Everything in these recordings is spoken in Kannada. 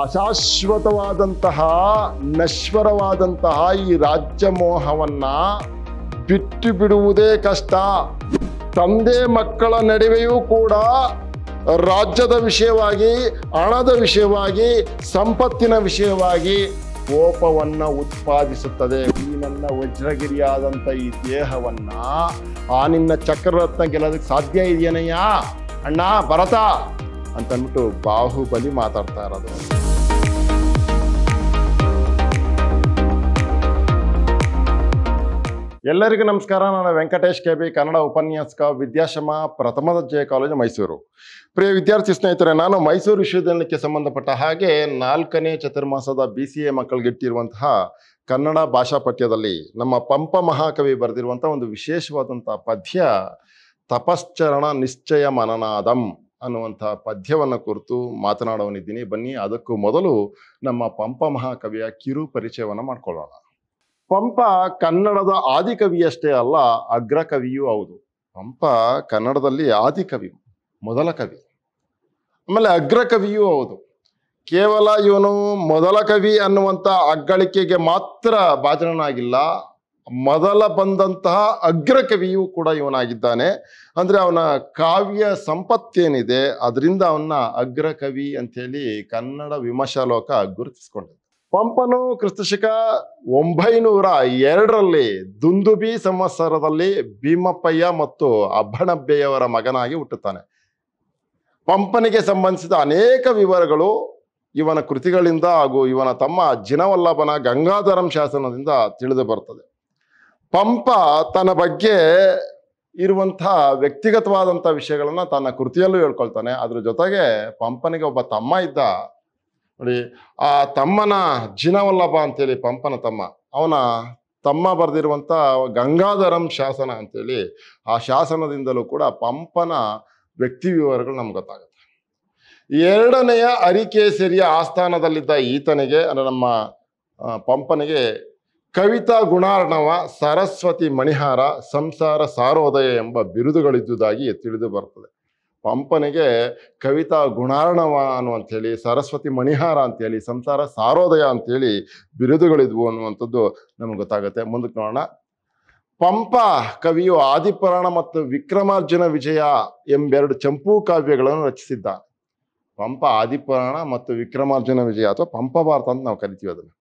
ಅಶಾಶ್ವತವಾದಂತಹ ನಶ್ವರವಾದಂತಹ ಈ ರಾಜ್ಯ ಮೋಹವನ್ನು ಬಿಟ್ಟು ಬಿಡುವುದೇ ಕಷ್ಟ ತಂದೆ ಮಕ್ಕಳ ನಡುವೆಯೂ ಕೂಡ ರಾಜ್ಯದ ವಿಷಯವಾಗಿ ಹಣದ ವಿಷಯವಾಗಿ ಸಂಪತ್ತಿನ ವಿಷಯವಾಗಿ ಕೋಪವನ್ನು ಉತ್ಪಾದಿಸುತ್ತದೆ ಈ ನನ್ನ ವಜ್ರಗಿರಿಯಾದಂಥ ಈ ದೇಹವನ್ನು ಆ ನಿನ್ನ ಚಕ್ರರತ್ನ ಗೆಲ್ಲೋದಕ್ಕೆ ಸಾಧ್ಯ ಇದೆಯೇನಯ್ಯ ಅಣ್ಣ ಭರತ ಅಂತ ಅಂದ್ಬಿಟ್ಟು ಬಾಹುಬಲಿ ಮಾತಾಡ್ತಾ ಇರೋದು ಎಲ್ಲರಿಗೂ ನಮಸ್ಕಾರ ನಾನು ವೆಂಕಟೇಶ್ ಕೆ ಬಿ ಕನ್ನಡ ಉಪನ್ಯಾಸಕ ವಿದ್ಯಾಶ್ರಮ ಪ್ರಥಮ ದರ್ಜೆಯ ಕಾಲೇಜು ಮೈಸೂರು ಪ್ರಿಯ ವಿದ್ಯಾರ್ಥಿ ಸ್ನೇಹಿತರೆ ನಾನು ಮೈಸೂರು ವಿಶ್ವವಿದ್ಯಾಲಯಕ್ಕೆ ಸಂಬಂಧಪಟ್ಟ ಹಾಗೆ ನಾಲ್ಕನೇ ಚತುರ್ಮಾಸದ ಬಿ ಸಿ ಎ ಮಕ್ಕಳಿಗೆ ಇಟ್ಟಿರುವಂತಹ ಕನ್ನಡ ಭಾಷಾ ಪಠ್ಯದಲ್ಲಿ ನಮ್ಮ ಪಂಪ ಮಹಾಕವಿ ಬರೆದಿರುವಂಥ ಒಂದು ವಿಶೇಷವಾದಂಥ ಪದ್ಯ ತಪಶ್ಚರಣ ನಿಶ್ಚಯ ಮನನಾದಂ ಅನ್ನುವಂಥ ಪದ್ಯವನ್ನು ಕುರಿತು ಮಾತನಾಡೋನಿದ್ದೀನಿ ಬನ್ನಿ ಅದಕ್ಕೂ ಮೊದಲು ನಮ್ಮ ಪಂಪ ಮಹಾಕವಿಯ ಕಿರು ಪರಿಚಯವನ್ನು ಮಾಡಿಕೊಳ್ಳೋಣ ಪಂಪ ಕನ್ನಡದ ಆದಿಕವಿಯಷ್ಟೇ ಅಲ್ಲ ಅಗ್ರಕವಿಯೂ ಹೌದು ಪಂಪ ಕನ್ನಡದಲ್ಲಿ ಆದಿಕವಿ ಮೊದಲ ಕವಿ ಆಮೇಲೆ ಅಗ್ರಕವಿಯೂ ಹೌದು ಕೇವಲ ಇವನು ಮೊದಲ ಕವಿ ಅನ್ನುವಂಥ ಅಗ್ಗಳಿಕೆಗೆ ಮಾತ್ರ ಭಾಜನನಾಗಿಲ್ಲ ಮೊದಲ ಬಂದಂತಹ ಅಗ್ರಕವಿಯೂ ಕೂಡ ಇವನಾಗಿದ್ದಾನೆ ಅಂದರೆ ಅವನ ಕಾವ್ಯ ಸಂಪತ್ತೇನಿದೆ ಅದರಿಂದ ಅವನ್ನ ಅಗ್ರಕವಿ ಹೇಳಿ ಕನ್ನಡ ವಿಮರ್ಶಾಲೋಕ ಗುರುತಿಸ್ಕೊಂಡಿದ್ದ ಪಂಪನು ಕ್ರಿಸ್ತಶಕ ಒಂಬೈನೂರ ಎರಡರಲ್ಲಿ ದುಂದುಬಿ ಸಂವತ್ಸರದಲ್ಲಿ ಭೀಮಪ್ಪಯ್ಯ ಮತ್ತು ಅಬ್ಬಣಬ್ಬೆಯವರ ಮಗನಾಗಿ ಹುಟ್ಟುತ್ತಾನೆ ಪಂಪನಿಗೆ ಸಂಬಂಧಿಸಿದ ಅನೇಕ ವಿವರಗಳು ಇವನ ಕೃತಿಗಳಿಂದ ಹಾಗೂ ಇವನ ತಮ್ಮ ಜಿನವಲ್ಲಭನ ಗಂಗಾಧರಂ ಶಾಸನದಿಂದ ತಿಳಿದು ಬರ್ತದೆ ಪಂಪ ತನ್ನ ಬಗ್ಗೆ ಇರುವಂತಹ ವ್ಯಕ್ತಿಗತವಾದಂಥ ವಿಷಯಗಳನ್ನ ತನ್ನ ಕೃತಿಯಲ್ಲೂ ಹೇಳ್ಕೊಳ್ತಾನೆ ಅದ್ರ ಜೊತೆಗೆ ಪಂಪನಿಗೆ ಒಬ್ಬ ತಮ್ಮ ಇದ್ದ ನೋಡಿ ಆ ತಮ್ಮನ ಜಿನವಲ್ಲಭ ಅಂತೇಳಿ ಪಂಪನ ತಮ್ಮ ಅವನ ತಮ್ಮ ಬರೆದಿರುವಂಥ ಗಂಗಾಧರಂ ಶಾಸನ ಅಂತೇಳಿ ಆ ಶಾಸನದಿಂದಲೂ ಕೂಡ ಪಂಪನ ವ್ಯಕ್ತಿ ವಿವರಗಳು ನಮ್ಗೆ ಗೊತ್ತಾಗುತ್ತೆ ಎರಡನೆಯ ಅರಿಕೇಸರಿಯ ಆಸ್ಥಾನದಲ್ಲಿದ್ದ ಈತನಿಗೆ ಅಂದರೆ ನಮ್ಮ ಪಂಪನಿಗೆ ಕವಿತಾ ಗುಣಾರ್ಣವ ಸರಸ್ವತಿ ಮಣಿಹಾರ ಸಂಸಾರ ಸಾರೋದಯ ಎಂಬ ಬಿರುದುಗಳಿದ್ದುದಾಗಿ ತಿಳಿದು ಬರ್ತದೆ ಪಂಪನಿಗೆ ಕವಿತಾ ಗುಣಾರ್ಣವ ಅನ್ನುವಂಥೇಳಿ ಸರಸ್ವತಿ ಮಣಿಹಾರ ಅಂತೇಳಿ ಸಂಸಾರ ಸಾರೋದಯ ಅಂತೇಳಿ ಬಿರುದುಗಳಿದ್ವು ಅನ್ನುವಂಥದ್ದು ನಮಗೆ ಗೊತ್ತಾಗುತ್ತೆ ಮುಂದಕ್ಕೆ ನೋಡೋಣ ಪಂಪ ಕವಿಯು ಆದಿಪುರಾಣ ಮತ್ತು ವಿಕ್ರಮಾರ್ಜುನ ವಿಜಯ ಎಂಬೆರಡು ಚಂಪೂ ಕಾವ್ಯಗಳನ್ನು ರಚಿಸಿದ್ದ ಪಂಪ ಆದಿಪುರಾಣ ಮತ್ತು ವಿಕ್ರಮಾರ್ಜುನ ವಿಜಯ ಅಥವಾ ಪಂಪ ಭಾರತ ಅಂತ ನಾವು ಕರಿತೀವಿ ಅದನ್ನು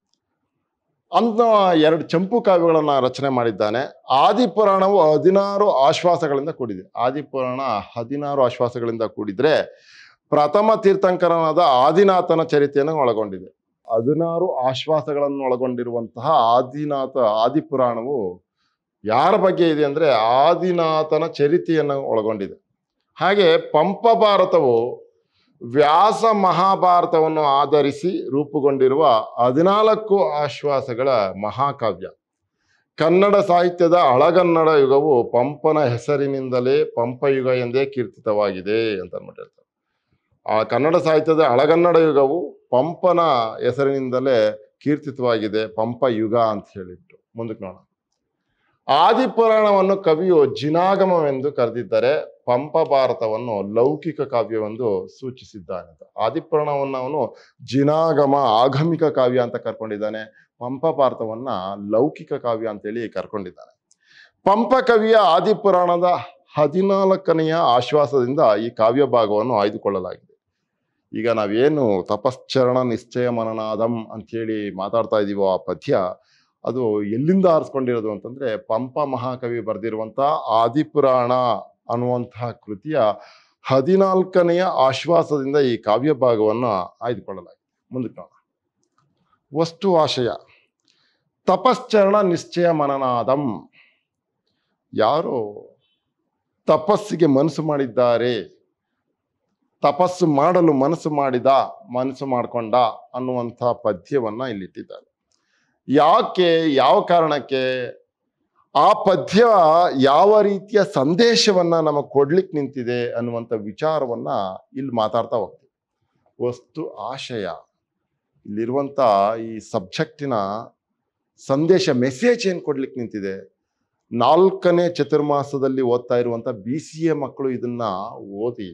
ಅಂತ ಎರಡು ಚಂಪು ಕಾವ್ಯಗಳನ್ನು ರಚನೆ ಮಾಡಿದ್ದಾನೆ ಆದಿಪುರಾಣವು ಹದಿನಾರು ಆಶ್ವಾಸಗಳಿಂದ ಕೂಡಿದೆ ಆದಿಪುರಾಣ ಹದಿನಾರು ಆಶ್ವಾಸಗಳಿಂದ ಕೂಡಿದ್ರೆ ಪ್ರಥಮ ತೀರ್ಥಂಕರನಾದ ಆದಿನಾಥನ ಚರಿತೆಯನ್ನು ಒಳಗೊಂಡಿದೆ ಹದಿನಾರು ಆಶ್ವಾಸಗಳನ್ನು ಒಳಗೊಂಡಿರುವಂತಹ ಆದಿನಾಥ ಆದಿಪುರಾಣವು ಯಾರ ಬಗ್ಗೆ ಇದೆ ಅಂದರೆ ಆದಿನಾಥನ ಚರಿತೆಯನ್ನು ಒಳಗೊಂಡಿದೆ ಹಾಗೆ ಪಂಪ ಭಾರತವು ವ್ಯಾಸ ಮಹಾಭಾರತವನ್ನು ಆಧರಿಸಿ ರೂಪುಗೊಂಡಿರುವ ಹದಿನಾಲ್ಕು ಆಶ್ವಾಸಗಳ ಮಹಾಕಾವ್ಯ ಕನ್ನಡ ಸಾಹಿತ್ಯದ ಅಳಗನ್ನಡ ಯುಗವು ಪಂಪನ ಹೆಸರಿನಿಂದಲೇ ಪಂಪಯುಗ ಎಂದೇ ಕೀರ್ತಿತವಾಗಿದೆ ಅಂತ ಅಂದ್ಬಿಟ್ಟಿರ್ತಾರೆ ಆ ಕನ್ನಡ ಸಾಹಿತ್ಯದ ಅಳಗನ್ನಡ ಯುಗವು ಪಂಪನ ಹೆಸರಿನಿಂದಲೇ ಕೀರ್ತಿತವಾಗಿದೆ ಪಂಪ ಯುಗ ಅಂತ ಹೇಳಿಬಿಟ್ಟು ಮುಂದಕ್ಕೆ ನೋಡೋಣ ಆದಿಪುರಾಣವನ್ನು ಕವಿಯು ಜಿನಾಗಮವೆಂದು ಕರೆದಿದ್ದಾರೆ ಪಂಪ ಭಾರತವನ್ನು ಲೌಕಿಕ ಕಾವ್ಯವೆಂದು ಸೂಚಿಸಿದ್ದಾನೆ ಅಂತ ಆದಿಪುರಾಣವನ್ನು ಅವನು ಜಿನಾಗಮ ಆಗಮಿಕ ಕಾವ್ಯ ಅಂತ ಕರ್ಕೊಂಡಿದ್ದಾನೆ ಪಂಪ ಭಾರತವನ್ನ ಲೌಕಿಕ ಕಾವ್ಯ ಅಂತೇಳಿ ಕರ್ಕೊಂಡಿದ್ದಾನೆ ಪಂಪ ಕವಿಯ ಆದಿಪುರಾಣದ ಹದಿನಾಲ್ಕನೆಯ ಆಶ್ವಾಸದಿಂದ ಈ ಕಾವ್ಯ ಭಾಗವನ್ನು ಆಯ್ದುಕೊಳ್ಳಲಾಗಿದೆ ಈಗ ನಾವೇನು ತಪಶ್ಚರಣ ನಿಶ್ಚಯ ಮನನಾದಂ ಅಂಥೇಳಿ ಮಾತಾಡ್ತಾ ಇದ್ದೀವೋ ಆ ಪದ್ಯ ಅದು ಎಲ್ಲಿಂದ ಆರಿಸ್ಕೊಂಡಿರೋದು ಅಂತಂದರೆ ಪಂಪ ಮಹಾಕವಿ ಬರೆದಿರುವಂಥ ಆದಿಪುರಾಣ ಅನ್ನುವಂತಹ ಕೃತಿಯ ಹದಿನಾಲ್ಕನೆಯ ಆಶ್ವಾಸದಿಂದ ಈ ಕಾವ್ಯ ಭಾಗವನ್ನು ಆಯ್ದುಕೊಳ್ಳಲಾಗಿದೆ ಮುಂದಕ್ಕೆ ವಸ್ತು ಆಶಯ ತಪಶ್ಚರಣ ನಿಶ್ಚಯ ಮನನಾದಂ ಯಾರು ತಪಸ್ಸಿಗೆ ಮನಸ್ಸು ಮಾಡಿದ್ದಾರೆ ತಪಸ್ಸು ಮಾಡಲು ಮನಸ್ಸು ಮಾಡಿದ ಮನಸ್ಸು ಮಾಡಿಕೊಂಡ ಅನ್ನುವಂಥ ಪದ್ಯವನ್ನು ಇಲ್ಲಿಟ್ಟಿದ್ದಾರೆ ಯಾಕೆ ಯಾವ ಕಾರಣಕ್ಕೆ ಆ ಪದ್ಯ ಯಾವ ರೀತಿಯ ಸಂದೇಶವನ್ನು ನಮಗೆ ಕೊಡ್ಲಿಕ್ಕೆ ನಿಂತಿದೆ ಅನ್ನುವಂಥ ವಿಚಾರವನ್ನು ಇಲ್ಲಿ ಮಾತಾಡ್ತಾ ಹೋಗ್ತೀವಿ ವಸ್ತು ಆಶಯ ಇಲ್ಲಿರುವಂಥ ಈ ಸಬ್ಜೆಕ್ಟಿನ ಸಂದೇಶ ಮೆಸೇಜ್ ಏನು ಕೊಡ್ಲಿಕ್ಕೆ ನಿಂತಿದೆ ನಾಲ್ಕನೇ ಚತುರ್ಮಾಸದಲ್ಲಿ ಓದ್ತಾ ಇರುವಂಥ ಬಿ ಸಿ ಎ ಮಕ್ಕಳು ಇದನ್ನು ಓದಿ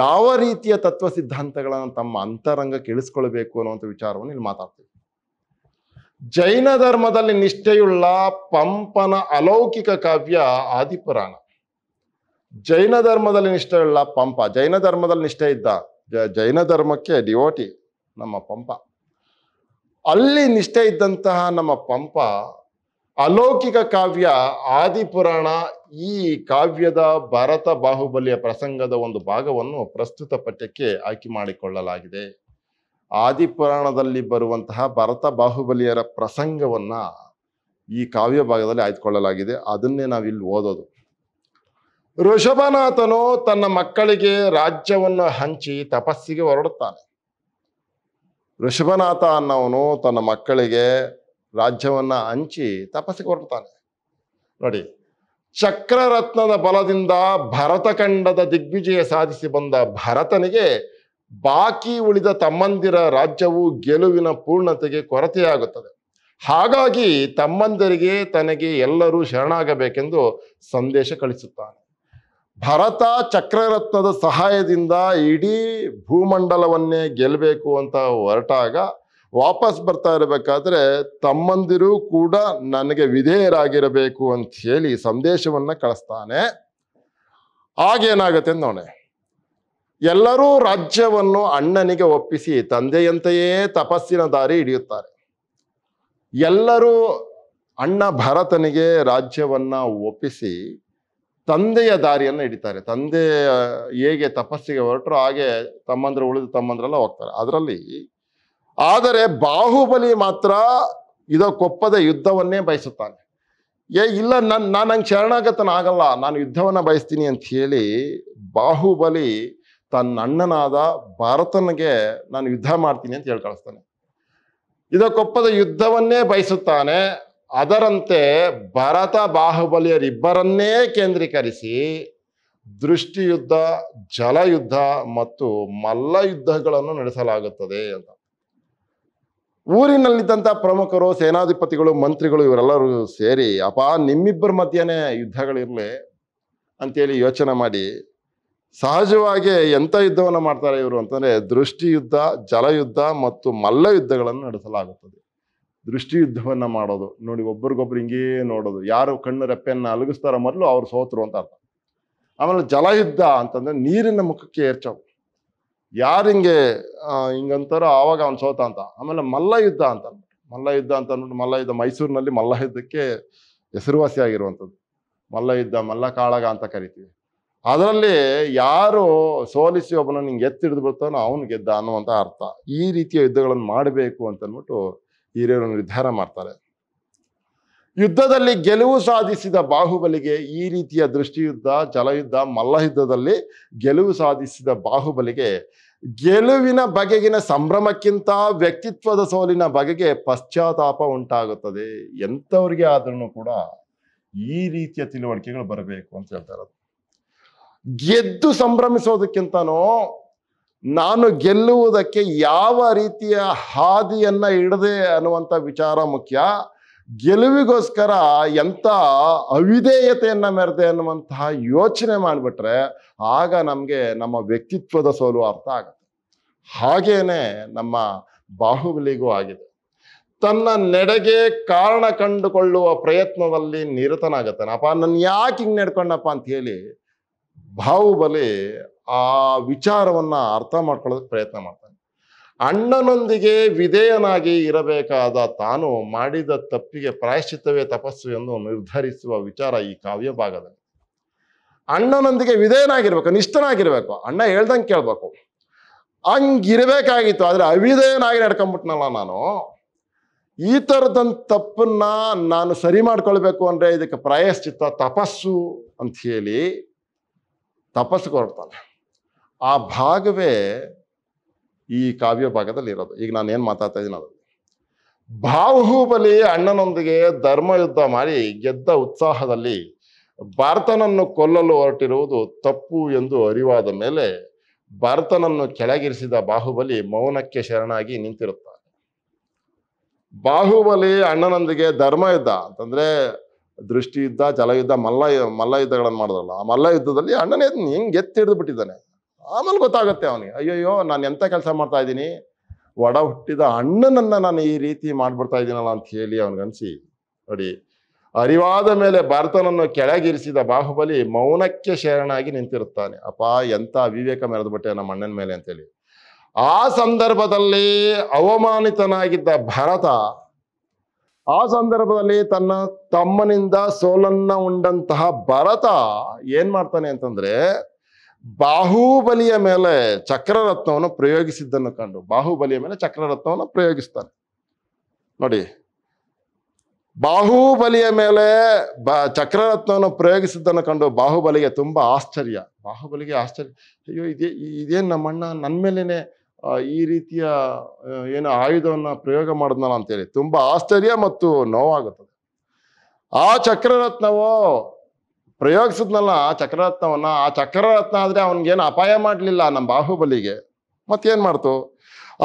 ಯಾವ ರೀತಿಯ ತತ್ವ ಸಿದ್ಧಾಂತಗಳನ್ನು ತಮ್ಮ ಅಂತರಂಗ ಕೇಳಿಸ್ಕೊಳ್ಬೇಕು ಅನ್ನುವಂಥ ವಿಚಾರವನ್ನು ಇಲ್ಲಿ ಮಾತಾಡ್ತೀವಿ ಜೈನ ಧರ್ಮದಲ್ಲಿ ನಿಷ್ಠೆಯುಳ್ಳ ಪಂಪನ ಅಲೌಕಿಕ ಕಾವ್ಯ ಆದಿಪುರಾಣ ಜೈನ ಧರ್ಮದಲ್ಲಿ ನಿಷ್ಠೆಯುಳ್ಳ ಪಂಪ ಜೈನ ಧರ್ಮದಲ್ಲಿ ನಿಷ್ಠೆ ಇದ್ದ ಜೈನ ಧರ್ಮಕ್ಕೆ ಡಿವೋಟಿ ನಮ್ಮ ಪಂಪ ಅಲ್ಲಿ ನಿಷ್ಠೆ ಇದ್ದಂತಹ ನಮ್ಮ ಪಂಪ ಅಲೌಕಿಕ ಕಾವ್ಯ ಆದಿಪುರಾಣ ಈ ಕಾವ್ಯದ ಭಾರತ ಬಾಹುಬಲಿಯ ಪ್ರಸಂಗದ ಒಂದು ಭಾಗವನ್ನು ಪ್ರಸ್ತುತ ಪಠ್ಯಕ್ಕೆ ಆಯ್ಕೆ ಮಾಡಿಕೊಳ್ಳಲಾಗಿದೆ ಆದಿಪುರಾಣದಲ್ಲಿ ಬರುವಂತಹ ಭರತ ಬಾಹುಬಲಿಯರ ಪ್ರಸಂಗವನ್ನು ಈ ಕಾವ್ಯ ಭಾಗದಲ್ಲಿ ಆಯ್ದುಕೊಳ್ಳಲಾಗಿದೆ ಅದನ್ನೇ ನಾವು ಇಲ್ಲಿ ಓದೋದು ಋಷಭನಾಥನು ತನ್ನ ಮಕ್ಕಳಿಗೆ ರಾಜ್ಯವನ್ನು ಹಂಚಿ ತಪಸ್ಸಿಗೆ ಹೊರಡುತ್ತಾನೆ ಋಷಭನಾಥ ಅನ್ನೋನು ತನ್ನ ಮಕ್ಕಳಿಗೆ ರಾಜ್ಯವನ್ನು ಹಂಚಿ ತಪಸ್ಸಿಗೆ ಹೊರಡ್ತಾನೆ ನೋಡಿ ಚಕ್ರರತ್ನದ ಬಲದಿಂದ ಭರತಖಂಡದ ದಿಗ್ವಿಜಯ ಸಾಧಿಸಿ ಬಂದ ಭರತನಿಗೆ ಬಾಕಿ ಉಳಿದ ತಮ್ಮಂದಿರ ರಾಜ್ಯವು ಗೆಲುವಿನ ಪೂರ್ಣತೆಗೆ ಕೊರತೆಯಾಗುತ್ತದೆ ಹಾಗಾಗಿ ತಮ್ಮಂದಿರಿಗೆ ತನಗೆ ಎಲ್ಲರೂ ಶರಣಾಗಬೇಕೆಂದು ಸಂದೇಶ ಕಳಿಸುತ್ತಾನೆ ಭರತ ಚಕ್ರರತ್ನದ ಸಹಾಯದಿಂದ ಇಡೀ ಭೂಮಂಡಲವನ್ನೇ ಗೆಲ್ಲಬೇಕು ಅಂತ ಹೊರಟಾಗ ವಾಪಸ್ ಬರ್ತಾ ಇರಬೇಕಾದ್ರೆ ತಮ್ಮಂದಿರು ಕೂಡ ನನಗೆ ವಿಧೇಯರಾಗಿರಬೇಕು ಅಂತ ಹೇಳಿ ಸಂದೇಶವನ್ನು ಕಳಿಸ್ತಾನೆ ಆಗೇನಾಗತ್ತೆ ನೋಡೋಣ ಎಲ್ಲರೂ ರಾಜ್ಯವನ್ನು ಅಣ್ಣನಿಗೆ ಒಪ್ಪಿಸಿ ತಂದೆಯಂತೆಯೇ ತಪಸ್ಸಿನ ದಾರಿ ಹಿಡಿಯುತ್ತಾರೆ ಎಲ್ಲರೂ ಅಣ್ಣ ಭರತನಿಗೆ ರಾಜ್ಯವನ್ನ ಒಪ್ಪಿಸಿ ತಂದೆಯ ದಾರಿಯನ್ನು ಹಿಡಿತಾರೆ ತಂದೆ ಹೇಗೆ ತಪಸ್ಸಿಗೆ ಹೊರಟರು ಹಾಗೆ ತಮ್ಮಂದ್ರೆ ಉಳಿದು ತಮ್ಮಂದ್ರೆಲ್ಲ ಹೋಗ್ತಾರೆ ಅದರಲ್ಲಿ ಆದರೆ ಬಾಹುಬಲಿ ಮಾತ್ರ ಇದಕ್ಕೊಪ್ಪದ ಯುದ್ಧವನ್ನೇ ಬಯಸುತ್ತಾನೆ ಏ ಇಲ್ಲ ನನ್ನ ನಾನು ನಂಗೆ ಶರಣಾಗತನ ಆಗಲ್ಲ ನಾನು ಯುದ್ಧವನ್ನು ಬಯಸ್ತೀನಿ ಅಂತ ಹೇಳಿ ಬಾಹುಬಲಿ ತನ್ನ ಅಣ್ಣನಾದ ಭಾರತನಿಗೆ ನಾನು ಯುದ್ಧ ಮಾಡ್ತೀನಿ ಅಂತ ಹೇಳಿ ಕಳಿಸ್ತಾನೆ ಇದಕ್ಕೊಪ್ಪದ ಯುದ್ಧವನ್ನೇ ಬಯಸುತ್ತಾನೆ ಅದರಂತೆ ಭರತ ಬಾಹುಬಲಿಯರಿಬ್ಬರನ್ನೇ ಕೇಂದ್ರೀಕರಿಸಿ ದೃಷ್ಟಿಯುದ್ಧ ಜಲಯುದ್ಧ ಮತ್ತು ಮಲ್ಲ ಯುದ್ಧಗಳನ್ನು ನಡೆಸಲಾಗುತ್ತದೆ ಅಂತ ಊರಿನಲ್ಲಿದ್ದಂಥ ಪ್ರಮುಖರು ಸೇನಾಧಿಪತಿಗಳು ಮಂತ್ರಿಗಳು ಇವರೆಲ್ಲರೂ ಸೇರಿ ಅಪ ನಿಮ್ಮಿಬ್ಬರ ಮಧ್ಯೆನೇ ಯುದ್ಧಗಳಿರಲಿ ಅಂತೇಳಿ ಯೋಚನೆ ಮಾಡಿ ಸಹಜವಾಗಿ ಎಂಥ ಯುದ್ಧವನ್ನು ಮಾಡ್ತಾರೆ ಇವರು ಅಂತಂದರೆ ದೃಷ್ಟಿಯುದ್ಧ ಜಲಯುದ್ಧ ಮತ್ತು ಮಲ್ಲ ಯುದ್ಧಗಳನ್ನು ನಡೆಸಲಾಗುತ್ತದೆ ದೃಷ್ಟಿ ಯುದ್ಧವನ್ನು ಮಾಡೋದು ನೋಡಿ ಒಬ್ರಿಗೊಬ್ರು ಹಿಂಗೇ ನೋಡೋದು ಯಾರು ಕಣ್ಣು ರೆಪ್ಪೆಯನ್ನು ಅಲಗಿಸ್ತಾರೋ ಮೊದಲು ಅವ್ರು ಸೋತರು ಅಂತ ಅರ್ಥ ಆಮೇಲೆ ಜಲಯುದ್ಧ ಅಂತಂದರೆ ನೀರಿನ ಮುಖಕ್ಕೆ ಏರ್ಚಾವು ಯಾರು ಹಿಂಗೆ ಹಿಂಗಂತಾರೋ ಆವಾಗ ಅವ್ನು ಸೋತ ಅಂತ ಆಮೇಲೆ ಮಲ್ಲ ಯುದ್ಧ ಅಂತ ಅನ್ಬಿಟ್ಟು ಮಲ್ಲ ಯುದ್ಧ ಅಂತ ಅಂದ್ಬಿಟ್ಟು ಮಲ್ಲ ಯುದ್ಧ ಮೈಸೂರಿನಲ್ಲಿ ಮಲ್ಲ ಯುದ್ಧಕ್ಕೆ ಹೆಸರುವಾಸಿಯಾಗಿರುವಂಥದ್ದು ಮಲ್ಲ ಯುದ್ಧ ಮಲ್ಲ ಕಾಳಗ ಅಂತ ಕರಿತೀವಿ ಅದರಲ್ಲಿ ಯಾರು ಸೋಲಿಸಿ ಒಬ್ಬನ ನಿಂಗೆ ಎತ್ತಿಡಿದು ಬರ್ತಾನೋ ಅವನು ಗೆದ್ದ ಅನ್ನುವಂಥ ಅರ್ಥ ಈ ರೀತಿಯ ಯುದ್ಧಗಳನ್ನು ಮಾಡಬೇಕು ಅಂತನ್ಬಿಟ್ಟು ಹಿರಿಯರು ನಿರ್ಧಾರ ಮಾಡ್ತಾರೆ ಯುದ್ಧದಲ್ಲಿ ಗೆಲುವು ಸಾಧಿಸಿದ ಬಾಹುಬಲಿಗೆ ಈ ರೀತಿಯ ದೃಷ್ಟಿಯುದ್ಧ ಜಲಯುದ್ಧ ಯುದ್ಧದಲ್ಲಿ ಗೆಲುವು ಸಾಧಿಸಿದ ಬಾಹುಬಲಿಗೆ ಗೆಲುವಿನ ಬಗೆಗಿನ ಸಂಭ್ರಮಕ್ಕಿಂತ ವ್ಯಕ್ತಿತ್ವದ ಸೋಲಿನ ಬಗೆಗೆ ಪಶ್ಚಾತ್ತಾಪ ಉಂಟಾಗುತ್ತದೆ ಎಂಥವ್ರಿಗೆ ಆದ್ರೂ ಕೂಡ ಈ ರೀತಿಯ ತಿಳುವಳಿಕೆಗಳು ಬರಬೇಕು ಅಂತ ಹೇಳ್ತಾ ಗೆದ್ದು ಸಂಭ್ರಮಿಸೋದಕ್ಕಿಂತನೋ ನಾನು ಗೆಲ್ಲುವುದಕ್ಕೆ ಯಾವ ರೀತಿಯ ಹಾದಿಯನ್ನು ಇಡದೆ ಅನ್ನುವಂಥ ವಿಚಾರ ಮುಖ್ಯ ಗೆಲುವಿಗೋಸ್ಕರ ಎಂಥ ಅವಿಧೇಯತೆಯನ್ನು ಮೆರೆದೆ ಅನ್ನುವಂತಹ ಯೋಚನೆ ಮಾಡಿಬಿಟ್ರೆ ಆಗ ನಮಗೆ ನಮ್ಮ ವ್ಯಕ್ತಿತ್ವದ ಸೋಲು ಅರ್ಥ ಆಗುತ್ತೆ ಹಾಗೇನೆ ನಮ್ಮ ಬಾಹುಬಲಿಗೂ ಆಗಿದೆ ತನ್ನ ನೆಡೆಗೆ ಕಾರಣ ಕಂಡುಕೊಳ್ಳುವ ಪ್ರಯತ್ನದಲ್ಲಿ ನಿರತನಾಗತ್ತಾನಪ್ಪ ನನ್ನ ಯಾಕೆ ಹಿಂಗೆ ನೆಡ್ಕೊಂಡಪ್ಪ ಅಂತ ಹೇಳಿ ಬಾಹುಬಲಿ ಆ ವಿಚಾರವನ್ನು ಅರ್ಥ ಮಾಡ್ಕೊಳ್ಳೋದಕ್ಕೆ ಪ್ರಯತ್ನ ಮಾಡ್ತಾನೆ ಅಣ್ಣನೊಂದಿಗೆ ವಿಧೇಯನಾಗಿ ಇರಬೇಕಾದ ತಾನು ಮಾಡಿದ ತಪ್ಪಿಗೆ ಪ್ರಾಯಶ್ಚಿತ್ತವೇ ತಪಸ್ಸು ಎಂದು ನಿರ್ಧರಿಸುವ ವಿಚಾರ ಈ ಕಾವ್ಯ ಭಾಗದಲ್ಲಿ ಅಣ್ಣನೊಂದಿಗೆ ವಿಧೇಯನಾಗಿರ್ಬೇಕು ನಿಷ್ಠನಾಗಿರ್ಬೇಕು ಅಣ್ಣ ಹೇಳ್ದಂಗೆ ಕೇಳ್ಬೇಕು ಹಂಗಿರ್ಬೇಕಾಗಿತ್ತು ಆದರೆ ಅವಿಧೇಯನಾಗಿ ನಡ್ಕೊಂಬಿಟ್ನಲ್ಲ ನಾನು ಈ ಥರದಂಥ ತಪ್ಪನ್ನ ನಾನು ಸರಿ ಮಾಡ್ಕೊಳ್ಬೇಕು ಅಂದರೆ ಇದಕ್ಕೆ ಪ್ರಾಯಶ್ಚಿತ್ತ ತಪಸ್ಸು ಅಂತ ಹೇಳಿ ತಪಸ್ ಕೊಡ್ತಾನೆ ಆ ಭಾಗವೇ ಈ ಕಾವ್ಯ ಭಾಗದಲ್ಲಿ ಇರೋದು ಈಗ ನಾನು ಏನು ಮಾತಾಡ್ತಾ ಇದ್ದೀನಿ ಅದು ಬಾಹುಬಲಿ ಅಣ್ಣನೊಂದಿಗೆ ಧರ್ಮ ಯುದ್ಧ ಮಾಡಿ ಗೆದ್ದ ಉತ್ಸಾಹದಲ್ಲಿ ಭರ್ತನನ್ನು ಕೊಲ್ಲಲು ಹೊರಟಿರುವುದು ತಪ್ಪು ಎಂದು ಅರಿವಾದ ಮೇಲೆ ಭಾರತನನ್ನು ಕೆಳಗಿರಿಸಿದ ಬಾಹುಬಲಿ ಮೌನಕ್ಕೆ ಶರಣಾಗಿ ನಿಂತಿರುತ್ತಾನೆ ಬಾಹುಬಲಿ ಅಣ್ಣನೊಂದಿಗೆ ಧರ್ಮ ಯುದ್ಧ ಅಂತಂದ್ರೆ ದೃಷ್ಟಿ ಯುದ್ಧ ಜಲಯುದ್ಧ ಮಲ್ಲ ಮಲ್ಲ ಯುದ್ಧಗಳನ್ನು ಮಾಡಿದ್ರಲ್ಲ ಆ ಮಲ್ಲ ಯುದ್ಧದಲ್ಲಿ ಅಣ್ಣನೇ ಹೆಂಗೆ ಎತ್ತಿ ಹಿಡಿದು ಬಿಟ್ಟಿದ್ದಾನೆ ಆಮೇಲೆ ಗೊತ್ತಾಗುತ್ತೆ ಅವನಿಗೆ ಅಯ್ಯಯ್ಯೋ ನಾನು ಎಂಥ ಕೆಲಸ ಮಾಡ್ತಾ ಇದ್ದೀನಿ ಒಡ ಹುಟ್ಟಿದ ಅಣ್ಣನನ್ನ ನಾನು ಈ ರೀತಿ ಮಾಡ್ಬಿಡ್ತಾ ಇದ್ದೀನಲ್ಲ ಅಂತ ಹೇಳಿ ಅವನಿಗನ್ಸಿ ನೋಡಿ ಅರಿವಾದ ಮೇಲೆ ಭರತನನ್ನು ಕೆಳಗಿರಿಸಿದ ಬಾಹುಬಲಿ ಮೌನಕ್ಕೆ ಶರಣಾಗಿ ನಿಂತಿರುತ್ತಾನೆ ಅಪ್ಪ ಎಂಥ ವಿವೇಕ ಮೆರೆದು ಬಿಟ್ಟೆ ನಮ್ಮ ಅಣ್ಣನ ಮೇಲೆ ಅಂತೇಳಿ ಆ ಸಂದರ್ಭದಲ್ಲಿ ಅವಮಾನಿತನಾಗಿದ್ದ ಭಾರತ ಆ ಸಂದರ್ಭದಲ್ಲಿ ತನ್ನ ತಮ್ಮನಿಂದ ಸೋಲನ್ನ ಉಂಡಂತಹ ಭರತ ಏನ್ ಮಾಡ್ತಾನೆ ಅಂತಂದ್ರೆ ಬಾಹುಬಲಿಯ ಮೇಲೆ ಚಕ್ರರತ್ನವನ್ನು ಪ್ರಯೋಗಿಸಿದ್ದನ್ನು ಕಂಡು ಬಾಹುಬಲಿಯ ಮೇಲೆ ಚಕ್ರರತ್ನವನ್ನು ಪ್ರಯೋಗಿಸ್ತಾನೆ ನೋಡಿ ಬಾಹುಬಲಿಯ ಮೇಲೆ ಬ ಚಕ್ರರತ್ನವನ್ನು ಪ್ರಯೋಗಿಸಿದ್ದನ್ನು ಕಂಡು ಬಾಹುಬಲಿಗೆ ತುಂಬಾ ಆಶ್ಚರ್ಯ ಬಾಹುಬಲಿಗೆ ಆಶ್ಚರ್ಯ ಅಯ್ಯೋ ಇದೇ ಇದೇನು ನಮ್ಮಣ್ಣ ನನ್ನ ಮೇಲೇನೆ ಈ ರೀತಿಯ ಏನು ಆಯುಧವನ್ನು ಪ್ರಯೋಗ ಮಾಡಿದ್ನಲ್ಲ ಅಂತೇಳಿ ತುಂಬ ಆಶ್ಚರ್ಯ ಮತ್ತು ನೋವಾಗುತ್ತದೆ ಆ ಚಕ್ರರತ್ನವು ಪ್ರಯೋಗಿಸಿದ್ನಲ್ಲ ಆ ಚಕ್ರರತ್ನವನ್ನು ಆ ಚಕ್ರರತ್ನ ಆದರೆ ಅವನಿಗೇನು ಅಪಾಯ ಮಾಡಲಿಲ್ಲ ನಮ್ಮ ಬಾಹುಬಲಿಗೆ ಮತ್ತೇನು ಮಾಡ್ತು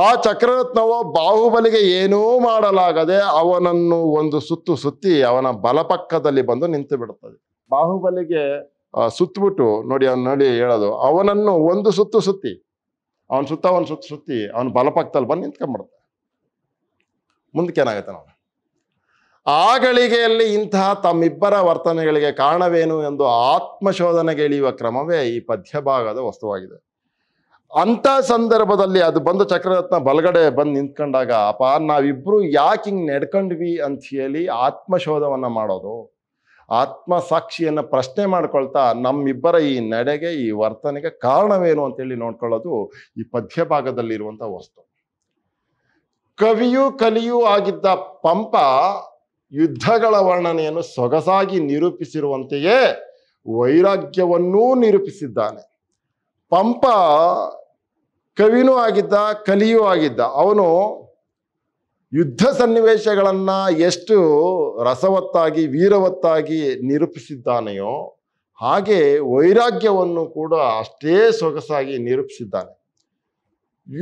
ಆ ಚಕ್ರರತ್ನವು ಬಾಹುಬಲಿಗೆ ಏನೂ ಮಾಡಲಾಗದೆ ಅವನನ್ನು ಒಂದು ಸುತ್ತು ಸುತ್ತಿ ಅವನ ಬಲಪಕ್ಕದಲ್ಲಿ ಬಂದು ನಿಂತು ಬಿಡುತ್ತದೆ ಬಾಹುಬಲಿಗೆ ಸುತ್ತಬಿಟ್ಟು ನೋಡಿ ಅವ್ನು ನೋಡಿ ಹೇಳೋದು ಅವನನ್ನು ಒಂದು ಸುತ್ತು ಸುತ್ತಿ ಅವ್ನ ಸುತ್ತ ಅವನ ಸುತ್ತ ಸುತ್ತಿ ಅವನು ಬಲಪಕ್ಕದಲ್ಲಿ ಬಂದು ನಿಂತ್ಕೊಂಡ್ಬಿಡುತ್ತೆ ಮುಂದಕ್ಕೆ ಏನಾಗುತ್ತೆ ನಾವು ಆ ಗಳಿಗೆಯಲ್ಲಿ ಇಂತಹ ತಮ್ಮಿಬ್ಬರ ವರ್ತನೆಗಳಿಗೆ ಕಾರಣವೇನು ಎಂದು ಆತ್ಮಶೋಧನೆಗೆ ಇಳಿಯುವ ಕ್ರಮವೇ ಈ ಪದ್ಯಭಾಗದ ವಸ್ತುವಾಗಿದೆ ಅಂಥ ಸಂದರ್ಭದಲ್ಲಿ ಅದು ಬಂದು ಚಕ್ರರತ್ನ ಬಲಗಡೆ ಬಂದು ನಿಂತ್ಕೊಂಡಾಗ ಅಪ್ಪ ನಾವಿಬ್ರು ಯಾಕೆ ಹಿಂಗೆ ನಡ್ಕೊಂಡ್ವಿ ಅಂತ ಹೇಳಿ ಆತ್ಮಶೋಧವನ್ನು ಮಾಡೋದು ಆತ್ಮ ಸಾಕ್ಷಿಯನ್ನು ಪ್ರಶ್ನೆ ಮಾಡ್ಕೊಳ್ತಾ ನಮ್ಮಿಬ್ಬರ ಈ ನಡೆಗೆ ಈ ವರ್ತನೆಗೆ ಕಾರಣವೇನು ಅಂತೇಳಿ ನೋಡ್ಕೊಳ್ಳೋದು ಈ ಪದ್ಯ ಭಾಗದಲ್ಲಿರುವಂಥ ವಸ್ತು ಕವಿಯೂ ಕಲಿಯೂ ಆಗಿದ್ದ ಪಂಪ ಯುದ್ಧಗಳ ವರ್ಣನೆಯನ್ನು ಸೊಗಸಾಗಿ ನಿರೂಪಿಸಿರುವಂತೆಯೇ ವೈರಾಗ್ಯವನ್ನೂ ನಿರೂಪಿಸಿದ್ದಾನೆ ಪಂಪ ಕವಿನೂ ಆಗಿದ್ದ ಕಲಿಯೂ ಆಗಿದ್ದ ಅವನು ಯುದ್ಧ ಸನ್ನಿವೇಶಗಳನ್ನು ಎಷ್ಟು ರಸವತ್ತಾಗಿ ವೀರವತ್ತಾಗಿ ನಿರೂಪಿಸಿದ್ದಾನೆಯೋ ಹಾಗೆ ವೈರಾಗ್ಯವನ್ನು ಕೂಡ ಅಷ್ಟೇ ಸೊಗಸಾಗಿ ನಿರೂಪಿಸಿದ್ದಾನೆ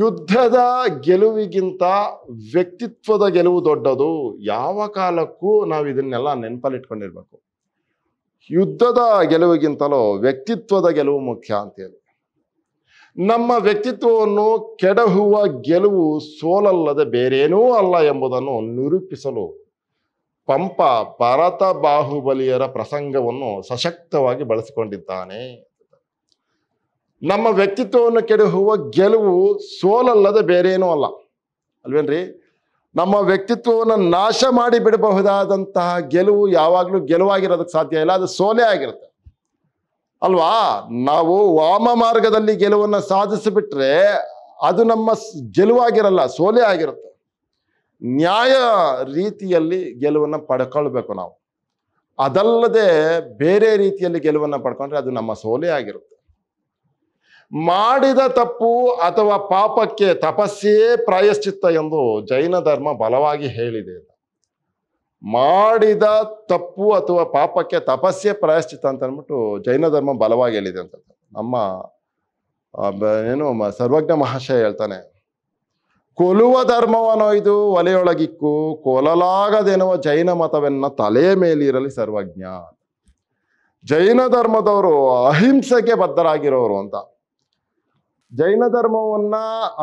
ಯುದ್ಧದ ಗೆಲುವಿಗಿಂತ ವ್ಯಕ್ತಿತ್ವದ ಗೆಲುವು ದೊಡ್ಡದು ಯಾವ ಕಾಲಕ್ಕೂ ನಾವು ಇದನ್ನೆಲ್ಲ ನೆನಪಲ್ಲಿಟ್ಕೊಂಡಿರ್ಬೇಕು ಯುದ್ಧದ ಗೆಲುವಿಗಿಂತಲೂ ವ್ಯಕ್ತಿತ್ವದ ಗೆಲುವು ಮುಖ್ಯ ಅಂತೇಳಿ ನಮ್ಮ ವ್ಯಕ್ತಿತ್ವವನ್ನು ಕೆಡಹುವ ಗೆಲುವು ಸೋಲಲ್ಲದೆ ಬೇರೇನೂ ಅಲ್ಲ ಎಂಬುದನ್ನು ನಿರೂಪಿಸಲು ಪಂಪ ಭರತ ಬಾಹುಬಲಿಯರ ಪ್ರಸಂಗವನ್ನು ಸಶಕ್ತವಾಗಿ ಬಳಸಿಕೊಂಡಿದ್ದಾನೆ ನಮ್ಮ ವ್ಯಕ್ತಿತ್ವವನ್ನು ಕೆಡಹುವ ಗೆಲುವು ಸೋಲಲ್ಲದೆ ಬೇರೇನೂ ಅಲ್ಲ ಅಲ್ವೇನ್ರಿ ನಮ್ಮ ವ್ಯಕ್ತಿತ್ವವನ್ನು ನಾಶ ಮಾಡಿ ಬಿಡಬಹುದಾದಂತಹ ಗೆಲುವು ಯಾವಾಗಲೂ ಗೆಲುವಾಗಿರೋದಕ್ಕೆ ಸಾಧ್ಯ ಇಲ್ಲ ಅದು ಸೋಲೇ ಆಗಿರುತ್ತೆ ಅಲ್ವಾ ನಾವು ವಾಮ ಮಾರ್ಗದಲ್ಲಿ ಗೆಲುವನ್ನು ಸಾಧಿಸಿಬಿಟ್ರೆ ಅದು ನಮ್ಮ ಗೆಲುವಾಗಿರಲ್ಲ ಸೋಲೆ ಆಗಿರುತ್ತೆ ನ್ಯಾಯ ರೀತಿಯಲ್ಲಿ ಗೆಲುವನ್ನು ಪಡ್ಕೊಳ್ಬೇಕು ನಾವು ಅದಲ್ಲದೆ ಬೇರೆ ರೀತಿಯಲ್ಲಿ ಗೆಲುವನ್ನು ಪಡ್ಕೊಂಡ್ರೆ ಅದು ನಮ್ಮ ಸೋಲೆ ಆಗಿರುತ್ತೆ ಮಾಡಿದ ತಪ್ಪು ಅಥವಾ ಪಾಪಕ್ಕೆ ತಪಸ್ಸೇ ಪ್ರಾಯಶ್ಚಿತ್ತ ಎಂದು ಜೈನ ಧರ್ಮ ಬಲವಾಗಿ ಹೇಳಿದೆ ಮಾಡಿದ ತಪ್ಪು ಅಥವಾ ಪಾಪಕ್ಕೆ ತಪಸ್ಸೆ ಪ್ರಾಯಶ್ಚಿತ ಅಂತ ಅಂದ್ಬಿಟ್ಟು ಜೈನ ಧರ್ಮ ಬಲವಾಗಿ ಹೇಳಿದೆ ಅಂತ ನಮ್ಮ ಏನು ಸರ್ವಜ್ಞ ಮಹಾಶಯ ಹೇಳ್ತಾನೆ ಕೊಲುವ ಧರ್ಮವನೋ ಇದು ಒಲೆಯೊಳಗಿಕ್ಕು ಕೊಲಲಾಗದೆನ್ನುವ ಜೈನ ಮತವೆನ್ನ ತಲೆಯ ಮೇಲಿರಲಿ ಸರ್ವಜ್ಞ ಜೈನ ಧರ್ಮದವರು ಅಹಿಂಸೆಗೆ ಬದ್ಧರಾಗಿರೋರು ಅಂತ ಜೈನ ಧರ್ಮವನ್ನ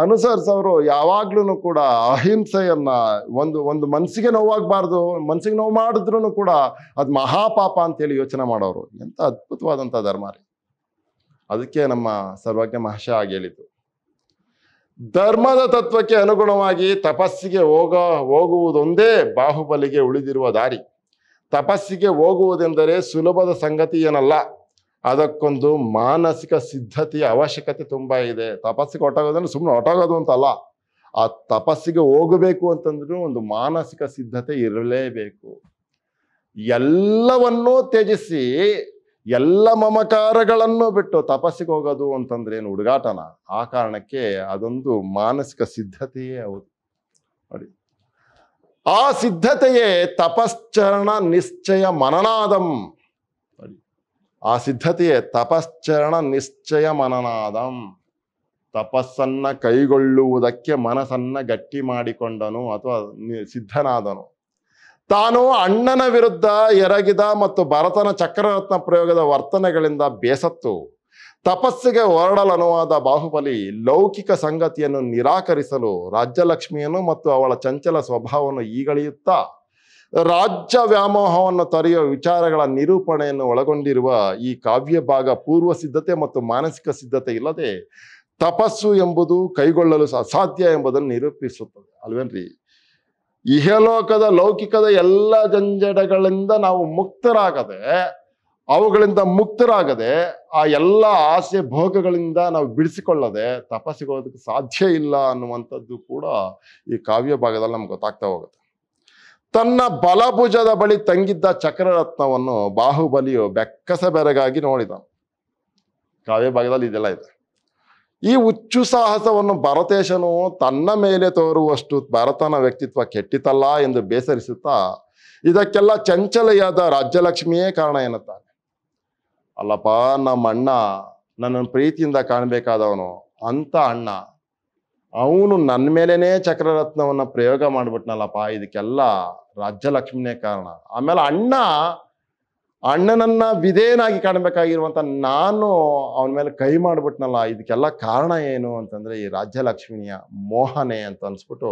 ಅನುಸರಿಸೋರು ಯಾವಾಗ್ಲೂ ಕೂಡ ಅಹಿಂಸೆಯನ್ನ ಒಂದು ಒಂದು ಮನ್ಸಿಗೆ ನೋವಾಗಬಾರ್ದು ಮನ್ಸಿಗೆ ನೋವು ಮಾಡಿದ್ರು ಕೂಡ ಅದು ಮಹಾಪಾಪ ಅಂತೇಳಿ ಯೋಚನೆ ಮಾಡೋರು ಎಂತ ಅದ್ಭುತವಾದಂತ ಧರ್ಮ ರೀ ಅದಕ್ಕೆ ನಮ್ಮ ಸರ್ವಜ್ಞ ಮಹರ್ಷ ಆಗಿ ಧರ್ಮದ ತತ್ವಕ್ಕೆ ಅನುಗುಣವಾಗಿ ತಪಸ್ಸಿಗೆ ಹೋಗ ಹೋಗುವುದೊಂದೇ ಬಾಹುಬಲಿಗೆ ಉಳಿದಿರುವ ದಾರಿ ತಪಸ್ಸಿಗೆ ಹೋಗುವುದೆಂದರೆ ಸುಲಭದ ಸಂಗತಿ ಏನಲ್ಲ ಅದಕ್ಕೊಂದು ಮಾನಸಿಕ ಸಿದ್ಧತೆಯ ಅವಶ್ಯಕತೆ ತುಂಬ ಇದೆ ತಪಸ್ಸಿಗೆ ಹೊಟ್ಟಾಗೋದಂದ್ರೆ ಸುಮ್ಮನೆ ಅಂತ ಅಂತಲ್ಲ ಆ ತಪಸ್ಸಿಗೆ ಹೋಗಬೇಕು ಅಂತಂದ್ರೂ ಒಂದು ಮಾನಸಿಕ ಸಿದ್ಧತೆ ಇರಲೇಬೇಕು ಎಲ್ಲವನ್ನೂ ತ್ಯಜಿಸಿ ಎಲ್ಲ ಮಮಕಾರಗಳನ್ನು ಬಿಟ್ಟು ತಪಸ್ಸಿಗೆ ಹೋಗೋದು ಅಂತಂದ್ರೆ ಏನು ಹುಡುಗಾಟನ ಆ ಕಾರಣಕ್ಕೆ ಅದೊಂದು ಮಾನಸಿಕ ಸಿದ್ಧತೆಯೇ ಹೌದು ನೋಡಿ ಆ ಸಿದ್ಧತೆಯೇ ತಪಶ್ಚರಣ ನಿಶ್ಚಯ ಮನನಾದಂ ಆ ಸಿದ್ಧತೆಯೇ ತಪಶ್ಚರಣ ನಿಶ್ಚಯ ಮನನಾದಂ ತಪಸ್ಸನ್ನ ಕೈಗೊಳ್ಳುವುದಕ್ಕೆ ಮನಸ್ಸನ್ನ ಗಟ್ಟಿ ಮಾಡಿಕೊಂಡನು ಅಥವಾ ಸಿದ್ಧನಾದನು ತಾನು ಅಣ್ಣನ ವಿರುದ್ಧ ಎರಗಿದ ಮತ್ತು ಭರತನ ಚಕ್ರರತ್ನ ಪ್ರಯೋಗದ ವರ್ತನೆಗಳಿಂದ ಬೇಸತ್ತು ತಪಸ್ಸಿಗೆ ಹೊರಡಲನುವಾದ ಬಾಹುಬಲಿ ಲೌಕಿಕ ಸಂಗತಿಯನ್ನು ನಿರಾಕರಿಸಲು ರಾಜ್ಯಲಕ್ಷ್ಮಿಯನ್ನು ಮತ್ತು ಅವಳ ಚಂಚಲ ಸ್ವಭಾವವನ್ನು ಈಗಳೆಯುತ್ತಾ ರಾಜ್ಯ ವ್ಯಾಮೋಹವನ್ನು ತೊರೆಯುವ ವಿಚಾರಗಳ ನಿರೂಪಣೆಯನ್ನು ಒಳಗೊಂಡಿರುವ ಈ ಕಾವ್ಯ ಭಾಗ ಪೂರ್ವ ಸಿದ್ಧತೆ ಮತ್ತು ಮಾನಸಿಕ ಸಿದ್ಧತೆ ಇಲ್ಲದೆ ತಪಸ್ಸು ಎಂಬುದು ಕೈಗೊಳ್ಳಲು ಅಸಾಧ್ಯ ಎಂಬುದನ್ನು ನಿರೂಪಿಸುತ್ತದೆ ಅಲ್ವೇನ್ರಿ ಇಹಲೋಕದ ಲೌಕಿಕದ ಎಲ್ಲ ಜಂಜಡಗಳಿಂದ ನಾವು ಮುಕ್ತರಾಗದೆ ಅವುಗಳಿಂದ ಮುಕ್ತರಾಗದೆ ಆ ಎಲ್ಲ ಆಸೆ ಭೋಗಗಳಿಂದ ನಾವು ಬಿಡಿಸಿಕೊಳ್ಳದೆ ತಪಸ್ಸಿಗೋದಕ್ಕೆ ಸಾಧ್ಯ ಇಲ್ಲ ಅನ್ನುವಂಥದ್ದು ಕೂಡ ಈ ಕಾವ್ಯ ಭಾಗದಲ್ಲಿ ನಮ್ಗೆ ಗೊತ್ತಾಗ್ತಾ ಹೋಗುತ್ತೆ ತನ್ನ ಬಲಭುಜದ ಬಳಿ ತಂಗಿದ್ದ ಚಕ್ರರತ್ನವನ್ನು ಬಾಹುಬಲಿಯು ಬೆಕ್ಕಸ ಬೆರಗಾಗಿ ನೋಡಿದ ಕಾವ್ಯ ಭಾಗದಲ್ಲಿ ಇದೆಲ್ಲ ಇದೆ ಈ ಹುಚ್ಚು ಸಾಹಸವನ್ನು ಭರತೇಶನು ತನ್ನ ಮೇಲೆ ತೋರುವಷ್ಟು ಭರತನ ವ್ಯಕ್ತಿತ್ವ ಕೆಟ್ಟಿತಲ್ಲ ಎಂದು ಬೇಸರಿಸುತ್ತಾ ಇದಕ್ಕೆಲ್ಲ ಚಂಚಲೆಯಾದ ರಾಜ್ಯಲಕ್ಷ್ಮಿಯೇ ಕಾರಣ ಎನ್ನುತ್ತಾನೆ ಅಲ್ಲಪ್ಪ ನಮ್ಮ ಅಣ್ಣ ನನ್ನನ್ನು ಪ್ರೀತಿಯಿಂದ ಕಾಣಬೇಕಾದವನು ಅಂತ ಅಣ್ಣ ಅವನು ನನ್ನ ಮೇಲೇನೆ ಚಕ್ರರತ್ನವನ್ನ ಪ್ರಯೋಗ ಮಾಡ್ಬಿಟ್ನಲ್ಲಪ್ಪ ಇದಕ್ಕೆಲ್ಲ ರಾಜ್ಯಲಕ್ಷ್ಮಿನೇ ಕಾರಣ ಆಮೇಲೆ ಅಣ್ಣ ಅಣ್ಣನನ್ನ ವಿಧೇಯನಾಗಿ ಕಾಣಬೇಕಾಗಿರುವಂತ ನಾನು ಅವನ ಮೇಲೆ ಕೈ ಮಾಡಿಬಿಟ್ನಲ್ಲ ಇದಕ್ಕೆಲ್ಲ ಕಾರಣ ಏನು ಅಂತಂದ್ರೆ ಈ ರಾಜ್ಯಲಕ್ಷ್ಮಿಯ ಮೋಹನೇ ಅಂತ ಅನ್ಸ್ಬಿಟ್ಟು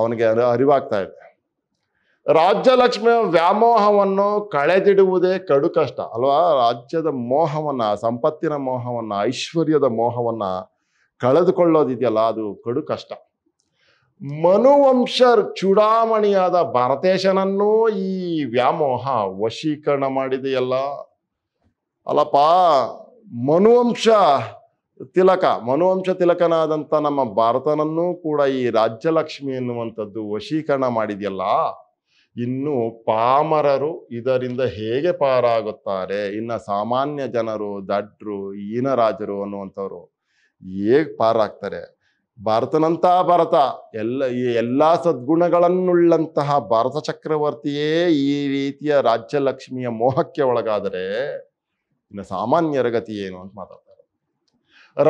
ಅವನಿಗೆ ಅರಿವಾಗ್ತಾ ಇದೆ ರಾಜ್ಯಲಕ್ಷ್ಮಿಯ ವ್ಯಾಮೋಹವನ್ನು ಕಳೆದಿಡುವುದೇ ಕಡು ಕಷ್ಟ ಅಲ್ವಾ ರಾಜ್ಯದ ಮೋಹವನ್ನ ಸಂಪತ್ತಿನ ಮೋಹವನ್ನ ಐಶ್ವರ್ಯದ ಮೋಹವನ್ನ ಕಳೆದುಕೊಳ್ಳೋದಿದೆಯಲ್ಲ ಅದು ಕಡು ಕಷ್ಟ ಮನುವಂಶ ಚುಡಾಮಣಿಯಾದ ಭರತೇಶನನ್ನೂ ಈ ವ್ಯಾಮೋಹ ವಶೀಕರಣ ಮಾಡಿದೆಯಲ್ಲ ಅಲ್ಲಪ್ಪ ಮನುವಂಶ ತಿಲಕ ಮನುವಂಶ ತಿಲಕನಾದಂಥ ನಮ್ಮ ಭಾರತನನ್ನೂ ಕೂಡ ಈ ರಾಜ್ಯಲಕ್ಷ್ಮಿ ಎನ್ನುವಂಥದ್ದು ವಶೀಕರಣ ಮಾಡಿದೆಯಲ್ಲ ಇನ್ನು ಪಾಮರರು ಇದರಿಂದ ಹೇಗೆ ಪಾರಾಗುತ್ತಾರೆ ಇನ್ನು ಸಾಮಾನ್ಯ ಜನರು ದಡ್ರು ಈನರಾಜರು ಅನ್ನುವಂಥವ್ರು ಹೇಗೆ ಪಾರಾಗ್ತಾರೆ ಭಾರತನಂತಹ ಭಾರತ ಎಲ್ಲ ಎಲ್ಲ ಸದ್ಗುಣಗಳನ್ನುಳ್ಳಂತಹ ಭಾರತ ಚಕ್ರವರ್ತಿಯೇ ಈ ರೀತಿಯ ರಾಜ್ಯಲಕ್ಷ್ಮಿಯ ಮೋಹಕ್ಕೆ ಒಳಗಾದರೆ ಇನ್ನು ಸಾಮಾನ್ಯರ ಗತಿ ಏನು ಅಂತ ಮಾತಾಡ್ತಾರೆ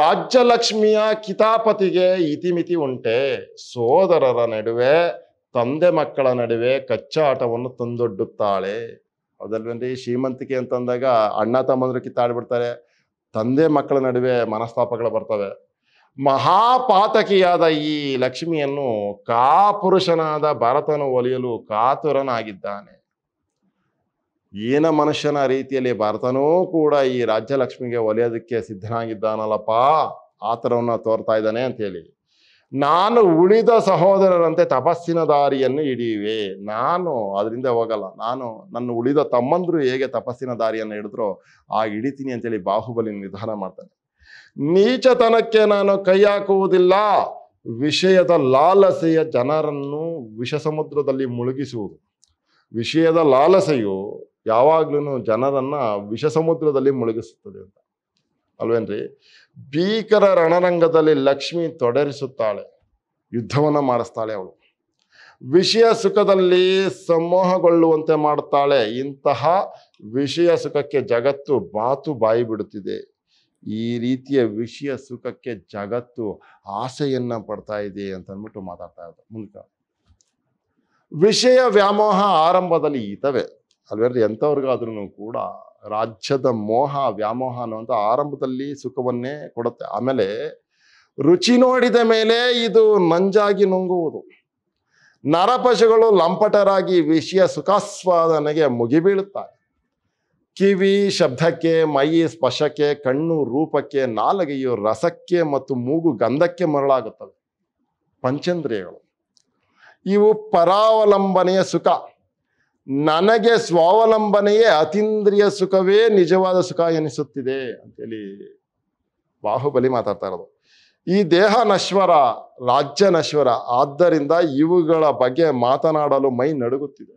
ರಾಜ್ಯಲಕ್ಷ್ಮಿಯ ಕಿತಾಪತಿಗೆ ಇತಿಮಿತಿ ಉಂಟೆ ಸೋದರರ ನಡುವೆ ತಂದೆ ಮಕ್ಕಳ ನಡುವೆ ಕಚ್ಚಾಟವನ್ನು ತಂದೊಡ್ಡುತ್ತಾಳೆ ಅದರಲ್ಲಿ ಶ್ರೀಮಂತಿಕೆ ಅಂತಂದಾಗ ಅಣ್ಣ ತಮ್ಮಂದ್ರೆ ಕಿತ್ತಾಡ್ಬಿಡ್ತಾರೆ ತಂದೆ ಮಕ್ಕಳ ನಡುವೆ ಮನಸ್ತಾಪಗಳು ಬರ್ತವೆ ಮಹಾಪಾತಕಿಯಾದ ಈ ಲಕ್ಷ್ಮಿಯನ್ನು ಕಾಪುರುಷನಾದ ಭರತನು ಒಲಿಯಲು ಕಾತುರನಾಗಿದ್ದಾನೆ ಏನ ಮನುಷ್ಯನ ರೀತಿಯಲ್ಲಿ ಭರತನೂ ಕೂಡ ಈ ರಾಜ್ಯ ಲಕ್ಷ್ಮಿಗೆ ಒಲಿಯೋದಕ್ಕೆ ಸಿದ್ಧನಾಗಿದ್ದಾನಲ್ಲಪ್ಪ ಆತರವನ್ನು ತೋರ್ತಾ ಇದ್ದಾನೆ ಅಂತ ಹೇಳಿ ನಾನು ಉಳಿದ ಸಹೋದರರಂತೆ ತಪಸ್ಸಿನ ದಾರಿಯನ್ನು ಹಿಡಿಯುವೆ ನಾನು ಅದರಿಂದ ಹೋಗಲ್ಲ ನಾನು ನನ್ನ ಉಳಿದ ತಮ್ಮಂದರು ಹೇಗೆ ತಪಸ್ಸಿನ ದಾರಿಯನ್ನು ಹಿಡಿದ್ರೋ ಆ ಹಿಡಿತೀನಿ ಅಂತೇಳಿ ಬಾಹುಬಲಿ ನಿಧಾನ ಮಾಡ್ತಾನೆ ನೀಚತನಕ್ಕೆ ನಾನು ಕೈ ಹಾಕುವುದಿಲ್ಲ ವಿಷಯದ ಲಾಲಸೆಯ ಜನರನ್ನು ವಿಷ ಸಮುದ್ರದಲ್ಲಿ ಮುಳುಗಿಸುವುದು ವಿಷಯದ ಲಾಲಸೆಯು ಯಾವಾಗ್ಲೂ ಜನರನ್ನು ವಿಷ ಸಮುದ್ರದಲ್ಲಿ ಮುಳುಗಿಸುತ್ತದೆ ಅಂತ ಅಲ್ವೇನ್ರಿ ಭೀಕರ ರಣರಂಗದಲ್ಲಿ ಲಕ್ಷ್ಮಿ ತೊಡರಿಸುತ್ತಾಳೆ ಯುದ್ಧವನ್ನು ಮಾಡಿಸ್ತಾಳೆ ಅವಳು ವಿಷಯ ಸುಖದಲ್ಲಿ ಸಮೂಹಗೊಳ್ಳುವಂತೆ ಮಾಡುತ್ತಾಳೆ ಇಂತಹ ವಿಷಯ ಸುಖಕ್ಕೆ ಜಗತ್ತು ಬಾತು ಬಾಯಿ ಬಿಡುತ್ತಿದೆ ಈ ರೀತಿಯ ವಿಷಯ ಸುಖಕ್ಕೆ ಜಗತ್ತು ಆಸೆಯನ್ನ ಪಡ್ತಾ ಇದೆ ಅಂತ ಅಂದ್ಬಿಟ್ಟು ಮಾತಾಡ್ತಾ ಇದ್ದ ಮೂಲಕ ವಿಷಯ ವ್ಯಾಮೋಹ ಆರಂಭದಲ್ಲಿ ಈತವೆ ಅಲ್ವೇನ್ರಿ ಎಂಥವ್ರಿಗಾದ್ರೂ ಕೂಡ ರಾಜ್ಯದ ಮೋಹ ವ್ಯಾಮೋಹ ಅನ್ನುವಂಥ ಆರಂಭದಲ್ಲಿ ಸುಖವನ್ನೇ ಕೊಡುತ್ತೆ ಆಮೇಲೆ ರುಚಿ ನೋಡಿದ ಮೇಲೆ ಇದು ನಂಜಾಗಿ ನುಂಗುವುದು ನರಪಶುಗಳು ಲಂಪಟರಾಗಿ ವಿಷಯ ಸುಖಾಸ್ವಾದನೆಗೆ ಮುಗಿಬೀಳುತ್ತಾರೆ ಕಿವಿ ಶಬ್ದಕ್ಕೆ ಮೈ ಸ್ಪರ್ಶಕ್ಕೆ ಕಣ್ಣು ರೂಪಕ್ಕೆ ನಾಲಗೆಯು ರಸಕ್ಕೆ ಮತ್ತು ಮೂಗು ಗಂಧಕ್ಕೆ ಮರಳಾಗುತ್ತವೆ ಪಂಚೇಂದ್ರಿಯಗಳು ಇವು ಪರಾವಲಂಬನೆಯ ಸುಖ ನನಗೆ ಸ್ವಾವಲಂಬನೆಯೇ ಅತೀಂದ್ರಿಯ ಸುಖವೇ ನಿಜವಾದ ಸುಖ ಎನಿಸುತ್ತಿದೆ ಅಂತೇಳಿ ಬಾಹುಬಲಿ ಮಾತಾಡ್ತಾ ಇರೋದು ಈ ದೇಹ ನಶ್ವರ ರಾಜ್ಯ ನಶ್ವರ ಆದ್ದರಿಂದ ಇವುಗಳ ಬಗ್ಗೆ ಮಾತನಾಡಲು ಮೈ ನಡುಗುತ್ತಿದೆ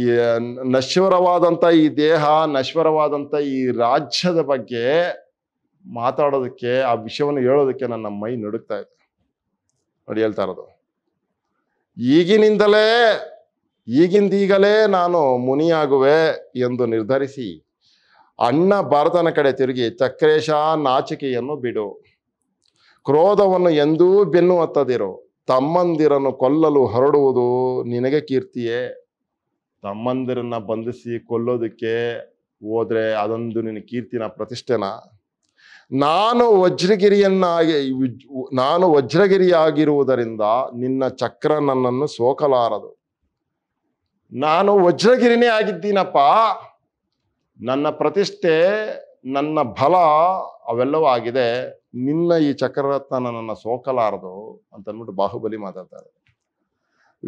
ಈ ನಶ್ವರವಾದಂಥ ಈ ದೇಹ ನಶ್ವರವಾದಂಥ ಈ ರಾಜ್ಯದ ಬಗ್ಗೆ ಮಾತಾಡೋದಕ್ಕೆ ಆ ವಿಷಯವನ್ನು ಹೇಳೋದಕ್ಕೆ ನನ್ನ ಮೈ ನಡುಗ್ತಾ ಇದೆ ನೋಡಿ ಹೇಳ್ತಾ ಇರೋದು ಈಗಿನಿಂದಲೇ ಈಗಿಂದೀಗಲೇ ನಾನು ಮುನಿಯಾಗುವೆ ಎಂದು ನಿರ್ಧರಿಸಿ ಅಣ್ಣ ಭಾರತನ ಕಡೆ ತಿರುಗಿ ಚಕ್ರೇಶ ನಾಚಿಕೆಯನ್ನು ಬಿಡು ಕ್ರೋಧವನ್ನು ಎಂದೂ ಬೆನ್ನುವತ್ತದಿರು ತಮ್ಮಂದಿರನ್ನು ಕೊಲ್ಲಲು ಹೊರಡುವುದು ನಿನಗೆ ಕೀರ್ತಿಯೇ ತಮ್ಮಂದಿರನ್ನ ಬಂಧಿಸಿ ಕೊಲ್ಲೋದಕ್ಕೆ ಹೋದ್ರೆ ಅದೊಂದು ನಿನ್ನ ಕೀರ್ತಿನ ಪ್ರತಿಷ್ಠೆನ ನಾನು ವಜ್ರಗಿರಿಯನ್ನಾಗಿ ನಾನು ವಜ್ರಗಿರಿಯಾಗಿರುವುದರಿಂದ ನಿನ್ನ ಚಕ್ರ ನನ್ನನ್ನು ಸೋಕಲಾರದು ನಾನು ವಜ್ರಗಿರಿನೇ ಆಗಿದ್ದೀನಪ್ಪ ನನ್ನ ಪ್ರತಿಷ್ಠೆ ನನ್ನ ಬಲ ಅವೆಲ್ಲವೂ ಆಗಿದೆ ನಿನ್ನ ಈ ಚಕ್ರರತ್ನ ನನ್ನ ಸೋಕಲಾರದು ಅಂತಂದ್ಬಿಟ್ಟು ಬಾಹುಬಲಿ ಮಾತಾಡ್ತಾರೆ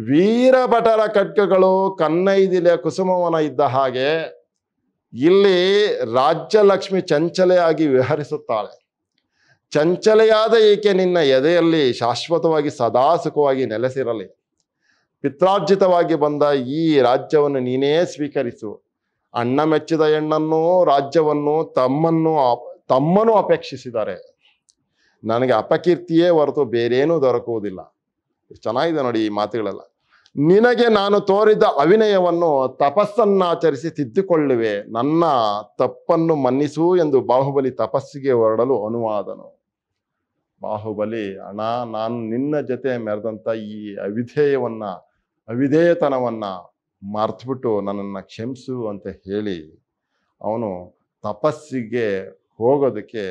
ವೀರಭಟರ ಖಡ್ಗಗಳು ಕನ್ನೈದಿಲೆ ಕುಸುಮವನ ಇದ್ದ ಹಾಗೆ ಇಲ್ಲಿ ರಾಜ್ಯಲಕ್ಷ್ಮಿ ಚಂಚಲೆಯಾಗಿ ವಿಹರಿಸುತ್ತಾಳೆ ಚಂಚಲೆಯಾದ ಈಕೆ ನಿನ್ನ ಎದೆಯಲ್ಲಿ ಶಾಶ್ವತವಾಗಿ ಸದಾ ಸುಖವಾಗಿ ನೆಲೆಸಿರಲಿ ಪಿತ್ರಾರ್ಜಿತವಾಗಿ ಬಂದ ಈ ರಾಜ್ಯವನ್ನು ನೀನೇ ಸ್ವೀಕರಿಸು ಅಣ್ಣ ಮೆಚ್ಚಿದ ಹೆಣ್ಣನ್ನು ರಾಜ್ಯವನ್ನು ತಮ್ಮನ್ನು ತಮ್ಮನೂ ಅಪೇಕ್ಷಿಸಿದ್ದಾರೆ ನನಗೆ ಅಪಕೀರ್ತಿಯೇ ಹೊರತು ಬೇರೇನೂ ದೊರಕುವುದಿಲ್ಲ ಚೆನ್ನಾಗಿದೆ ನೋಡಿ ಈ ಮಾತುಗಳೆಲ್ಲ ನಿನಗೆ ನಾನು ತೋರಿದ ಅವಿನಯವನ್ನು ತಪಸ್ಸನ್ನಾಚರಿಸಿ ತಿದ್ದುಕೊಳ್ಳುವೆ ನನ್ನ ತಪ್ಪನ್ನು ಮನ್ನಿಸು ಎಂದು ಬಾಹುಬಲಿ ತಪಸ್ಸಿಗೆ ಹೊರಡಲು ಅನುವಾದನು ಬಾಹುಬಲಿ ಅಣ್ಣ ನಾನು ನಿನ್ನ ಜೊತೆ ಮೆರೆದಂಥ ಈ ಅವಿಧೇಯವನ್ನ ಅವಿಧೇಯತನವನ್ನು ಮರ್ತುಬಿಟ್ಟು ನನ್ನನ್ನು ಕ್ಷಮಿಸು ಅಂತ ಹೇಳಿ ಅವನು ತಪಸ್ಸಿಗೆ ಹೋಗೋದಕ್ಕೆ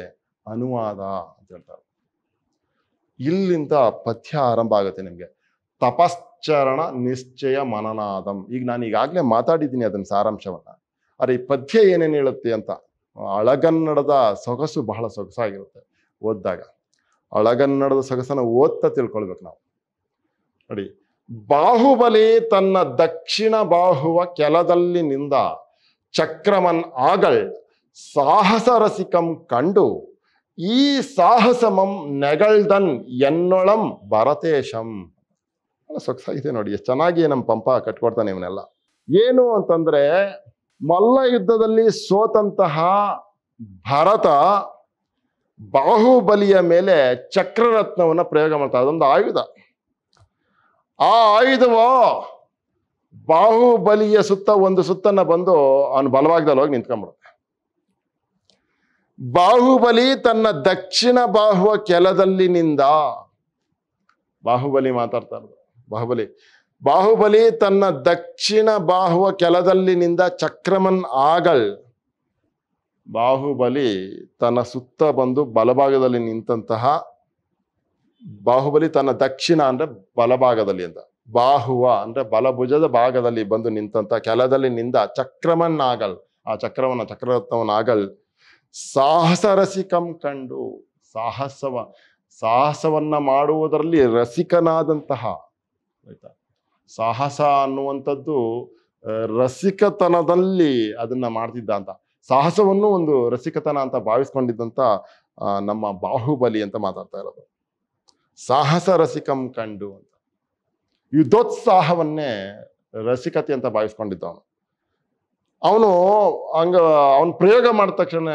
ಅನುವಾದ ಅಂತ ಹೇಳ್ತಾರೆ ಇಲ್ಲಿಂದ ಪಥ್ಯ ಆರಂಭ ಆಗುತ್ತೆ ನಿಮಗೆ ತಪಶ್ಚರಣ ನಿಶ್ಚಯ ಮನನಾದಂ ಈಗ ನಾನು ಈಗಾಗಲೇ ಮಾತಾಡಿದ್ದೀನಿ ಅದನ್ನ ಸಾರಾಂಶವನ್ನು ಅರೆ ಈ ಪದ್ಯ ಏನೇನು ಹೇಳುತ್ತೆ ಅಂತ ಅಳಗನ್ನಡದ ಸೊಗಸು ಬಹಳ ಸೊಗಸಾಗಿರುತ್ತೆ ಓದಿದಾಗ ಅಳಗನ್ನಡದ ಸೊಗಸನ್ನು ಓದ್ತಾ ತಿಳ್ಕೊಳ್ಬೇಕು ನಾವು ನೋಡಿ ಬಾಹುಬಲಿ ತನ್ನ ದಕ್ಷಿಣ ಬಾಹುವ ಕೆಲದಲ್ಲಿ ನಿಂದ ಚಕ್ರಮನ್ ಆಗಳ್ ರಸಿಕಂ ಕಂಡು ಈ ಸಾಹಸಮಂ ನೆಗಳ್ದನ್ ಎನ್ನೊಳಂ ಭರತೇಶಂ ಸೊಗಸಾಗಿದೆ ನೋಡಿ ಎಷ್ಟು ಚೆನ್ನಾಗಿ ನಮ್ಮ ಪಂಪ ಕಟ್ಕೊಡ್ತಾನೆ ಇವನ್ನೆಲ್ಲ ಏನು ಅಂತಂದ್ರೆ ಮಲ್ಲ ಯುದ್ಧದಲ್ಲಿ ಸೋತಂತಹ ಭರತ ಬಾಹುಬಲಿಯ ಮೇಲೆ ಚಕ್ರರತ್ನವನ್ನು ಪ್ರಯೋಗ ಮಾಡ್ತಾ ಅದೊಂದು ಆಯುಧ ಆ ಆಯುಧವು ಬಾಹುಬಲಿಯ ಸುತ್ತ ಒಂದು ಸುತ್ತನ್ನ ಬಂದು ಅವನು ಬಲವಾಗದಲ್ಲಿ ಹೋಗಿ ನಿಂತ್ಕೊಂಡ್ಬಿಡುತ್ತೆ ಬಾಹುಬಲಿ ತನ್ನ ದಕ್ಷಿಣ ಬಾಹುವ ನಿಂದ ಬಾಹುಬಲಿ ಮಾತಾಡ್ತಾ ಇರೋದು ಬಾಹುಬಲಿ ಬಾಹುಬಲಿ ತನ್ನ ದಕ್ಷಿಣ ಬಾಹುವ ನಿಂದ ಚಕ್ರಮನ್ ಆಗಲ್ ಬಾಹುಬಲಿ ತನ್ನ ಸುತ್ತ ಬಂದು ಬಲಭಾಗದಲ್ಲಿ ನಿಂತಹ ಬಾಹುಬಲಿ ತನ್ನ ದಕ್ಷಿಣ ಅಂದ್ರೆ ಬಲಭಾಗದಲ್ಲಿ ಅಂತ ಬಾಹುವ ಅಂದ್ರೆ ಬಲಭುಜದ ಭಾಗದಲ್ಲಿ ಬಂದು ನಿಂತಂತ ಕೆಲದಲ್ಲಿ ನಿಂದ ಚಕ್ರವನ್ನಾಗಲ್ ಆ ಚಕ್ರವನ್ನ ಚಕ್ರರತ್ನವನ್ನಾಗಲ್ ಸಾಹಸ ರಸಿಕಂ ಕಂಡು ಸಾಹಸವ ಸಾಹಸವನ್ನ ಮಾಡುವುದರಲ್ಲಿ ರಸಿಕನಾದಂತಹ ಆಯ್ತಾ ಸಾಹಸ ಅನ್ನುವಂಥದ್ದು ರಸಿಕತನದಲ್ಲಿ ಅದನ್ನ ಮಾಡ್ತಿದ್ದ ಅಂತ ಸಾಹಸವನ್ನು ಒಂದು ರಸಿಕತನ ಅಂತ ಭಾವಿಸ್ಕೊಂಡಿದ್ದಂತ ನಮ್ಮ ಬಾಹುಬಲಿ ಅಂತ ಮಾತಾಡ್ತಾ ಇರೋದು ಸಾಹಸ ರಸಿಕಂ ಕಂಡು ಅಂತ ಯುದ್ಧೋತ್ಸಾಹವನ್ನೇ ರಸಿಕತೆ ಅಂತ ಭಾವಿಸ್ಕೊಂಡಿದ್ದ ಅವನು ಅವನು ಹಂಗ ಅವನು ಪ್ರಯೋಗ ಮಾಡಿದ ತಕ್ಷಣ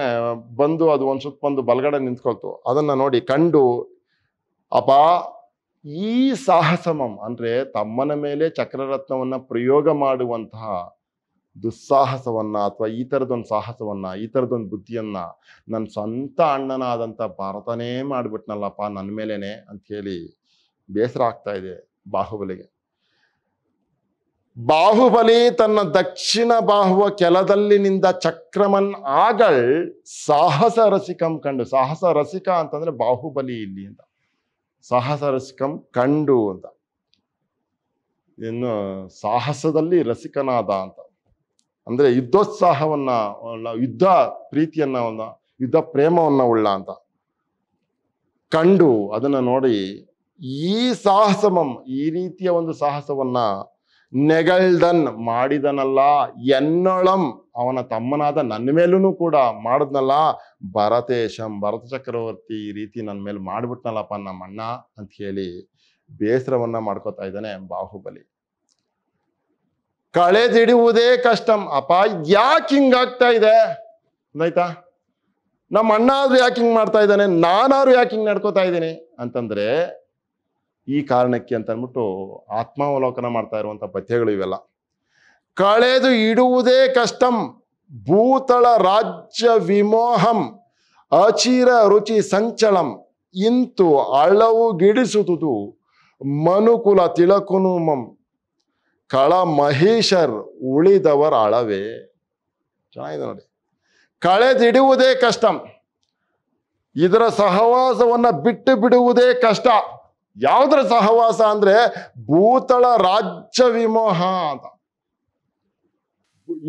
ಬಂದು ಅದು ಒಂದು ಸುತ್ತ ಬಂದು ಬಲಗಡೆ ನಿಂತ್ಕೊಳ್ತು ಅದನ್ನ ನೋಡಿ ಕಂಡು ಅಪ ಈ ಸಾಹಸಮಂ ಅಂದ್ರೆ ತಮ್ಮನ ಮೇಲೆ ಚಕ್ರರತ್ನವನ್ನ ಪ್ರಯೋಗ ಮಾಡುವಂತಹ ದುಸ್ಸಾಹಸವನ್ನು ಅಥವಾ ಈ ಥರದೊಂದು ಸಾಹಸವನ್ನು ಈ ಥರದೊಂದು ಬುದ್ಧಿಯನ್ನು ನನ್ನ ಸ್ವಂತ ಅಣ್ಣನಾದಂಥ ಭಾರತನೇ ಮಾಡಿಬಿಟ್ನಲ್ಲಪ್ಪ ನನ್ನ ಅಂತ ಹೇಳಿ ಬೇಸರ ಆಗ್ತಾ ಇದೆ ಬಾಹುಬಲಿಗೆ ಬಾಹುಬಲಿ ತನ್ನ ದಕ್ಷಿಣ ಬಾಹುವ ಕೆಲದಲ್ಲಿನಿಂದ ಚಕ್ರಮನ್ ಆಗಳ್ ಸಾಹಸ ರಸಿಕಂ ಕಂಡು ಸಾಹಸ ರಸಿಕ ಅಂತಂದ್ರೆ ಬಾಹುಬಲಿ ಇಲ್ಲಿ ಅಂತ ಸಾಹಸ ರಸಿಕಂ ಕಂಡು ಅಂತ ಇನ್ನು ಸಾಹಸದಲ್ಲಿ ರಸಿಕನಾದ ಅಂತ ಅಂದರೆ ಯುದ್ಧೋತ್ಸಾಹವನ್ನು ಯುದ್ಧ ಪ್ರೀತಿಯನ್ನು ಒಂದು ಯುದ್ಧ ಪ್ರೇಮವನ್ನು ಉಳ್ಳ ಅಂತ ಕಂಡು ಅದನ್ನು ನೋಡಿ ಈ ಸಾಹಸಮಂ ಈ ರೀತಿಯ ಒಂದು ಸಾಹಸವನ್ನ ನೆಗಳ್ದನ್ ಮಾಡಿದನಲ್ಲ ಎನ್ನೊಳಂ ಅವನ ತಮ್ಮನಾದ ನನ್ನ ಮೇಲೂ ಕೂಡ ಮಾಡಿದ್ನಲ್ಲ ಭರತೇಶಂ ಭರತ ಚಕ್ರವರ್ತಿ ಈ ರೀತಿ ನನ್ನ ಮೇಲೆ ಮಾಡಿಬಿಟ್ನಲ್ಲಪ್ಪ ನಮ್ಮ ಅಣ್ಣ ಅಂತ ಹೇಳಿ ಬೇಸರವನ್ನ ಮಾಡ್ಕೋತಾ ಇದ್ದಾನೆ ಬಾಹುಬಲಿ ಕಳೆದಿಡುವುದೇ ಕಷ್ಟಂ ಅಪ್ಪ ಯಾಕೆ ಹಿಂಗಾಗ್ತಾ ಇದೆ ಆಯ್ತಾ ನಮ್ಮ ಅಣ್ಣ ಆದ್ರೂ ಯಾಕೆ ಹಿಂಗೆ ಮಾಡ್ತಾ ಇದ್ದಾನೆ ನಾನಾದ್ರೂ ಯಾಕೆ ಹಿಂಗೆ ನಡ್ಕೋತಾ ಇದ್ದೀನಿ ಅಂತಂದ್ರೆ ಈ ಕಾರಣಕ್ಕೆ ಅಂತ ಅಂದ್ಬಿಟ್ಟು ಆತ್ಮಾವಲೋಕನ ಮಾಡ್ತಾ ಇರುವಂಥ ಪಥ್ಯಗಳು ಇವೆಲ್ಲ ಕಳೆದು ಇಡುವುದೇ ಕಷ್ಟಂ ಭೂತಳ ರಾಜ್ಯ ವಿಮೋಹಂ ಅಚಿರ ರುಚಿ ಸಂಚಲಂ ಇಂತು ಅಳವು ಗಿಡಿಸುವುದು ಮನುಕುಲ ತಿಳಕುನುಮಂ ಕಳ ಮಹೇಶರ್ ಉಳಿದವರ ಅಳವೇ ಚೆನ್ನಾಗಿದೆ ನೋಡಿ ಕಳೆದಿಡುವುದೇ ಕಷ್ಟ ಇದರ ಸಹವಾಸವನ್ನು ಬಿಟ್ಟು ಬಿಡುವುದೇ ಕಷ್ಟ ಯಾವುದರ ಸಹವಾಸ ಅಂದ್ರೆ ಭೂತಳ ರಾಜ್ಯ ವಿಮೋಹ ಅಂತ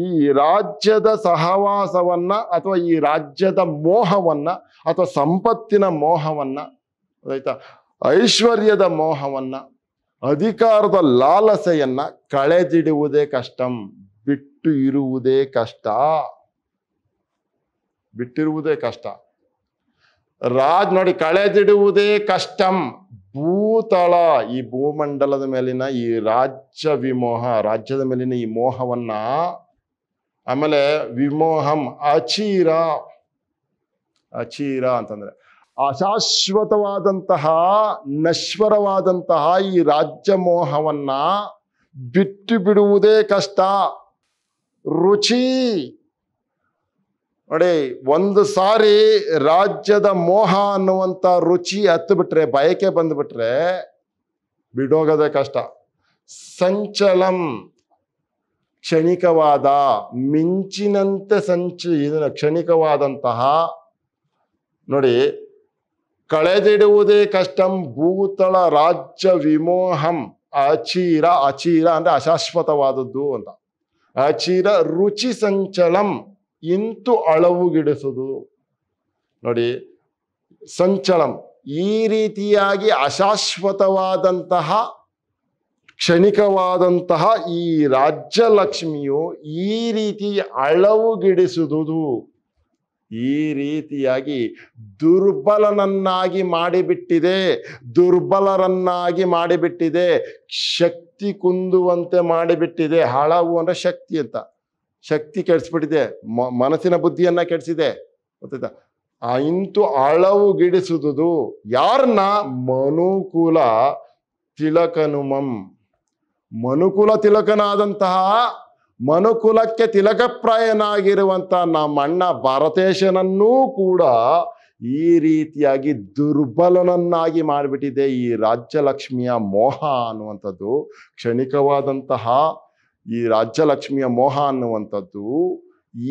ಈ ರಾಜ್ಯದ ಸಹವಾಸವನ್ನ ಅಥವಾ ಈ ರಾಜ್ಯದ ಮೋಹವನ್ನ ಅಥವಾ ಸಂಪತ್ತಿನ ಮೋಹವನ್ನ ಆಯ್ತಾ ಐಶ್ವರ್ಯದ ಮೋಹವನ್ನ ಅಧಿಕಾರದ ಲಾಲಸೆಯನ್ನ ಕಳೆದಿಡುವುದೇ ಕಷ್ಟಂ ಬಿಟ್ಟು ಇರುವುದೇ ಕಷ್ಟ ಬಿಟ್ಟಿರುವುದೇ ಕಷ್ಟ ರಾಜ್ ನೋಡಿ ಕಳೆದಿಡುವುದೇ ಕಷ್ಟಂ ಭೂತಳ ಈ ಭೂಮಂಡಲದ ಮೇಲಿನ ಈ ರಾಜ್ಯ ವಿಮೋಹ ರಾಜ್ಯದ ಮೇಲಿನ ಈ ಮೋಹವನ್ನ ಆಮೇಲೆ ವಿಮೋಹಂ ಅಚೀರ ಅಚೀರ ಅಂತಂದ್ರೆ ಅಶಾಶ್ವತವಾದಂತಹ ನಶ್ವರವಾದಂತಹ ಈ ರಾಜ್ಯ ಮೋಹವನ್ನ ಬಿಟ್ಟು ಬಿಡುವುದೇ ಕಷ್ಟ ರುಚಿ ನೋಡಿ ಒಂದು ಸಾರಿ ರಾಜ್ಯದ ಮೋಹ ಅನ್ನುವಂಥ ರುಚಿ ಹತ್ತು ಬಿಟ್ರೆ ಬಯಕೆ ಬಂದ್ಬಿಟ್ರೆ ಬಿಡೋಗದೆ ಕಷ್ಟ ಸಂಚಲಂ ಕ್ಷಣಿಕವಾದ ಮಿಂಚಿನಂತೆ ಸಂಚಿ ಕ್ಷಣಿಕವಾದಂತಹ ನೋಡಿ ಕಳೆದಿಡುವುದೇ ಕಷ್ಟಂ ಭೂತಳ ರಾಜ್ಯ ವಿಮೋಹಂ ಅಚೀರ ಅಚೀರ ಅಂದ್ರೆ ಅಶಾಶ್ವತವಾದದ್ದು ಅಂತ ಅಚೀರ ರುಚಿ ಸಂಚಲಂ ಇಂತು ಅಳವುಗಿಡಿಸುದು ನೋಡಿ ಸಂಚಲಂ ಈ ರೀತಿಯಾಗಿ ಅಶಾಶ್ವತವಾದಂತಹ ಕ್ಷಣಿಕವಾದಂತಹ ಈ ರಾಜ್ಯಲಕ್ಷ್ಮಿಯು ಈ ರೀತಿ ಅಳವುಗಿಡಿಸುವುದು ಈ ರೀತಿಯಾಗಿ ದುರ್ಬಲನನ್ನಾಗಿ ಮಾಡಿಬಿಟ್ಟಿದೆ ದುರ್ಬಲರನ್ನಾಗಿ ಮಾಡಿಬಿಟ್ಟಿದೆ ಶಕ್ತಿ ಕುಂದುವಂತೆ ಮಾಡಿಬಿಟ್ಟಿದೆ ಹಾಳಾವು ಅಂದರೆ ಶಕ್ತಿ ಅಂತ ಶಕ್ತಿ ಕೆಡಿಸ್ಬಿಟ್ಟಿದೆ ಮನಸ್ಸಿನ ಬುದ್ಧಿಯನ್ನು ಕೆಡಿಸಿದೆ ಗೊತ್ತಾಯ್ತಾ ಇಂತು ಗಿಡಿಸುವುದು ಯಾರನ್ನ ಮನುಕುಲ ತಿಲಕನುಮಂ ಮನುಕುಲ ತಿಲಕನಾದಂತಹ ಮನುಕುಲಕ್ಕೆ ತಿಲಕಪ್ರಾಯನಾಗಿರುವಂಥ ನಮ್ಮಣ್ಣ ಭಾರತೇಶನನ್ನೂ ಕೂಡ ಈ ರೀತಿಯಾಗಿ ದುರ್ಬಲನನ್ನಾಗಿ ಮಾಡಿಬಿಟ್ಟಿದೆ ಈ ರಾಜ್ಯಲಕ್ಷ್ಮಿಯ ಮೋಹ ಅನ್ನುವಂಥದ್ದು ಕ್ಷಣಿಕವಾದಂತಹ ಈ ರಾಜ್ಯಲಕ್ಷ್ಮಿಯ ಮೋಹ ಅನ್ನುವಂಥದ್ದು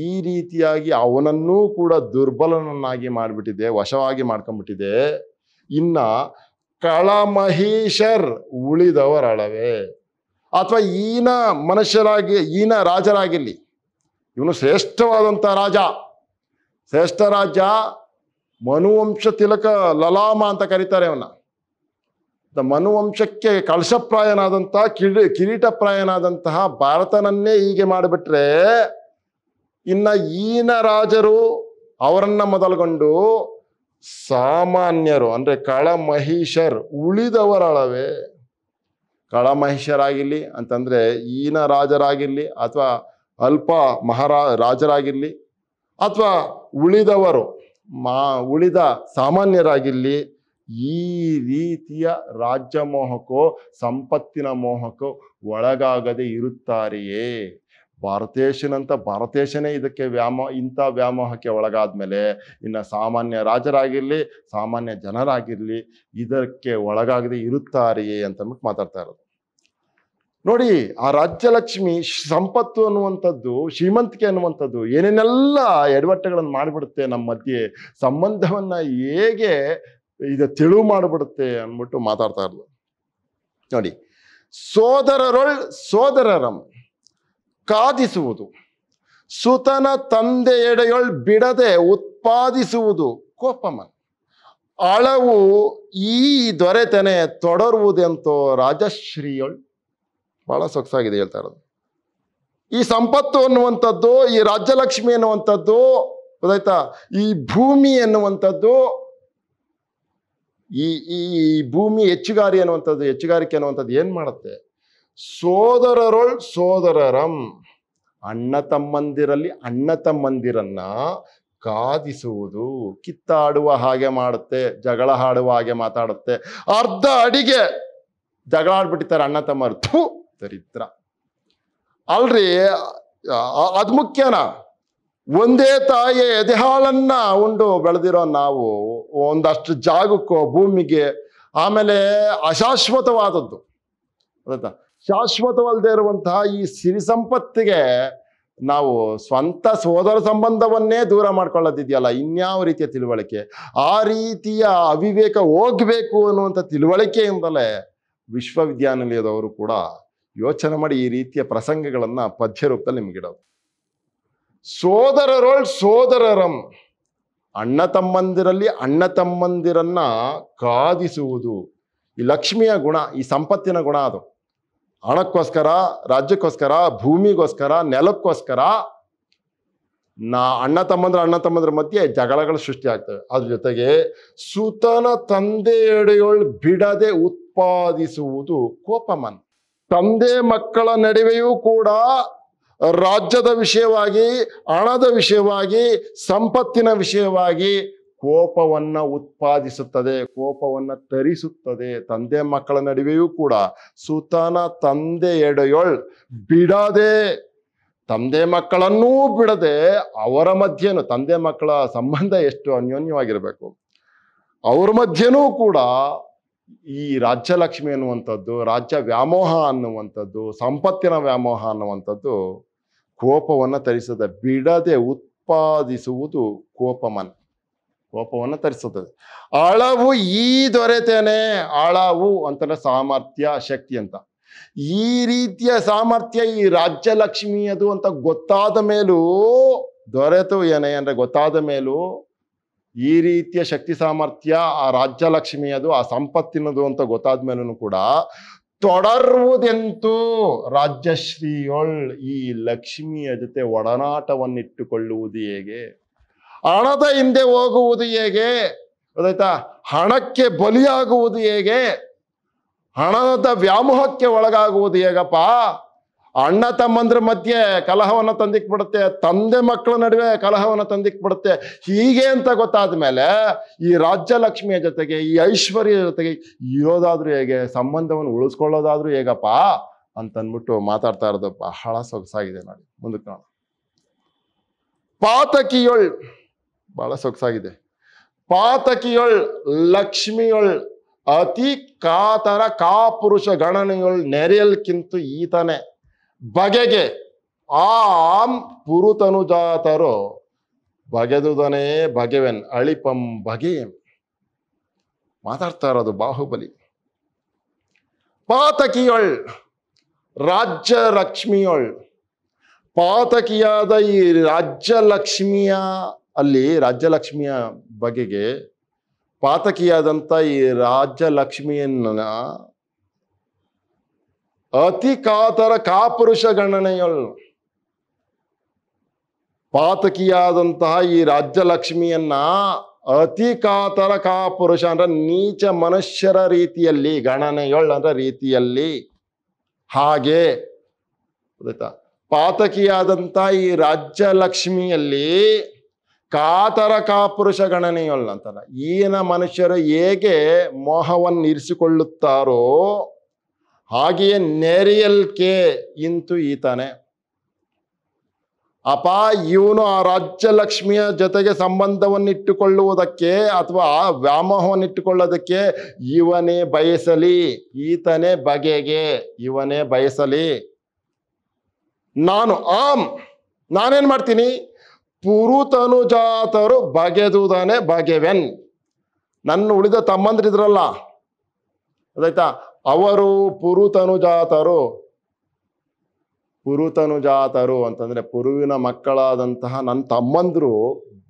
ಈ ರೀತಿಯಾಗಿ ಅವನನ್ನೂ ಕೂಡ ದುರ್ಬಲನನ್ನಾಗಿ ಮಾಡಿಬಿಟ್ಟಿದೆ ವಶವಾಗಿ ಮಾಡ್ಕೊಂಬಿಟ್ಟಿದೆ ಇನ್ನ ಕಳಮಹೀಶರ್ ಉಳಿದವರಳವೇ ಅಥವಾ ಈನ ಮನುಷ್ಯರಾಗಿ ಈನ ರಾಜರಾಗಿರಲಿ ಇವನು ಶ್ರೇಷ್ಠವಾದಂಥ ರಾಜ ಶ್ರೇಷ್ಠ ರಾಜ ಮನುವಂಶ ತಿಲಕ ಲಲಾಮ ಅಂತ ಕರೀತಾರೆ ದ ಮನುವಂಶಕ್ಕೆ ಕಳಶಪ್ರಾಯನಾದಂತಹ ಕಿರಿ ಕಿರೀಟಪ್ರಾಯನಾದಂತಹ ಭಾರತನನ್ನೇ ಹೀಗೆ ಮಾಡಿಬಿಟ್ರೆ ಇನ್ನ ಈನ ರಾಜರು ಅವರನ್ನ ಮೊದಲುಗೊಂಡು ಸಾಮಾನ್ಯರು ಅಂದರೆ ಕಳಮಹಿಷರ್ ಉಳಿದವರಳವೇ ಕಾಳಮಹೇಶ್ವರಾಗಿರಲಿ ಅಂತಂದರೆ ಈನ ರಾಜರಾಗಿರಲಿ ಅಥವಾ ಅಲ್ಪ ಮಹಾರಾ ರಾಜರಾಗಿರಲಿ ಅಥವಾ ಉಳಿದವರು ಮಾ ಉಳಿದ ಸಾಮಾನ್ಯರಾಗಿರಲಿ ಈ ರೀತಿಯ ರಾಜ್ಯ ಮೋಹಕ್ಕೋ ಸಂಪತ್ತಿನ ಮೋಹಕ್ಕೋ ಒಳಗಾಗದೆ ಇರುತ್ತಾರೆಯೇ ಭಾರತೇಶನಂತ ಭಾರತೇಶನೇ ಇದಕ್ಕೆ ವ್ಯಾಮ ಇಂಥ ವ್ಯಾಮೋಹಕ್ಕೆ ಒಳಗಾದ ಮೇಲೆ ಇನ್ನು ಸಾಮಾನ್ಯ ರಾಜರಾಗಿರಲಿ ಸಾಮಾನ್ಯ ಜನರಾಗಿರಲಿ ಇದಕ್ಕೆ ಒಳಗಾಗದೆ ಇರುತ್ತಾರೆಯೇ ಅಂತಂದ್ಬಿಟ್ಟು ಮಾತಾಡ್ತಾ ಇರೋದು ನೋಡಿ ಆ ರಾಜ್ಯಲಕ್ಷ್ಮಿ ಸಂಪತ್ತು ಅನ್ನುವಂಥದ್ದು ಶ್ರೀಮಂತಿಕೆ ಅನ್ನುವಂಥದ್ದು ಏನೇನೆಲ್ಲ ಎಡವಟ್ಟೆಗಳನ್ನು ಮಾಡಿಬಿಡುತ್ತೆ ನಮ್ಮ ಮಧ್ಯೆ ಸಂಬಂಧವನ್ನು ಹೇಗೆ ಇದು ತಿಳಿವು ಮಾಡಿಬಿಡುತ್ತೆ ಅಂದ್ಬಿಟ್ಟು ಮಾತಾಡ್ತಾ ಇರಲು ನೋಡಿ ಸೋದರರೊಳ್ ಸೋದರರಂ ಕಾದಿಸುವುದು ಸುತನ ತಂದೆ ಎಡೆಯೊಳ್ ಬಿಡದೆ ಉತ್ಪಾದಿಸುವುದು ಕೋಪಮನ್ ಅಳವು ಈ ದೊರೆತನೆ ತೊಡರುವುದೆಂತೋ ರಾಜಶ್ರೀಯೊಳ್ ಭಾಳ ಸೊಗಸಾಗಿದೆ ಹೇಳ್ತಾ ಇರೋದು ಈ ಸಂಪತ್ತು ಅನ್ನುವಂಥದ್ದು ಈ ರಾಜ್ಯಲಕ್ಷ್ಮಿ ಅನ್ನುವಂಥದ್ದು ಗೊತ್ತಾಯ್ತಾ ಈ ಭೂಮಿ ಅನ್ನುವಂಥದ್ದು ಈ ಈ ಭೂಮಿ ಹೆಚ್ಚುಗಾರಿ ಅನ್ನುವಂಥದ್ದು ಹೆಚ್ಚುಗಾರಿಕೆ ಅನ್ನುವಂಥದ್ದು ಏನು ಮಾಡುತ್ತೆ ಸೋದರರೊಳ್ ಸೋದರರಂ ಅಣ್ಣ ತಮ್ಮಂದಿರಲ್ಲಿ ಅಣ್ಣ ತಮ್ಮಂದಿರನ್ನ ಕಾದಿಸುವುದು ಕಿತ್ತಾಡುವ ಹಾಗೆ ಮಾಡುತ್ತೆ ಜಗಳ ಹಾಡುವ ಹಾಗೆ ಮಾತಾಡುತ್ತೆ ಅರ್ಧ ಅಡಿಗೆ ಜಗಳ ಆಡ್ಬಿಟ್ಟಿರ್ತಾರೆ ಅಣ್ಣ ತಮ್ಮರು ದರಿದ್ರ ಅಲ್ರಿ ಅದ್ ಮುಖ್ಯನ ಒಂದೇ ತಾಯಿ ಎದೆಹಾಳನ್ನ ಉಂಡು ಬೆಳೆದಿರೋ ನಾವು ಒಂದಷ್ಟು ಜಾಗಕ್ಕೋ ಭೂಮಿಗೆ ಆಮೇಲೆ ಅಶಾಶ್ವತವಾದದ್ದು ಗೊತ್ತಾ ಶಾಶ್ವತವಲ್ಲದೆ ಇರುವಂತಹ ಈ ಸಿರಿ ಸಂಪತ್ತಿಗೆ ನಾವು ಸ್ವಂತ ಸೋದರ ಸಂಬಂಧವನ್ನೇ ದೂರ ಮಾಡ್ಕೊಳ್ಳೋದಿದೆಯಲ್ಲ ಇನ್ಯಾವ ರೀತಿಯ ತಿಳುವಳಿಕೆ ಆ ರೀತಿಯ ಅವಿವೇಕ ಹೋಗ್ಬೇಕು ಅನ್ನುವಂಥ ತಿಳುವಳಿಕೆಯಿಂದಲೇ ವಿಶ್ವವಿದ್ಯಾನಿಲಯದವರು ಕೂಡ ಯೋಚನೆ ಮಾಡಿ ಈ ರೀತಿಯ ಪ್ರಸಂಗಗಳನ್ನು ಪದ್ಯ ರೂಪದಲ್ಲಿ ಇಡೋದು ಸೋದರರೊಳ್ ಸೋದರರಂ ಅಣ್ಣ ತಮ್ಮಂದಿರಲ್ಲಿ ಅಣ್ಣ ತಮ್ಮಂದಿರನ್ನ ಕಾದಿಸುವುದು ಈ ಲಕ್ಷ್ಮಿಯ ಗುಣ ಈ ಸಂಪತ್ತಿನ ಗುಣ ಅದು ಹಣಕ್ಕೋಸ್ಕರ ರಾಜ್ಯಕ್ಕೋಸ್ಕರ ಭೂಮಿಗೋಸ್ಕರ ನೆಲಕ್ಕೋಸ್ಕರ ನಾ ಅಣ್ಣ ತಮ್ಮಂದ್ರ ಅಣ್ಣ ತಮ್ಮಂದ್ರ ಮಧ್ಯೆ ಜಗಳಗಳು ಆಗ್ತವೆ ಅದ್ರ ಜೊತೆಗೆ ಸುತನ ತಂದೆಯಡೆಯೊಳ್ ಬಿಡದೆ ಉತ್ಪಾದಿಸುವುದು ಕೋಪಮನ್ ತಂದೆ ಮಕ್ಕಳ ನಡುವೆಯೂ ಕೂಡ ರಾಜ್ಯದ ವಿಷಯವಾಗಿ ಹಣದ ವಿಷಯವಾಗಿ ಸಂಪತ್ತಿನ ವಿಷಯವಾಗಿ ಕೋಪವನ್ನು ಉತ್ಪಾದಿಸುತ್ತದೆ ಕೋಪವನ್ನು ತರಿಸುತ್ತದೆ ತಂದೆ ಮಕ್ಕಳ ನಡುವೆಯೂ ಕೂಡ ಸುತನ ತಂದೆ ಎಡೆಯೊಳ್ ಬಿಡದೆ ತಂದೆ ಮಕ್ಕಳನ್ನೂ ಬಿಡದೆ ಅವರ ಮಧ್ಯೆನೂ ತಂದೆ ಮಕ್ಕಳ ಸಂಬಂಧ ಎಷ್ಟು ಅನ್ಯೋನ್ಯವಾಗಿರಬೇಕು ಅವ್ರ ಮಧ್ಯೆನೂ ಕೂಡ ಈ ರಾಜ್ಯಲಕ್ಷ್ಮಿ ಅನ್ನುವಂಥದ್ದು ರಾಜ್ಯ ವ್ಯಾಮೋಹ ಅನ್ನುವಂಥದ್ದು ಸಂಪತ್ತಿನ ವ್ಯಾಮೋಹ ಅನ್ನುವಂಥದ್ದು ಕೋಪವನ್ನು ತರಿಸದೆ ಬಿಡದೆ ಉತ್ಪಾದಿಸುವುದು ಕೋಪಮನ್ ಕೋಪವನ್ನು ತರಿಸುತ್ತದೆ ಅಳವು ಈ ದೊರೆತೇನೆ ಅಳವು ಅಂತಂದ್ರೆ ಸಾಮರ್ಥ್ಯ ಶಕ್ತಿ ಅಂತ ಈ ರೀತಿಯ ಸಾಮರ್ಥ್ಯ ಈ ರಾಜ್ಯಲಕ್ಷ್ಮಿಯದು ಅಂತ ಗೊತ್ತಾದ ಮೇಲೂ ದೊರೆತು ಏನೇ ಅಂದರೆ ಗೊತ್ತಾದ ಮೇಲೂ ಈ ರೀತಿಯ ಶಕ್ತಿ ಸಾಮರ್ಥ್ಯ ಆ ರಾಜ್ಯಲಕ್ಷ್ಮಿಯದು ಆ ಸಂಪತ್ತಿನದು ಅಂತ ಗೊತ್ತಾದ್ಮೇಲೂ ಕೂಡ ತೊಡರುವುದೆಂತೂ ರಾಜ್ಯಶ್ರೀಯೊಳ್ ಈ ಲಕ್ಷ್ಮಿಯ ಜೊತೆ ಒಡನಾಟವನ್ನಿಟ್ಟುಕೊಳ್ಳುವುದು ಹೇಗೆ ಹಣದ ಹಿಂದೆ ಹೋಗುವುದು ಹೇಗೆ ಗೊತ್ತಾಯ್ತಾ ಹಣಕ್ಕೆ ಬಲಿಯಾಗುವುದು ಹೇಗೆ ಹಣದ ವ್ಯಾಮೋಹಕ್ಕೆ ಒಳಗಾಗುವುದು ಹೇಗಪ್ಪ ಅಣ್ಣ ತಮ್ಮಂದ್ರ ಮಧ್ಯೆ ಕಲಹವನ್ನು ಬಿಡುತ್ತೆ ತಂದೆ ಮಕ್ಕಳ ನಡುವೆ ಕಲಹವನ್ನು ಬಿಡುತ್ತೆ ಹೀಗೆ ಅಂತ ಗೊತ್ತಾದ ಮೇಲೆ ಈ ಲಕ್ಷ್ಮಿಯ ಜೊತೆಗೆ ಈ ಐಶ್ವರ್ಯ ಜೊತೆಗೆ ಇರೋದಾದ್ರೂ ಹೇಗೆ ಸಂಬಂಧವನ್ನು ಉಳಿಸ್ಕೊಳ್ಳೋದಾದ್ರೂ ಹೇಗಪ್ಪ ಅಂತನ್ಬಿಟ್ಟು ಮಾತಾಡ್ತಾ ಇರೋದು ಬಹಳ ಸೊಗಸಾಗಿದೆ ನೋಡಿ ಮುಂದಕ್ಕೆ ನೋಡ ಪಾತಕಿಯೊಳ್ ಬಹಳ ಸೊಗಸಾಗಿದೆ ಪಾತಕಿಯೊಳ್ ಲಕ್ಷ್ಮಿಯೊಳ್ ಅತಿ ಕಾತರ ಕಾಪುರುಷ ಗಣನೆಯೊಳ್ ನೆರೆಯಲ್ಕಿಂತ ಈತನೇ ಬಗೆಗೆ ಆಂ ಪುರುತನು ಜಾತರು ಬಗೆದುದನೇ ಬಗೆವೆನ್ ಅಳಿಪಂ ಬಗೆ ಮಾತಾಡ್ತಾ ಇರೋದು ಬಾಹುಬಲಿ ಪಾತಕಿಯೊಳ್ ರಾಜ್ಯ ಲಕ್ಷ್ಮಿಯೊಳ್ ಪಾತಕಿಯಾದ ಈ ರಾಜ್ಯ ಲಕ್ಷ್ಮಿಯ ಅಲ್ಲಿ ರಾಜ್ಯಲಕ್ಷ್ಮಿಯ ಬಗೆಗೆ ಪಾತಕಿಯಾದಂಥ ಈ ರಾಜ್ಯಲಕ್ಷ್ಮಿಯನ್ನ ಅತಿ ಕಾತರ ಕಾಪುರುಷ ಗಣನೆಯಳು ಪಾತಕಿಯಾದಂತಹ ಈ ರಾಜ್ಯ ಅತಿ ಕಾತರ ಕಾಪುರುಷ ಅಂದ್ರೆ ನೀಚ ಮನುಷ್ಯರ ರೀತಿಯಲ್ಲಿ ಅಂದ್ರ ರೀತಿಯಲ್ಲಿ ಹಾಗೆ ಗೊತ್ತಾ ಈ ಈ ಲಕ್ಷ್ಮಿಯಲ್ಲಿ ಕಾತರ ಕಾಪುರುಷ ಗಣನೆಯೊಳ್ ಅಂತಲ್ಲ ಈನ ಮನುಷ್ಯರು ಹೇಗೆ ಮೋಹವನ್ನು ಇರಿಸಿಕೊಳ್ಳುತ್ತಾರೋ ಹಾಗೆಯೇ ನೆರಿಯಲ್ ಕೆ ಇಂತು ಈತಾನೆ ಅಪ ಇವನು ಆ ಲಕ್ಷ್ಮಿಯ ಜೊತೆಗೆ ಸಂಬಂಧವನ್ನಿಟ್ಟುಕೊಳ್ಳುವುದಕ್ಕೆ ಅಥವಾ ಆ ವ್ಯಾಮೋಹವನ್ನಿಟ್ಟುಕೊಳ್ಳೋದಕ್ಕೆ ಇವನೇ ಬಯಸಲಿ ಈತನೇ ಬಗೆಗೆ ಇವನೇ ಬಯಸಲಿ ನಾನು ಆಮ್ ನಾನೇನು ಮಾಡ್ತೀನಿ ಪುರುತನುಜಾತರು ಬಗೆದುದಾನೆ ಬಗೆವೆನ್ ನನ್ನ ಉಳಿದ ತಮ್ಮಂದ್ರಿದ್ರಲ್ಲ ಅದಾಯ್ತಾ ಅವರು ಪುರುತನುಜಾತರು ಪುರುತನುಜಾತರು ಅಂತಂದ್ರೆ ಪುರುವಿನ ಮಕ್ಕಳಾದಂತಹ ನನ್ನ ತಮ್ಮಂದ್ರು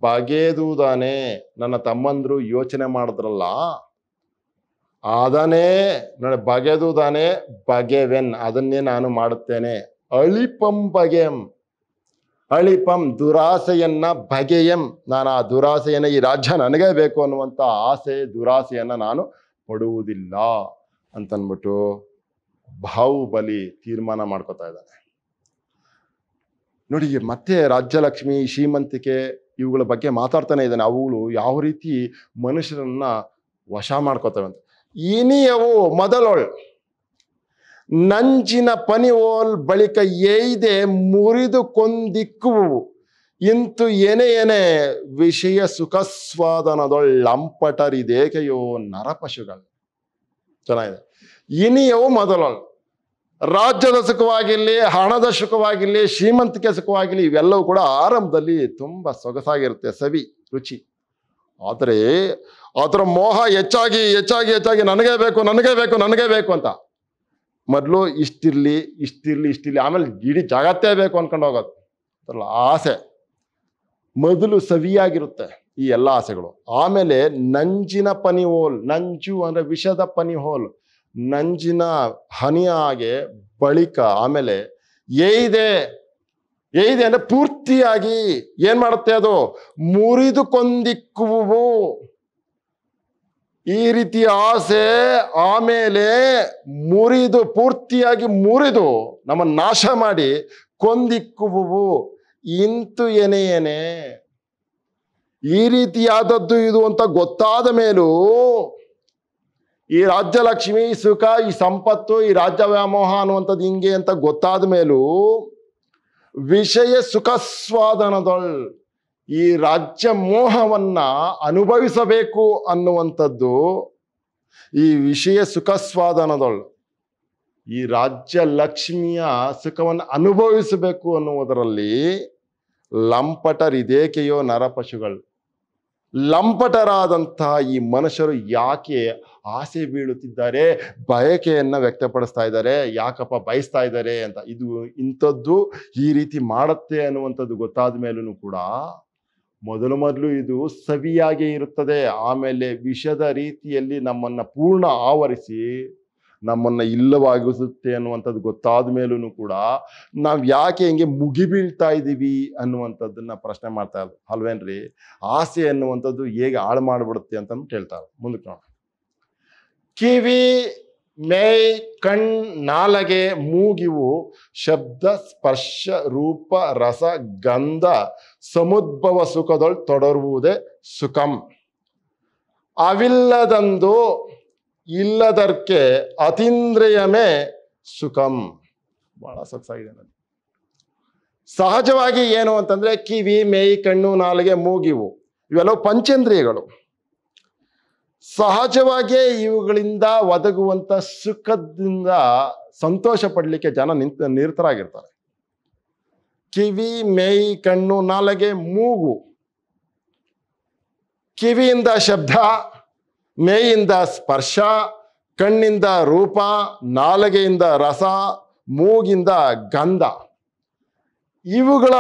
ಬಗೆದುದಾನೆ ನನ್ನ ತಮ್ಮಂದ್ರು ಯೋಚನೆ ಮಾಡಿದ್ರಲ್ಲ ಅದನ್ನೇ ನೋಡಿ ಬಗೆದುದಾನೆ ಬಗೆವೆನ್ ಅದನ್ನೇ ನಾನು ಮಾಡುತ್ತೇನೆ ಅಳಿಪಂ ಬಗೆಂ ಅಳಿಪಂ ದುರಾಸೆಯನ್ನ ಬಗೆಯಂ ನಾನು ಆ ದುರಾಸೆಯನ್ನು ಈ ರಾಜ್ಯ ನನಗೇ ಬೇಕು ಅನ್ನುವಂಥ ಆಸೆ ದುರಾಸೆಯನ್ನು ನಾನು ಪಡುವುದಿಲ್ಲ ಅಂತನ್ಬಿಟ್ಟು ಬಾಹುಬಲಿ ತೀರ್ಮಾನ ಮಾಡ್ಕೋತಾ ಇದ್ದಾನೆ ನೋಡಿ ಮತ್ತೆ ರಾಜ್ಯಲಕ್ಷ್ಮಿ ಶ್ರೀಮಂತಿಕೆ ಇವುಗಳ ಬಗ್ಗೆ ಮಾತಾಡ್ತಾನೆ ಇದ್ದಾನೆ ಅವುಗಳು ಯಾವ ರೀತಿ ಮನುಷ್ಯರನ್ನ ವಶ ಮಾಡ್ಕೋತವೆ ಅಂತ ಇನಿಯವು ಮೊದಲೊಳ್ ನಂಜಿನ ಓಲ್ ಬಳಿಕ ಏಯ್ದೆ ಮುರಿದು ಕೊಂದಿಕ್ಕುವು ಇಂತು ಏನೇ ಏನೇ ವಿಷಯ ಲಂಪಟರಿದೇಕೆಯೋ ನರಪಶುಗಳು ಚೆನ್ನಾಗಿದೆ ಇನಿಯವು ಮೊದಲಲ್ಲ ರಾಜ್ಯದ ಸುಖವಾಗಿರಲಿ ಹಣದ ಸುಖವಾಗಿರಲಿ ಶ್ರೀಮಂತಿಕೆ ಸುಖವಾಗಿರಲಿ ಇವೆಲ್ಲವೂ ಕೂಡ ಆರಂಭದಲ್ಲಿ ತುಂಬ ಸೊಗಸಾಗಿರುತ್ತೆ ಸವಿ ರುಚಿ ಆದರೆ ಅದರ ಮೋಹ ಹೆಚ್ಚಾಗಿ ಹೆಚ್ಚಾಗಿ ಹೆಚ್ಚಾಗಿ ನನಗೇ ಬೇಕು ನನಗೇ ಬೇಕು ನನಗೇ ಬೇಕು ಅಂತ ಮೊದಲು ಇಷ್ಟಿರಲಿ ಇಷ್ಟಿರಲಿ ಇಷ್ಟಿರಲಿ ಆಮೇಲೆ ಇಡೀ ಜಗತ್ತೇ ಬೇಕು ಅನ್ಕೊಂಡು ಹೋಗೋದು ಅದರಲ್ಲ ಆಸೆ ಮೊದಲು ಸವಿಯಾಗಿರುತ್ತೆ ಈ ಎಲ್ಲ ಆಸೆಗಳು ಆಮೇಲೆ ನಂಜಿನ ಪನಿ ಹೋಲ್ ನಂಜು ಅಂದರೆ ವಿಷದ ಪನಿಹೋಲ್ ನಂಜಿನ ಹನಿಯ ಹಾಗೆ ಬಳಿಕ ಆಮೇಲೆ ಏಯ್ದೆ ಏಯ್ದೆ ಅಂದರೆ ಪೂರ್ತಿಯಾಗಿ ಏನು ಮಾಡುತ್ತೆ ಅದು ಮುರಿದುಕೊಂಡಿಕ್ಕುವು ಈ ರೀತಿ ಆಸೆ ಆಮೇಲೆ ಮುರಿದು ಪೂರ್ತಿಯಾಗಿ ಮುರಿದು ನಮ್ಮ ನಾಶ ಮಾಡಿ ಕೊಂದಿಕ್ಕುವು ಇಂತು ಏನೇ ಈ ರೀತಿಯಾದದ್ದು ಇದು ಅಂತ ಗೊತ್ತಾದ ಮೇಲೂ ಈ ರಾಜ್ಯ ಲಕ್ಷ್ಮಿ ಸುಖ ಈ ಸಂಪತ್ತು ಈ ರಾಜ್ಯ ವ್ಯಾಮೋಹ ಅನ್ನುವಂಥದ್ದು ಹಿಂಗೆ ಅಂತ ಗೊತ್ತಾದ ಮೇಲೂ ವಿಷಯ ಸುಖಸ್ವಾದನದೊಳ್ ಈ ರಾಜ್ಯ ಮೋಹವನ್ನ ಅನುಭವಿಸಬೇಕು ಅನ್ನುವಂಥದ್ದು ಈ ವಿಷಯ ಸುಖ ಈ ರಾಜ್ಯ ಲಕ್ಷ್ಮಿಯ ಸುಖವನ್ನು ಅನುಭವಿಸಬೇಕು ಅನ್ನುವುದರಲ್ಲಿ ಲಂಪಟರಿದೇಕೆಯೋ ನರಪಶುಗಳು ಲಂಪಟರಾದಂತಹ ಈ ಮನುಷ್ಯರು ಯಾಕೆ ಆಸೆ ಬೀಳುತ್ತಿದ್ದಾರೆ ಬಯಕೆಯನ್ನು ವ್ಯಕ್ತಪಡಿಸ್ತಾ ಇದ್ದಾರೆ ಯಾಕಪ್ಪ ಬಯಸ್ತಾ ಇದ್ದಾರೆ ಅಂತ ಇದು ಇಂಥದ್ದು ಈ ರೀತಿ ಮಾಡುತ್ತೆ ಅನ್ನುವಂಥದ್ದು ಗೊತ್ತಾದ ಮೇಲೂ ಕೂಡ ಮೊದಲು ಮೊದಲು ಇದು ಸವಿಯಾಗೇ ಇರುತ್ತದೆ ಆಮೇಲೆ ವಿಷದ ರೀತಿಯಲ್ಲಿ ನಮ್ಮನ್ನು ಪೂರ್ಣ ಆವರಿಸಿ ನಮ್ಮನ್ನ ಇಲ್ಲವಾಗಿಸುತ್ತೆ ಅನ್ನುವಂಥದ್ದು ಗೊತ್ತಾದ ಮೇಲೂ ಕೂಡ ನಾವು ಯಾಕೆ ಹಿಂಗೆ ಮುಗಿಬೀಳ್ತಾ ಇದ್ದೀವಿ ಅನ್ನುವಂಥದ್ದನ್ನ ಪ್ರಶ್ನೆ ಮಾಡ್ತಾ ಇರೋದು ಅಲ್ವೇನ್ರಿ ಆಸೆ ಅನ್ನುವಂಥದ್ದು ಹೇಗೆ ಹಾಳು ಮಾಡಿಬಿಡುತ್ತೆ ಹೇಳ್ತಾ ಹೇಳ್ತಾರೆ ಮುಂದಕ್ಕೆ ಕಿವಿ ಮೇಯ್ ಕಣ್ ನಾಲಗೆ ಮೂಗಿವು ಶಬ್ದ ಸ್ಪರ್ಶ ರೂಪ ರಸ ಗಂಧ ಸಮುದ್ಭವ ಸುಖದೊಳ್ ತೊಡರುವುದೇ ಸುಖಂ ಅವಿಲ್ಲದಂದು ಇಲ್ಲದರ್ಕೆ ಅತೀಂದ್ರಿಯಮೇ ಸುಖಂ ಬಹಳ ಸೊಗಸಾಗಿದೆ ನನಗೆ ಸಹಜವಾಗಿ ಏನು ಅಂತಂದ್ರೆ ಕಿವಿ ಮೇಯಿ ಕಣ್ಣು ನಾಲಿಗೆ ಮೂಗಿವು ಇವೆಲ್ಲವೂ ಪಂಚೇಂದ್ರಿಯಗಳು ಸಹಜವಾಗಿಯೇ ಇವುಗಳಿಂದ ಒದಗುವಂತ ಸುಖದಿಂದ ಸಂತೋಷ ಪಡ್ಲಿಕ್ಕೆ ಜನ ನಿಂತ ನಿರತರಾಗಿರ್ತಾರೆ ಕಿವಿ ಮೇಯಿ ಕಣ್ಣು ನಾಲಗೆ ಮೂಗು ಕಿವಿಯಿಂದ ಶಬ್ದ ಮೇಯಿಂದ ಸ್ಪರ್ಶ ಕಣ್ಣಿಂದ ರೂಪ ನಾಲಗೆಯಿಂದ ರಸ ಮೂಗಿಂದ ಗಂಧ ಇವುಗಳ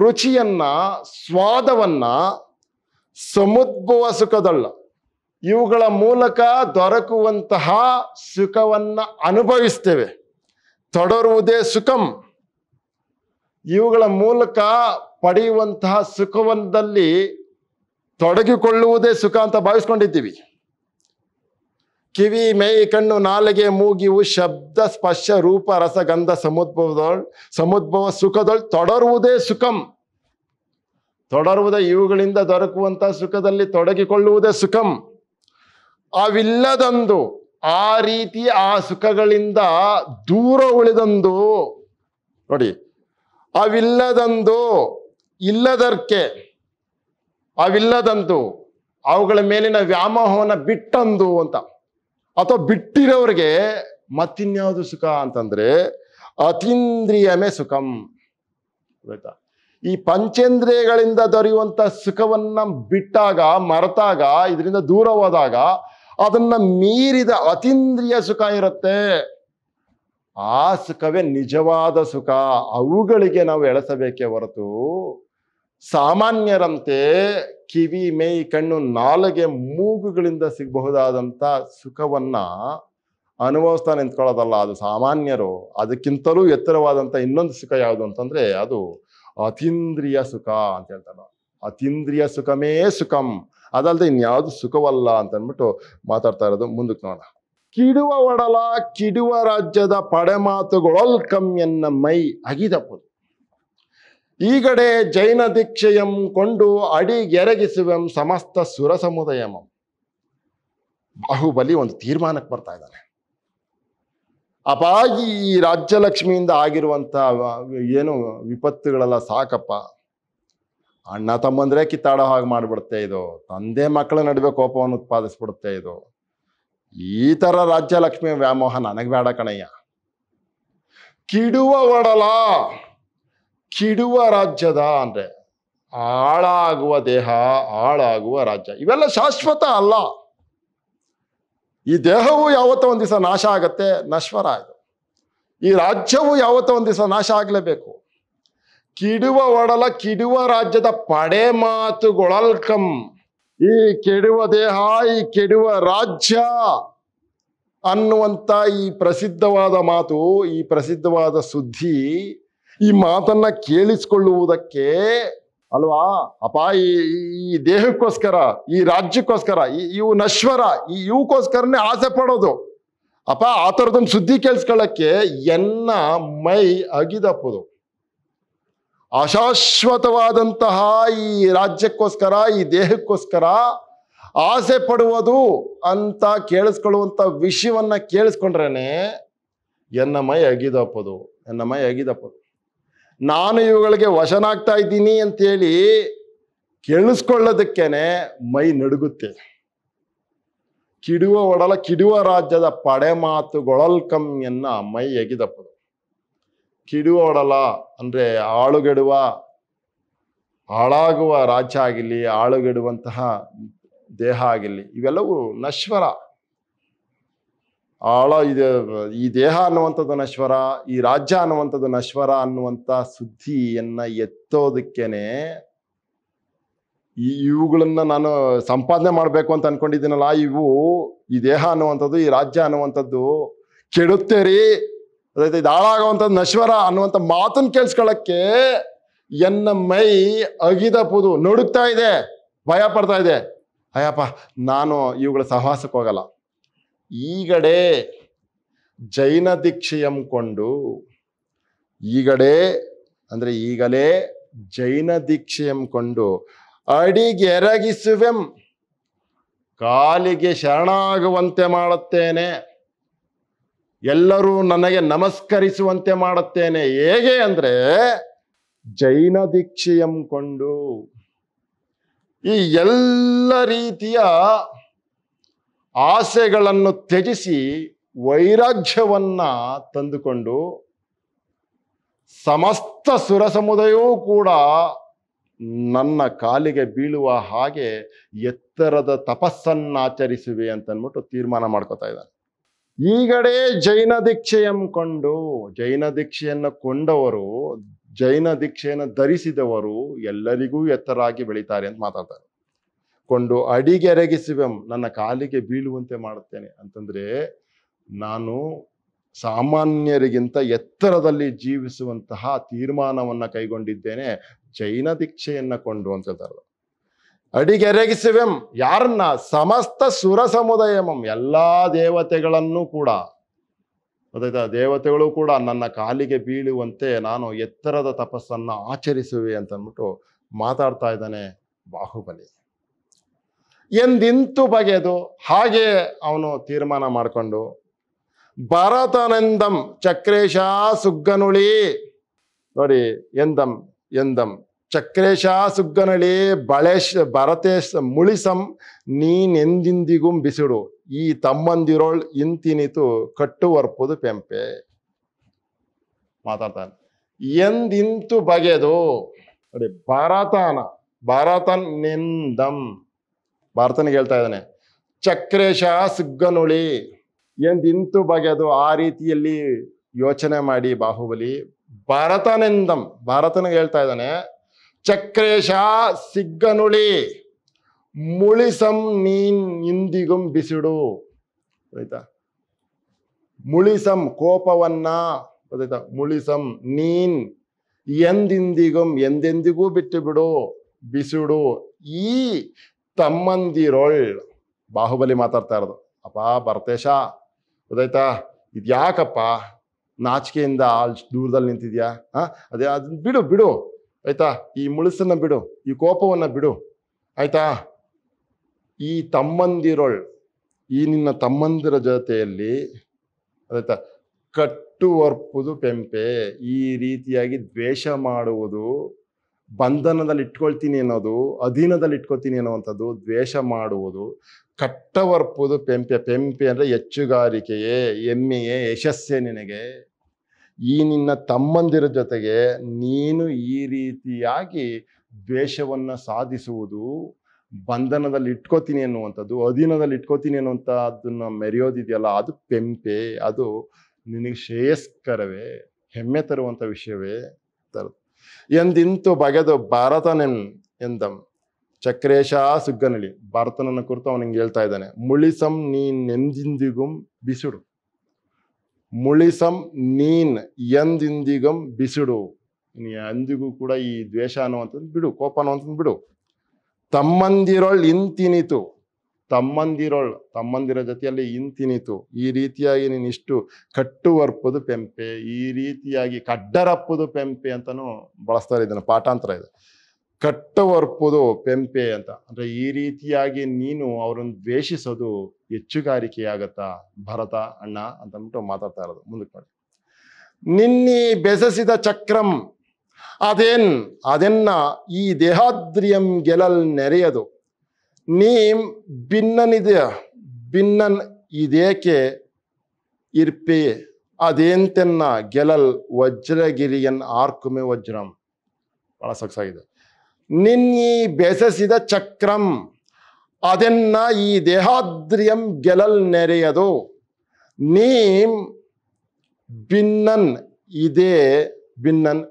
ರುಚಿಯನ್ನ ಸ್ವಾದವನ್ನ ಸಮುದ್ಭವ ಸುಖದಳ್ಳ ಇವುಗಳ ಮೂಲಕ ದೊರಕುವಂತಹ ಸುಖವನ್ನು ಅನುಭವಿಸ್ತೇವೆ ತೊಡರುವುದೇ ಸುಖಂ ಇವುಗಳ ಮೂಲಕ ಪಡೆಯುವಂತಹ ಸುಖವೊಂದಲ್ಲಿ ತೊಡಗಿಕೊಳ್ಳುವುದೇ ಸುಖ ಅಂತ ಭಾವಿಸ್ಕೊಂಡಿದ್ದೀವಿ ಕಿವಿ ಮೇಯಿ ಕಣ್ಣು ನಾಲಿಗೆ ಮೂಗಿವು ಶಬ್ದ ಸ್ಪರ್ಶ ರೂಪ ರಸಗಂಧ ಸಮುದ್ಭವದೊಳ್ ಸಮುದ್ಭವ ಸುಖದೊಳ್ ತೊಡರುವುದೇ ಸುಖಂ ತೊಡರುವುದೇ ಇವುಗಳಿಂದ ದೊರಕುವಂತಹ ಸುಖದಲ್ಲಿ ತೊಡಗಿಕೊಳ್ಳುವುದೇ ಸುಖಂ ಅವಿಲ್ಲದಂದು ಆ ರೀತಿ ಆ ಸುಖಗಳಿಂದ ದೂರ ಉಳಿದಂದು ನೋಡಿ ಅವಿಲ್ಲದಂದು ಇಲ್ಲದರ್ಕೆ ಅವಿಲ್ಲದಂತು ಅವುಗಳ ಮೇಲಿನ ವ್ಯಾಮೋಹವನ್ನು ಬಿಟ್ಟಂದು ಅಂತ ಅಥವಾ ಬಿಟ್ಟಿರೋರಿಗೆ ಮತ್ತಿನ್ಯಾವುದು ಸುಖ ಅಂತಂದ್ರೆ ಅತೀಂದ್ರಿಯಮೇ ಸುಖಂ ಗೊತ್ತಾ ಈ ಪಂಚೇಂದ್ರಿಯಗಳಿಂದ ದೊರೆಯುವಂತ ಸುಖವನ್ನ ಬಿಟ್ಟಾಗ ಮರೆತಾಗ ಇದರಿಂದ ದೂರ ಹೋದಾಗ ಅದನ್ನ ಮೀರಿದ ಅತೀಂದ್ರಿಯ ಸುಖ ಇರುತ್ತೆ ಆ ಸುಖವೇ ನಿಜವಾದ ಸುಖ ಅವುಗಳಿಗೆ ನಾವು ಎಳೆಸಬೇಕೇ ಹೊರತು ಸಾಮಾನ್ಯರಂತೆ ಕಿವಿ ಮೈ ಕಣ್ಣು ನಾಲಿಗೆ ಮೂಗುಗಳಿಂದ ಸಿಗಬಹುದಾದಂಥ ಸುಖವನ್ನು ಅನುಭವಿಸ್ತಾ ನಿಂತ್ಕೊಳ್ಳೋದಲ್ಲ ಅದು ಸಾಮಾನ್ಯರು ಅದಕ್ಕಿಂತಲೂ ಎತ್ತರವಾದಂಥ ಇನ್ನೊಂದು ಸುಖ ಯಾವುದು ಅಂತಂದರೆ ಅದು ಅತೀಂದ್ರಿಯ ಸುಖ ಅಂತ ಹೇಳ್ತಾರೆ ಅತೀಂದ್ರಿಯ ಸುಖಮೇ ಸುಖಂ ಅದಲ್ಲದೆ ಇನ್ಯಾವುದು ಸುಖವಲ್ಲ ಅಂತಂದ್ಬಿಟ್ಟು ಮಾತಾಡ್ತಾ ಇರೋದು ಮುಂದಕ್ಕೆ ನೋಡೋಣ ಕಿಡುವ ಒಡಲ ಕಿಡುವ ರಾಜ್ಯದ ಪಡೆಮಾತುಗಳೊಲ್ ಕಮ್ಯನ್ನ ಮೈ ಅಗಿದಪ್ಪದು ಈಗಡೆ ಜೈನ ದೀಕ್ಷೆಯಂ ಕೊಂಡು ಅಡಿಗೆರಗಿಸುವೆಂ ಸಮಸ್ತ ಸುರ ಸಮುದಯಮಂ ಬಾಹುಬಲಿ ಒಂದು ತೀರ್ಮಾನಕ್ಕೆ ಬರ್ತಾ ಇದ್ದಾನೆ ಅಪಾಗಿ ಈ ರಾಜ್ಯಲಕ್ಷ್ಮಿಯಿಂದ ಆಗಿರುವಂಥ ಏನು ವಿಪತ್ತುಗಳೆಲ್ಲ ಸಾಕಪ್ಪ ಅಣ್ಣ ತಮ್ಮಂದ್ರೆ ಕಿತ್ತಾಡೋ ಹಾಗೆ ಮಾಡಿಬಿಡುತ್ತೆ ಇದು ತಂದೆ ಮಕ್ಕಳ ನಡುವೆ ಕೋಪವನ್ನು ಉತ್ಪಾದಿಸ್ಬಿಡುತ್ತೆ ಇದು ಈ ಥರ ರಾಜ್ಯಲಕ್ಷ್ಮಿ ವ್ಯಾಮೋಹ ನನಗೆ ಬೇಡ ಕಣಯ್ಯ ಕಿಡುವ ಒಡಲ ಕಿಡುವ ರಾಜ್ಯದ ಅಂದರೆ ಹಾಳಾಗುವ ದೇಹ ಹಾಳಾಗುವ ರಾಜ್ಯ ಇವೆಲ್ಲ ಶಾಶ್ವತ ಅಲ್ಲ ಈ ದೇಹವು ಯಾವತ್ತೋ ಒಂದು ದಿವಸ ನಾಶ ಆಗತ್ತೆ ನಶ್ವರ ಇದು ಈ ರಾಜ್ಯವು ಯಾವತ್ತೋ ಒಂದು ದಿವಸ ನಾಶ ಆಗಲೇಬೇಕು ಕಿಡುವ ಒಡಲ ಕಿಡುವ ರಾಜ್ಯದ ಪಡೆ ಗೊಳಲ್ಕಂ ಈ ಕೆಡುವ ದೇಹ ಈ ಕೆಡುವ ರಾಜ್ಯ ಅನ್ನುವಂಥ ಈ ಪ್ರಸಿದ್ಧವಾದ ಮಾತು ಈ ಪ್ರಸಿದ್ಧವಾದ ಸುದ್ದಿ ಈ ಮಾತನ್ನ ಕೇಳಿಸ್ಕೊಳ್ಳುವುದಕ್ಕೆ ಅಲ್ವಾ ಅಪ್ಪ ಈ ದೇಹಕ್ಕೋಸ್ಕರ ಈ ರಾಜ್ಯಕ್ಕೋಸ್ಕರ ಇವು ನಶ್ವರ ಈ ಇವಕ್ಕೋಸ್ಕರನೇ ಆಸೆ ಪಡೋದು ಅಪ್ಪ ಆ ಥರದೊಂದು ಸುದ್ದಿ ಕೇಳಿಸ್ಕೊಳ್ಳಕ್ಕೆ ಎನ್ನ ಮೈ ಅಗಿದಪ್ಪದು ಅಶಾಶ್ವತವಾದಂತಹ ಈ ರಾಜ್ಯಕ್ಕೋಸ್ಕರ ಈ ದೇಹಕ್ಕೋಸ್ಕರ ಆಸೆ ಪಡುವುದು ಅಂತ ಕೇಳಿಸ್ಕೊಳ್ಳುವಂಥ ವಿಷಯವನ್ನ ಕೇಳಿಸ್ಕೊಂಡ್ರೇನೆ ಎನ್ನ ಮೈ ಅಗಿದಪ್ಪದು ಎನ್ನ ಮೈ ಅಗಿದಪ್ಪದು ನಾನು ಇವುಗಳಿಗೆ ವಶನಾಗ್ತಾ ಇದ್ದೀನಿ ಅಂತೇಳಿ ಕೇಳಿಸ್ಕೊಳ್ಳೋದಕ್ಕೇನೆ ಮೈ ನಡುಗುತ್ತೆ ಕಿಡುವ ಒಡಲ ಕಿಡುವ ರಾಜ್ಯದ ಪಡೆ ಮಾತು ಗೊಳಲ್ಕಮ್ಮಿಯನ್ನ ಮೈ ಎಗಿದಪ್ಪದು ಕಿಡುವ ಒಡಲ ಅಂದರೆ ಆಳುಗೆಡುವ ಹಾಳಾಗುವ ರಾಜ್ಯ ಆಗಿರಲಿ ಆಳುಗೆಡುವಂತಹ ದೇಹ ಆಗಿರಲಿ ಇವೆಲ್ಲವೂ ನಶ್ವರ ಆಳ ಇದು ಈ ದೇಹ ಅನ್ನುವಂಥದ್ದು ನಶ್ವರ ಈ ರಾಜ್ಯ ಅನ್ನುವಂಥದ್ದು ನಶ್ವರ ಅನ್ನುವಂಥ ಸುದ್ದಿಯನ್ನ ಎತ್ತೋದಕ್ಕೇನೆ ಈ ಇವುಗಳನ್ನ ನಾನು ಸಂಪಾದನೆ ಮಾಡಬೇಕು ಅಂತ ಅನ್ಕೊಂಡಿದ್ದೀನಲ್ಲ ಇವು ಈ ದೇಹ ಅನ್ನುವಂಥದ್ದು ಈ ರಾಜ್ಯ ಅನ್ನುವಂಥದ್ದು ಕೆಡುತ್ತೆ ರೀ ಅದಾಯ್ತು ಇದು ನಶ್ವರ ಅನ್ನುವಂಥ ಮಾತನ್ನು ಕೇಳಿಸ್ಕೊಳ್ಳೋಕ್ಕೆ ಎನ್ನ ಮೈ ಅಗಿದ ಪುದು ನಡುಕ್ತಾ ಇದೆ ಭಯ ಪಡ್ತಾ ಇದೆ ಅಯ್ಯಪ್ಪ ನಾನು ಇವುಗಳ ಸಹವಾಸಕ್ಕೆ ಹೋಗಲ್ಲ ಈಗಡೆ ಜೈನ ದೀಕ್ಷೆಯಂ ಕೊಂಡು ಈಗಡೆ ಅಂದರೆ ಈಗಲೇ ಜೈನ ದೀಕ್ಷೆಯಂ ಕೊಂಡು ಅಡಿಗೆರಗಿಸುವೆಂ ಕಾಲಿಗೆ ಶರಣಾಗುವಂತೆ ಮಾಡುತ್ತೇನೆ ಎಲ್ಲರೂ ನನಗೆ ನಮಸ್ಕರಿಸುವಂತೆ ಮಾಡುತ್ತೇನೆ ಹೇಗೆ ಅಂದರೆ ಜೈನ ದೀಕ್ಷೆಯಂ ಕೊಂಡು ಈ ಎಲ್ಲ ರೀತಿಯ ಆಸೆಗಳನ್ನು ತ್ಯಜಿಸಿ ವೈರಾಗ್ಯವನ್ನ ತಂದುಕೊಂಡು ಸಮಸ್ತ ಸುರ ಸಮುದಾಯವೂ ಕೂಡ ನನ್ನ ಕಾಲಿಗೆ ಬೀಳುವ ಹಾಗೆ ಎತ್ತರದ ತಪಸ್ಸನ್ನಾಚರಿಸುವೆ ಅಂತನ್ಬಿಟ್ಟು ತೀರ್ಮಾನ ಮಾಡ್ಕೋತಾ ಇದ್ದಾನೆ ಈಗಡೆ ಜೈನ ದೀಕ್ಷೆ ಎಂಕೊಂಡು ಜೈನ ದೀಕ್ಷೆಯನ್ನು ಕೊಂಡವರು ಜೈನ ದೀಕ್ಷೆಯನ್ನು ಧರಿಸಿದವರು ಎಲ್ಲರಿಗೂ ಎತ್ತರಾಗಿ ಬೆಳೀತಾರೆ ಅಂತ ಮಾತಾಡ್ತಾರೆ ಕೊಂಡು ಅಡಿಗೆರಗಿಸುವೆಂ ನನ್ನ ಕಾಲಿಗೆ ಬೀಳುವಂತೆ ಮಾಡುತ್ತೇನೆ ಅಂತಂದ್ರೆ ನಾನು ಸಾಮಾನ್ಯರಿಗಿಂತ ಎತ್ತರದಲ್ಲಿ ಜೀವಿಸುವಂತಹ ತೀರ್ಮಾನವನ್ನ ಕೈಗೊಂಡಿದ್ದೇನೆ ಜೈನ ದೀಕ್ಷೆಯನ್ನ ಕೊಂಡು ಅಂತ ಹೇಳ್ತಾರೆ ಅಡಿಗೆರಗಿಸುವೆಂ ಯಾರನ್ನ ಸಮಸ್ತ ಸುರ ಸಮುದಾಯಮಂ ಎಲ್ಲಾ ದೇವತೆಗಳನ್ನು ಕೂಡ ಗೊತ್ತಾಯ್ತಾ ದೇವತೆಗಳು ಕೂಡ ನನ್ನ ಕಾಲಿಗೆ ಬೀಳುವಂತೆ ನಾನು ಎತ್ತರದ ತಪಸ್ಸನ್ನು ಆಚರಿಸುವೆ ಅಂತ ಅಂದ್ಬಿಟ್ಟು ಮಾತಾಡ್ತಾ ಇದ್ದಾನೆ ಬಾಹುಬಲಿ ಎಂದಿಂತು ಬಗೆದು ಹಾಗೆ ಅವನು ತೀರ್ಮಾನ ಮಾಡಿಕೊಂಡು ಭರತನೆಂದಂ ಚಕ್ರೇಶ ಸುಗ್ಗನುಳಿ ನೋಡಿ ಎಂದಂ ಎಂದಂ ಚಕ್ರೇಶ ಸುಗ್ಗನಳಿ ಬಳೆಶ್ ಭರತೇಶ್ ಮುಳಿಸಂ ನೀನೆಂದಿಂದಿಗೂ ಬಿಸಿಡು ಈ ತಮ್ಮಂದಿರೋಳ್ ಇಂತಿನಿತು ಕಟ್ಟುವರ್ಪುದು ಪೆಂಪೆ ಮಾತಾಡ್ತಾನೆ ಎಂದಿಂತು ಬಗೆದು ನೋಡಿ ಭಾರತಾನ ನಿಂದಂ ಭಾರತನಿಗೆ ಹೇಳ್ತಾ ಇದ್ದಾನೆ ಚಕ್ರೇಶ ಸುಗ್ಗನುಳಿ ಎಂದಿಂತು ಬಗೆದು ಆ ರೀತಿಯಲ್ಲಿ ಯೋಚನೆ ಮಾಡಿ ಬಾಹುಬಲಿ ಭಾರತನೆಂದಂ ಭಾರತನಿಗೆ ಹೇಳ್ತಾ ಇದ್ದಾನೆ ಚಕ್ರೇಶ ಸಿಗ್ಗನುಳಿ ಮುಳಿಸಂ ನೀನ್ ಇಂದಿಗುಂ ಬಿಸಿಡು ಆಯ್ತಾ ಮುಳಿಸಂ ಕೋಪವನ್ನ ಗೊತ್ತಾಯ್ತಾ ಮುಳಿಸಂ ನೀನ್ ಎಂದಿಂದಿಗುಂ ಎಂದೆಂದಿಗೂ ಬಿಟ್ಟು ಬಿಡು ಬಿಸಿಡು ಈ ತಮ್ಮಂದಿರೋಳ್ ಬಾಹುಬಲಿ ಮಾತಾಡ್ತಾ ಇರೋದು ಅಪ್ಪ ಬರ್ತೇಶ ಗೊತ್ತಾಯ್ತಾ ಇದು ಯಾಕಪ್ಪ ನಾಚಿಕೆಯಿಂದ ಅಲ್ಲಿ ದೂರದಲ್ಲಿ ನಿಂತಿದ್ಯಾ ಹಾಂ ಅದೇ ಅದನ್ನ ಬಿಡು ಬಿಡು ಆಯ್ತಾ ಈ ಮುಳುಸನ್ನು ಬಿಡು ಈ ಕೋಪವನ್ನು ಬಿಡು ಆಯ್ತಾ ಈ ತಮ್ಮಂದಿರೋಳ್ ಈ ನಿನ್ನ ತಮ್ಮಂದಿರ ಜೊತೆಯಲ್ಲಿ ಅದಾಯ್ತಾ ಕಟ್ಟು ಒರ್ಪುದು ಪೆಂಪೆ ಈ ರೀತಿಯಾಗಿ ದ್ವೇಷ ಮಾಡುವುದು ಬಂಧನದಲ್ಲಿ ಇಟ್ಕೊಳ್ತೀನಿ ಅನ್ನೋದು ಅಧೀನದಲ್ಲಿ ಇಟ್ಕೊಳ್ತೀನಿ ಅನ್ನುವಂಥದ್ದು ದ್ವೇಷ ಮಾಡುವುದು ಕಟ್ಟವರ್ಪುದು ಪೆಂಪೆ ಪೆಂಪೆ ಅಂದರೆ ಹೆಚ್ಚುಗಾರಿಕೆಯೇ ಹೆಮ್ಮೆಯೇ ಯಶಸ್ಸೇ ನಿನಗೆ ಈ ನಿನ್ನ ತಮ್ಮಂದಿರ ಜೊತೆಗೆ ನೀನು ಈ ರೀತಿಯಾಗಿ ದ್ವೇಷವನ್ನು ಸಾಧಿಸುವುದು ಬಂಧನದಲ್ಲಿ ಇಟ್ಕೋತೀನಿ ಅನ್ನುವಂಥದ್ದು ಅಧೀನದಲ್ಲಿ ಇಟ್ಕೋತೀನಿ ಅನ್ನುವಂಥ ಮೆರೆಯೋದಿದೆಯಲ್ಲ ಅದು ಪೆಂಪೆ ಅದು ನಿನಗೆ ಶ್ರೇಯಸ್ಕರವೇ ಹೆಮ್ಮೆ ತರುವಂಥ ವಿಷಯವೇ ತರ ಎಂದಿಂತು ಬಗೆದು ಭಾರತನೆನ್ ಎಂದ ಚಕ್ರೇಶ ಸುಗ್ಗನಳಿ ಭಾರತನನ್ನು ಕುರಿತು ಅವನಿಂಗೆ ಹೇಳ್ತಾ ಇದ್ದಾನೆ ಮುಳಿಸಂ ನೀನ್ ಎಂದಿಂದಿಗುಂ ಬಿಸಿಡು ಮುಳಿಸಂ ನೀನ್ ಎಂದಿಂದಿಗಂ ಬಿಸಿಡು ನೀ ಅಂದಿಗೂ ಕೂಡ ಈ ದ್ವೇಷ ಅನ್ನುವಂಥದ್ದು ಬಿಡು ಕೋಪ ಅನ್ನುವಂಥದ್ದು ಬಿಡು ತಮ್ಮಂದಿರೋಳ್ ಇಂತಿನಿತು ತಮ್ಮಂದಿರೊಳ್ ತಮ್ಮಂದಿರ ಜೊತೆಯಲ್ಲಿ ಇಂತಿನಿತು ಈ ರೀತಿಯಾಗಿ ನೀನು ಇಷ್ಟು ಕಟ್ಟುವರ್ಪದು ಪೆಂಪೆ ಈ ರೀತಿಯಾಗಿ ಕಡ್ಡರಪ್ಪದು ಪೆಂಪೆ ಅಂತಲೂ ಬಳಸ್ತಾರೆ ಇದನ್ನು ಪಾಠಾಂತರ ಇದೆ ಕಟ್ಟವರ್ಪುದು ಪೆಂಪೆ ಅಂತ ಅಂದ್ರೆ ಈ ರೀತಿಯಾಗಿ ನೀನು ಅವರನ್ನು ದ್ವೇಷಿಸೋದು ಹೆಚ್ಚುಗಾರಿಕೆಯಾಗತ್ತಾ ಭರತ ಅಣ್ಣ ಅಂತಂದ್ಬಿಟ್ಟು ಮಾತಾಡ್ತಾ ಇರೋದು ಮುಂದಕ್ಕೆ ನೋಡಿ ನಿನ್ನಿ ಬೆಸಸಿದ ಚಕ್ರಂ ಅದೇನ್ ಅದೆನ್ನ ಈ ದೇಹಾದ್ರಿಯಂ ಗೆಲಲ್ ನೆರೆಯದು ನೀಮ್ ಇದೆ ಭಿನ್ನನ್ ಇದೇಕೆ ಇರ್ಪೆ ಅದೇಂತೆನ್ನ ಗೆಲಲ್ ವಜ್ರಗಿರಿಯನ್ ಆರ್ಕುಮೆ ವಜ್ರಂ ಬಹಳ ಸೊಗಸಾಗಿದೆ ನಿನ್ನೀ ಬೆಸಸಿದ ಚಕ್ರಂ ಅದನ್ನ ಈ ದೇಹಾದ್ರಿಯಂ ಗೆಲಲ್ ನೆರೆಯದು ನೀಮ್ ಭಿನ್ನನ್ ಇದೇ ಭಿನ್ನನ್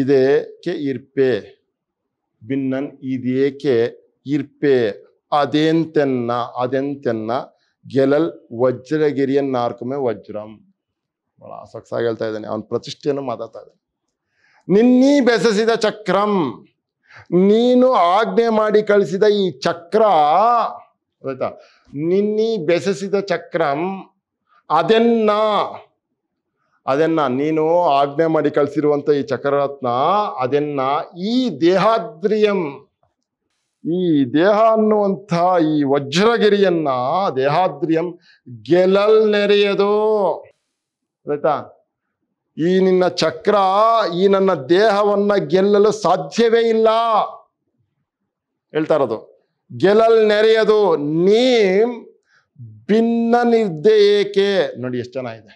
ಇದೇಕೆ ಇರ್ಪೆ ಭಿನ್ನನ್ ಇದೇಕೆ ಇರ್ಪೆ ಅದೆಂತೆನ್ನ ಅದೆಂತೆನ್ನ ಗೆಲಲ್ ವಜ್ರಗಿರಿಯನ್ ನಾರ್ಕುಮೆ ವಜ್ರಂ ಬಹಳ ಸೊಕ್ಸಾಗಿ ಹೇಳ್ತಾ ಇದ್ದಾನೆ ಅವನ ಪ್ರತಿಷ್ಠೆಯನ್ನು ಮಾತಾಡ್ತಾ ಇದ್ದಾನೆ ನಿನ್ನೀ ಬೆಸಸಿದ ಚಕ್ರಂ ನೀನು ಆಜ್ಞೆ ಮಾಡಿ ಕಳಿಸಿದ ಈ ಚಕ್ರ ಆಯ್ತಾ ನಿನ್ನೀ ಬೆಸಸಿದ ಚಕ್ರಂ ಅದೆನ್ನ ಅದೆನ್ನ ನೀನು ಆಜ್ಞೆ ಮಾಡಿ ಕಳಿಸಿರುವಂಥ ಈ ಚಕ್ರರತ್ನ ಅದೆನ್ನ ಈ ದೇಹಾದ್ರಿಯಂ ಈ ದೇಹ ಅನ್ನುವಂತಹ ಈ ವಜ್ರಗಿರಿಯನ್ನ ದೇಹಾದ್ರಿಯಂ ಗೆಲಲ್ ನೆರೆಯದು ಆಯ್ತಾ ಈ ನಿನ್ನ ಚಕ್ರ ಈ ನನ್ನ ದೇಹವನ್ನ ಗೆಲ್ಲಲು ಸಾಧ್ಯವೇ ಇಲ್ಲ ಹೇಳ್ತಾ ಇರೋದು ಗೆಲಲ್ ನೆರೆಯದು ನೀ ಭಿನ್ನ ನಿರ್ದೇಯೇಕೆ ನೋಡಿ ಎಷ್ಟು ಚೆನ್ನಾಗಿದೆ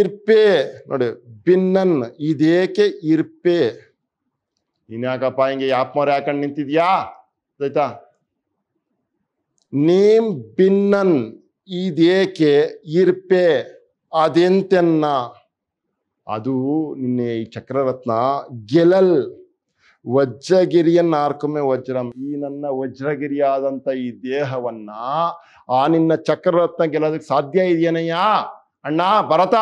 ಇರ್ಪೆ ನೋಡಿ ಭಿನ್ನನ್ ಇದೇಕೆ ಇರ್ಪೆ ನೀನ್ಯಾಕಪ್ಪ ಹಿಂಗೆ ಯಾಪ್ ಮೋರೆ ಹಾಕೊಂಡು ನಿಂತಿದ್ಯಾ ಆಯ್ತಾ ನೀಂ ಬಿನ್ನನ್ ಇದೇಕೆ ಇರ್ಪೆ ಅದೆಂತೆನ್ನ ಅದು ನಿನ್ನೆ ಈ ಚಕ್ರರತ್ನ ಗೆಲಲ್ ವಜ್ರಗಿರಿಯನ್ನ ಆರ್ಕೊಮ್ಮೆ ವಜ್ರಂ ಈ ನನ್ನ ವಜ್ರಗಿರಿಯಾದಂಥ ಈ ದೇಹವನ್ನ ಆ ನಿನ್ನ ಚಕ್ರರತ್ನ ಗೆಲ್ಲೋದಕ್ಕೆ ಸಾಧ್ಯ ಇದೆಯೇನಯ್ಯ ಅಣ್ಣ ಭರತ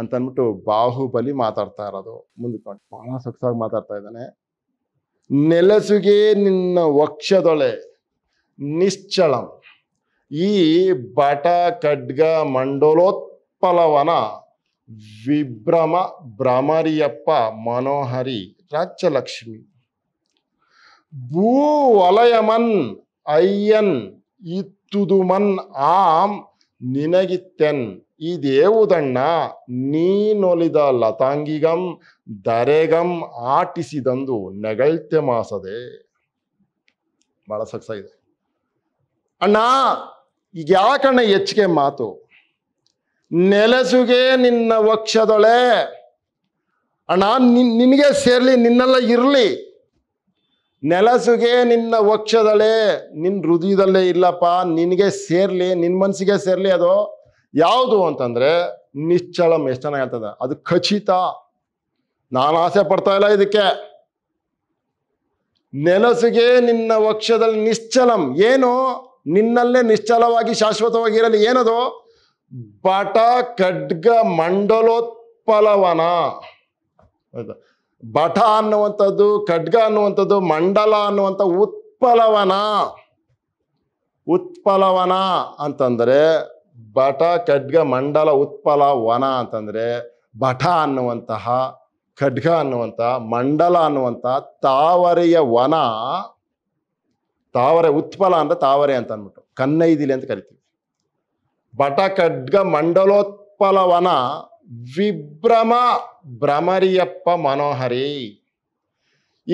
ಅಂತ ಅಂದ್ಬಿಟ್ಟು ಬಾಹುಬಲಿ ಮಾತಾಡ್ತಾ ಇರೋದು ಮುಂದಕ್ಕೆ ಬಹಳ ಸೊಗಸಾಗಿ ಮಾತಾಡ್ತಾ ಇದ್ದಾನೆ ನೆಲೆಸುಗೆ ನಿನ್ನ ವಕ್ಷದೊಳೆ ನಿಶ್ಚಳಂ ಈ ಬಟ ಖಡ್ಗ ಮಂಡಲೋತ್ಪಲವನ ವಿಭ್ರಮ ಭ್ರಮರಿಯಪ್ಪ ಮನೋಹರಿ ರಾಜ್ಯಲಕ್ಷ್ಮಿ ಭೂ ವಲಯಮನ್ ಅಯ್ಯನ್ ಇತ್ತುದುಮನ್ ಆಂ ನಿನಗಿತ್ತೆನ್ ಈ ದೇವುದಣ್ಣ ನೀನೊಲಿದ ಲತಾಂಗಿಗಂ ದರೆಗಂ ಆಟಿಸಿದಂದು ನೆಗಳ್ತೆ ಮಾಸದೆ ಬಹಳ ಸಕ್ಸ ಇದೆ ಅಣ್ಣ ಈಗ ಯಾಕಣ್ಣ ಹೆಚ್ಚಿಗೆ ಮಾತು ನೆಲಸುಗೆ ನಿನ್ನ ವಕ್ಷದೊಳೆ ಅಣ್ಣ ನಿನಗೆ ಸೇರ್ಲಿ ನಿನ್ನೆಲ್ಲ ಇರಲಿ ನೆಲಸುಗೆ ನಿನ್ನ ವಕ್ಷದಳೆ ನಿನ್ನ ಹೃದಯದಲ್ಲೇ ಇಲ್ಲಪ್ಪ ನಿನಗೆ ಸೇರ್ಲಿ ನಿನ್ನ ಮನಸ್ಸಿಗೆ ಸೇರ್ಲಿ ಅದು ಯಾವುದು ಅಂತಂದ್ರೆ ನಿಶ್ಚಳಂ ಎಷ್ಟು ಚೆನ್ನಾಗಿ ಹೇಳ್ತದೆ ಅದು ಖಚಿತ ನಾನು ಆಸೆ ಪಡ್ತಾ ಇಲ್ಲ ಇದಕ್ಕೆ ನೆನಸಿಗೆ ನಿನ್ನ ವಕ್ಷದಲ್ಲಿ ನಿಶ್ಚಲಂ ಏನು ನಿನ್ನಲ್ಲೇ ನಿಶ್ಚಲವಾಗಿ ಶಾಶ್ವತವಾಗಿ ಇರಲಿ ಏನದು ಬಟ ಖಡ್ಗ ಮಂಡಲೋತ್ಪಲವನ ಬಟ ಅನ್ನುವಂಥದ್ದು ಖಡ್ಗ ಅನ್ನುವಂಥದ್ದು ಮಂಡಲ ಅನ್ನುವಂಥ ಉತ್ಪಲವನ ಉತ್ಪಲವನ ಅಂತಂದರೆ ಬಟ ಖಡ್ಗ ಮಂಡಲ ಉತ್ಪಲ ವನ ಅಂತಂದ್ರೆ ಬಟ ಅನ್ನುವಂತಹ ಖಡ್ಗ ಅನ್ನುವಂತಹ ಮಂಡಲ ಅನ್ನುವಂತಹ ತಾವರೆಯ ವನ ತಾವರೆ ಉತ್ಪಲ ಅಂತ ತಾವರೆ ಅಂತ ಅಂದ್ಬಿಟ್ಟು ಕನ್ನೈದಿಲಿ ಅಂತ ಕರಿತೀವಿ ಬಟ ಖಡ್ಗ ವನ ವಿಭ್ರಮ ಭ್ರಮರಿಯಪ್ಪ ಮನೋಹರಿ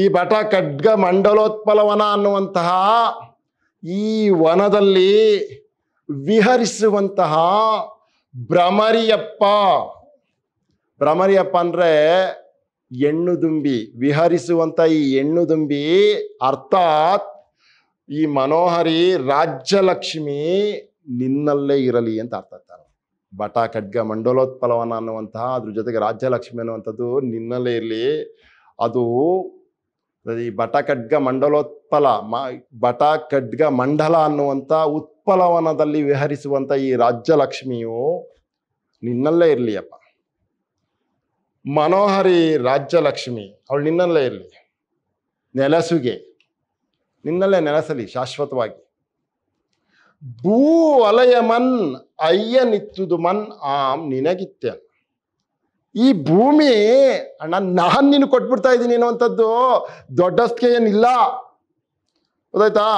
ಈ ಬಟ ಖಡ್ಗ ವನ ಅನ್ನುವಂತಹ ಈ ವನದಲ್ಲಿ ವಿಹರಿಸುವಂತಹ ಭ್ರಮರಿಯಪ್ಪ ಭ್ರಮರಿಯಪ್ಪ ಅಂದ್ರೆ ಹೆಣ್ಣು ದುಂಬಿ ವಿಹರಿಸುವಂತ ಈ ಹೆಣ್ಣು ದುಂಬಿ ಅರ್ಥಾತ್ ಈ ಮನೋಹರಿ ರಾಜ್ಯಲಕ್ಷ್ಮಿ ನಿನ್ನಲ್ಲೇ ಇರಲಿ ಅಂತ ಅರ್ಥ ಆಗ್ತಾರೆ ಬಟ ಖಡ್ಗ ಮಂಡಲೋತ್ಪಲವನ ಅನ್ನುವಂತಹ ಅದ್ರ ಜೊತೆಗೆ ರಾಜ್ಯಲಕ್ಷ್ಮಿ ಅನ್ನುವಂಥದ್ದು ನಿನ್ನಲ್ಲೇ ಇರಲಿ ಅದು ಈ ಬಟ ಖಡ್ಗ ಮಂಡಲೋತ್ಪಲ ಮ ಬಟ ಖಡ್ಗ ಮಂಡಲ ಅನ್ನುವಂಥ ಉತ್ಪಲವನದಲ್ಲಿ ವಿಹರಿಸುವಂಥ ಈ ರಾಜ್ಯಲಕ್ಷ್ಮಿಯು ನಿನ್ನಲ್ಲೇ ಅಪ್ಪ ಮನೋಹರಿ ರಾಜ್ಯಲಕ್ಷ್ಮಿ ಅವಳು ನಿನ್ನಲ್ಲೇ ಇರಲಿ ನೆಲಸುಗೆ ನಿನ್ನಲ್ಲೇ ನೆಲೆಸಲಿ ಶಾಶ್ವತವಾಗಿ ಭೂ ವಲಯ ಮನ್ ಅಯ್ಯನಿತ್ತುದು ಮನ್ ಆಮ್ ನಿನಗಿತ್ಯ ಈ ಭೂಮಿ ಅಣ್ಣ ನಾನು ನೀನು ಕೊಟ್ಬಿಡ್ತಾ ಇದ್ದೀನಿ ಅನ್ನುವಂಥದ್ದು ದೊಡ್ಡಷ್ಟಕ್ಕೆ ಏನಿಲ್ಲ ಗೊತ್ತಾಯ್ತಾ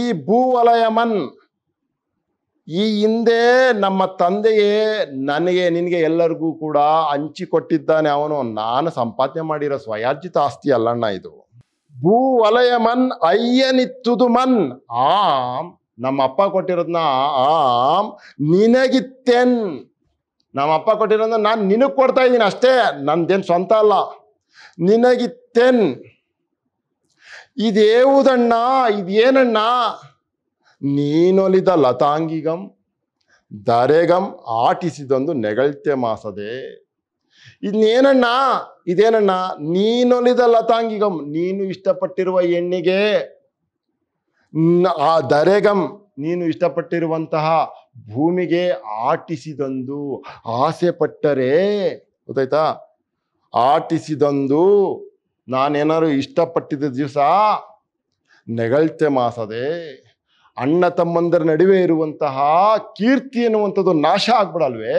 ಈ ಭೂ ವಲಯ ಮನ್ ಈ ಹಿಂದೆ ನಮ್ಮ ತಂದೆಯೇ ನನಗೆ ನಿನಗೆ ಎಲ್ಲರಿಗೂ ಕೂಡ ಹಂಚಿಕೊಟ್ಟಿದ್ದಾನೆ ಅವನು ನಾನು ಸಂಪಾದನೆ ಮಾಡಿರೋ ಸ್ವಯಾರ್ಜಿತ ಆಸ್ತಿ ಅಲ್ಲಣ್ಣ ಇದು ಭೂ ವಲಯ ಮನ್ ಅಯ್ಯನಿತ್ತುದು ಮನ್ ಆಮ್ ನಮ್ಮ ಅಪ್ಪ ಕೊಟ್ಟಿರೋದನ್ನ ಆಮ್ ನಿನಗಿತ್ತೆನ್ ನಮ್ಮ ಅಪ್ಪ ಕೊಟ್ಟಿರೋದನ್ನ ನಾನು ನಿನಗೆ ಕೊಡ್ತಾ ಇದ್ದೀನಿ ಅಷ್ಟೇ ನಂದೇನು ಸ್ವಂತ ಅಲ್ಲ ನಿನಗಿತ್ತೆನ್ ಇದೇವುದಣ್ಣ ಇದೇನಣ್ಣ ನೀನೊಲಿದ ಲತಾಂಗಿಗಂ ದರೆಗಂ ಆಟಿಸಿದೊಂದು ನೆಗಳ್ತೆ ಮಾಸದೆ ಇನ್ನೇನಣ್ಣ ಇದೇನಣ್ಣ ನೀನೊಲಿದ ಲತಾಂಗಿಗಂ ನೀನು ಇಷ್ಟಪಟ್ಟಿರುವ ಹೆಣ್ಣಿಗೆ ಆ ದರೆಗಂ ನೀನು ಇಷ್ಟಪಟ್ಟಿರುವಂತಹ ಭೂಮಿಗೆ ಆಟಿಸಿದೊಂದು ಆಸೆ ಪಟ್ಟರೆ ಗೊತ್ತಾಯ್ತಾ ಆಟಿಸಿದೊಂದು ನಾನೇನಾದ್ರು ಇಷ್ಟಪಟ್ಟಿದ್ದ ದಿವಸ ನೆಗಳ್ತೆ ಮಾಸದೆ ಅಣ್ಣ ತಮ್ಮಂದರ ನಡುವೆ ಇರುವಂತಹ ಕೀರ್ತಿ ಎನ್ನುವಂಥದ್ದು ನಾಶ ಆಗ್ಬಿಡಲ್ವೇ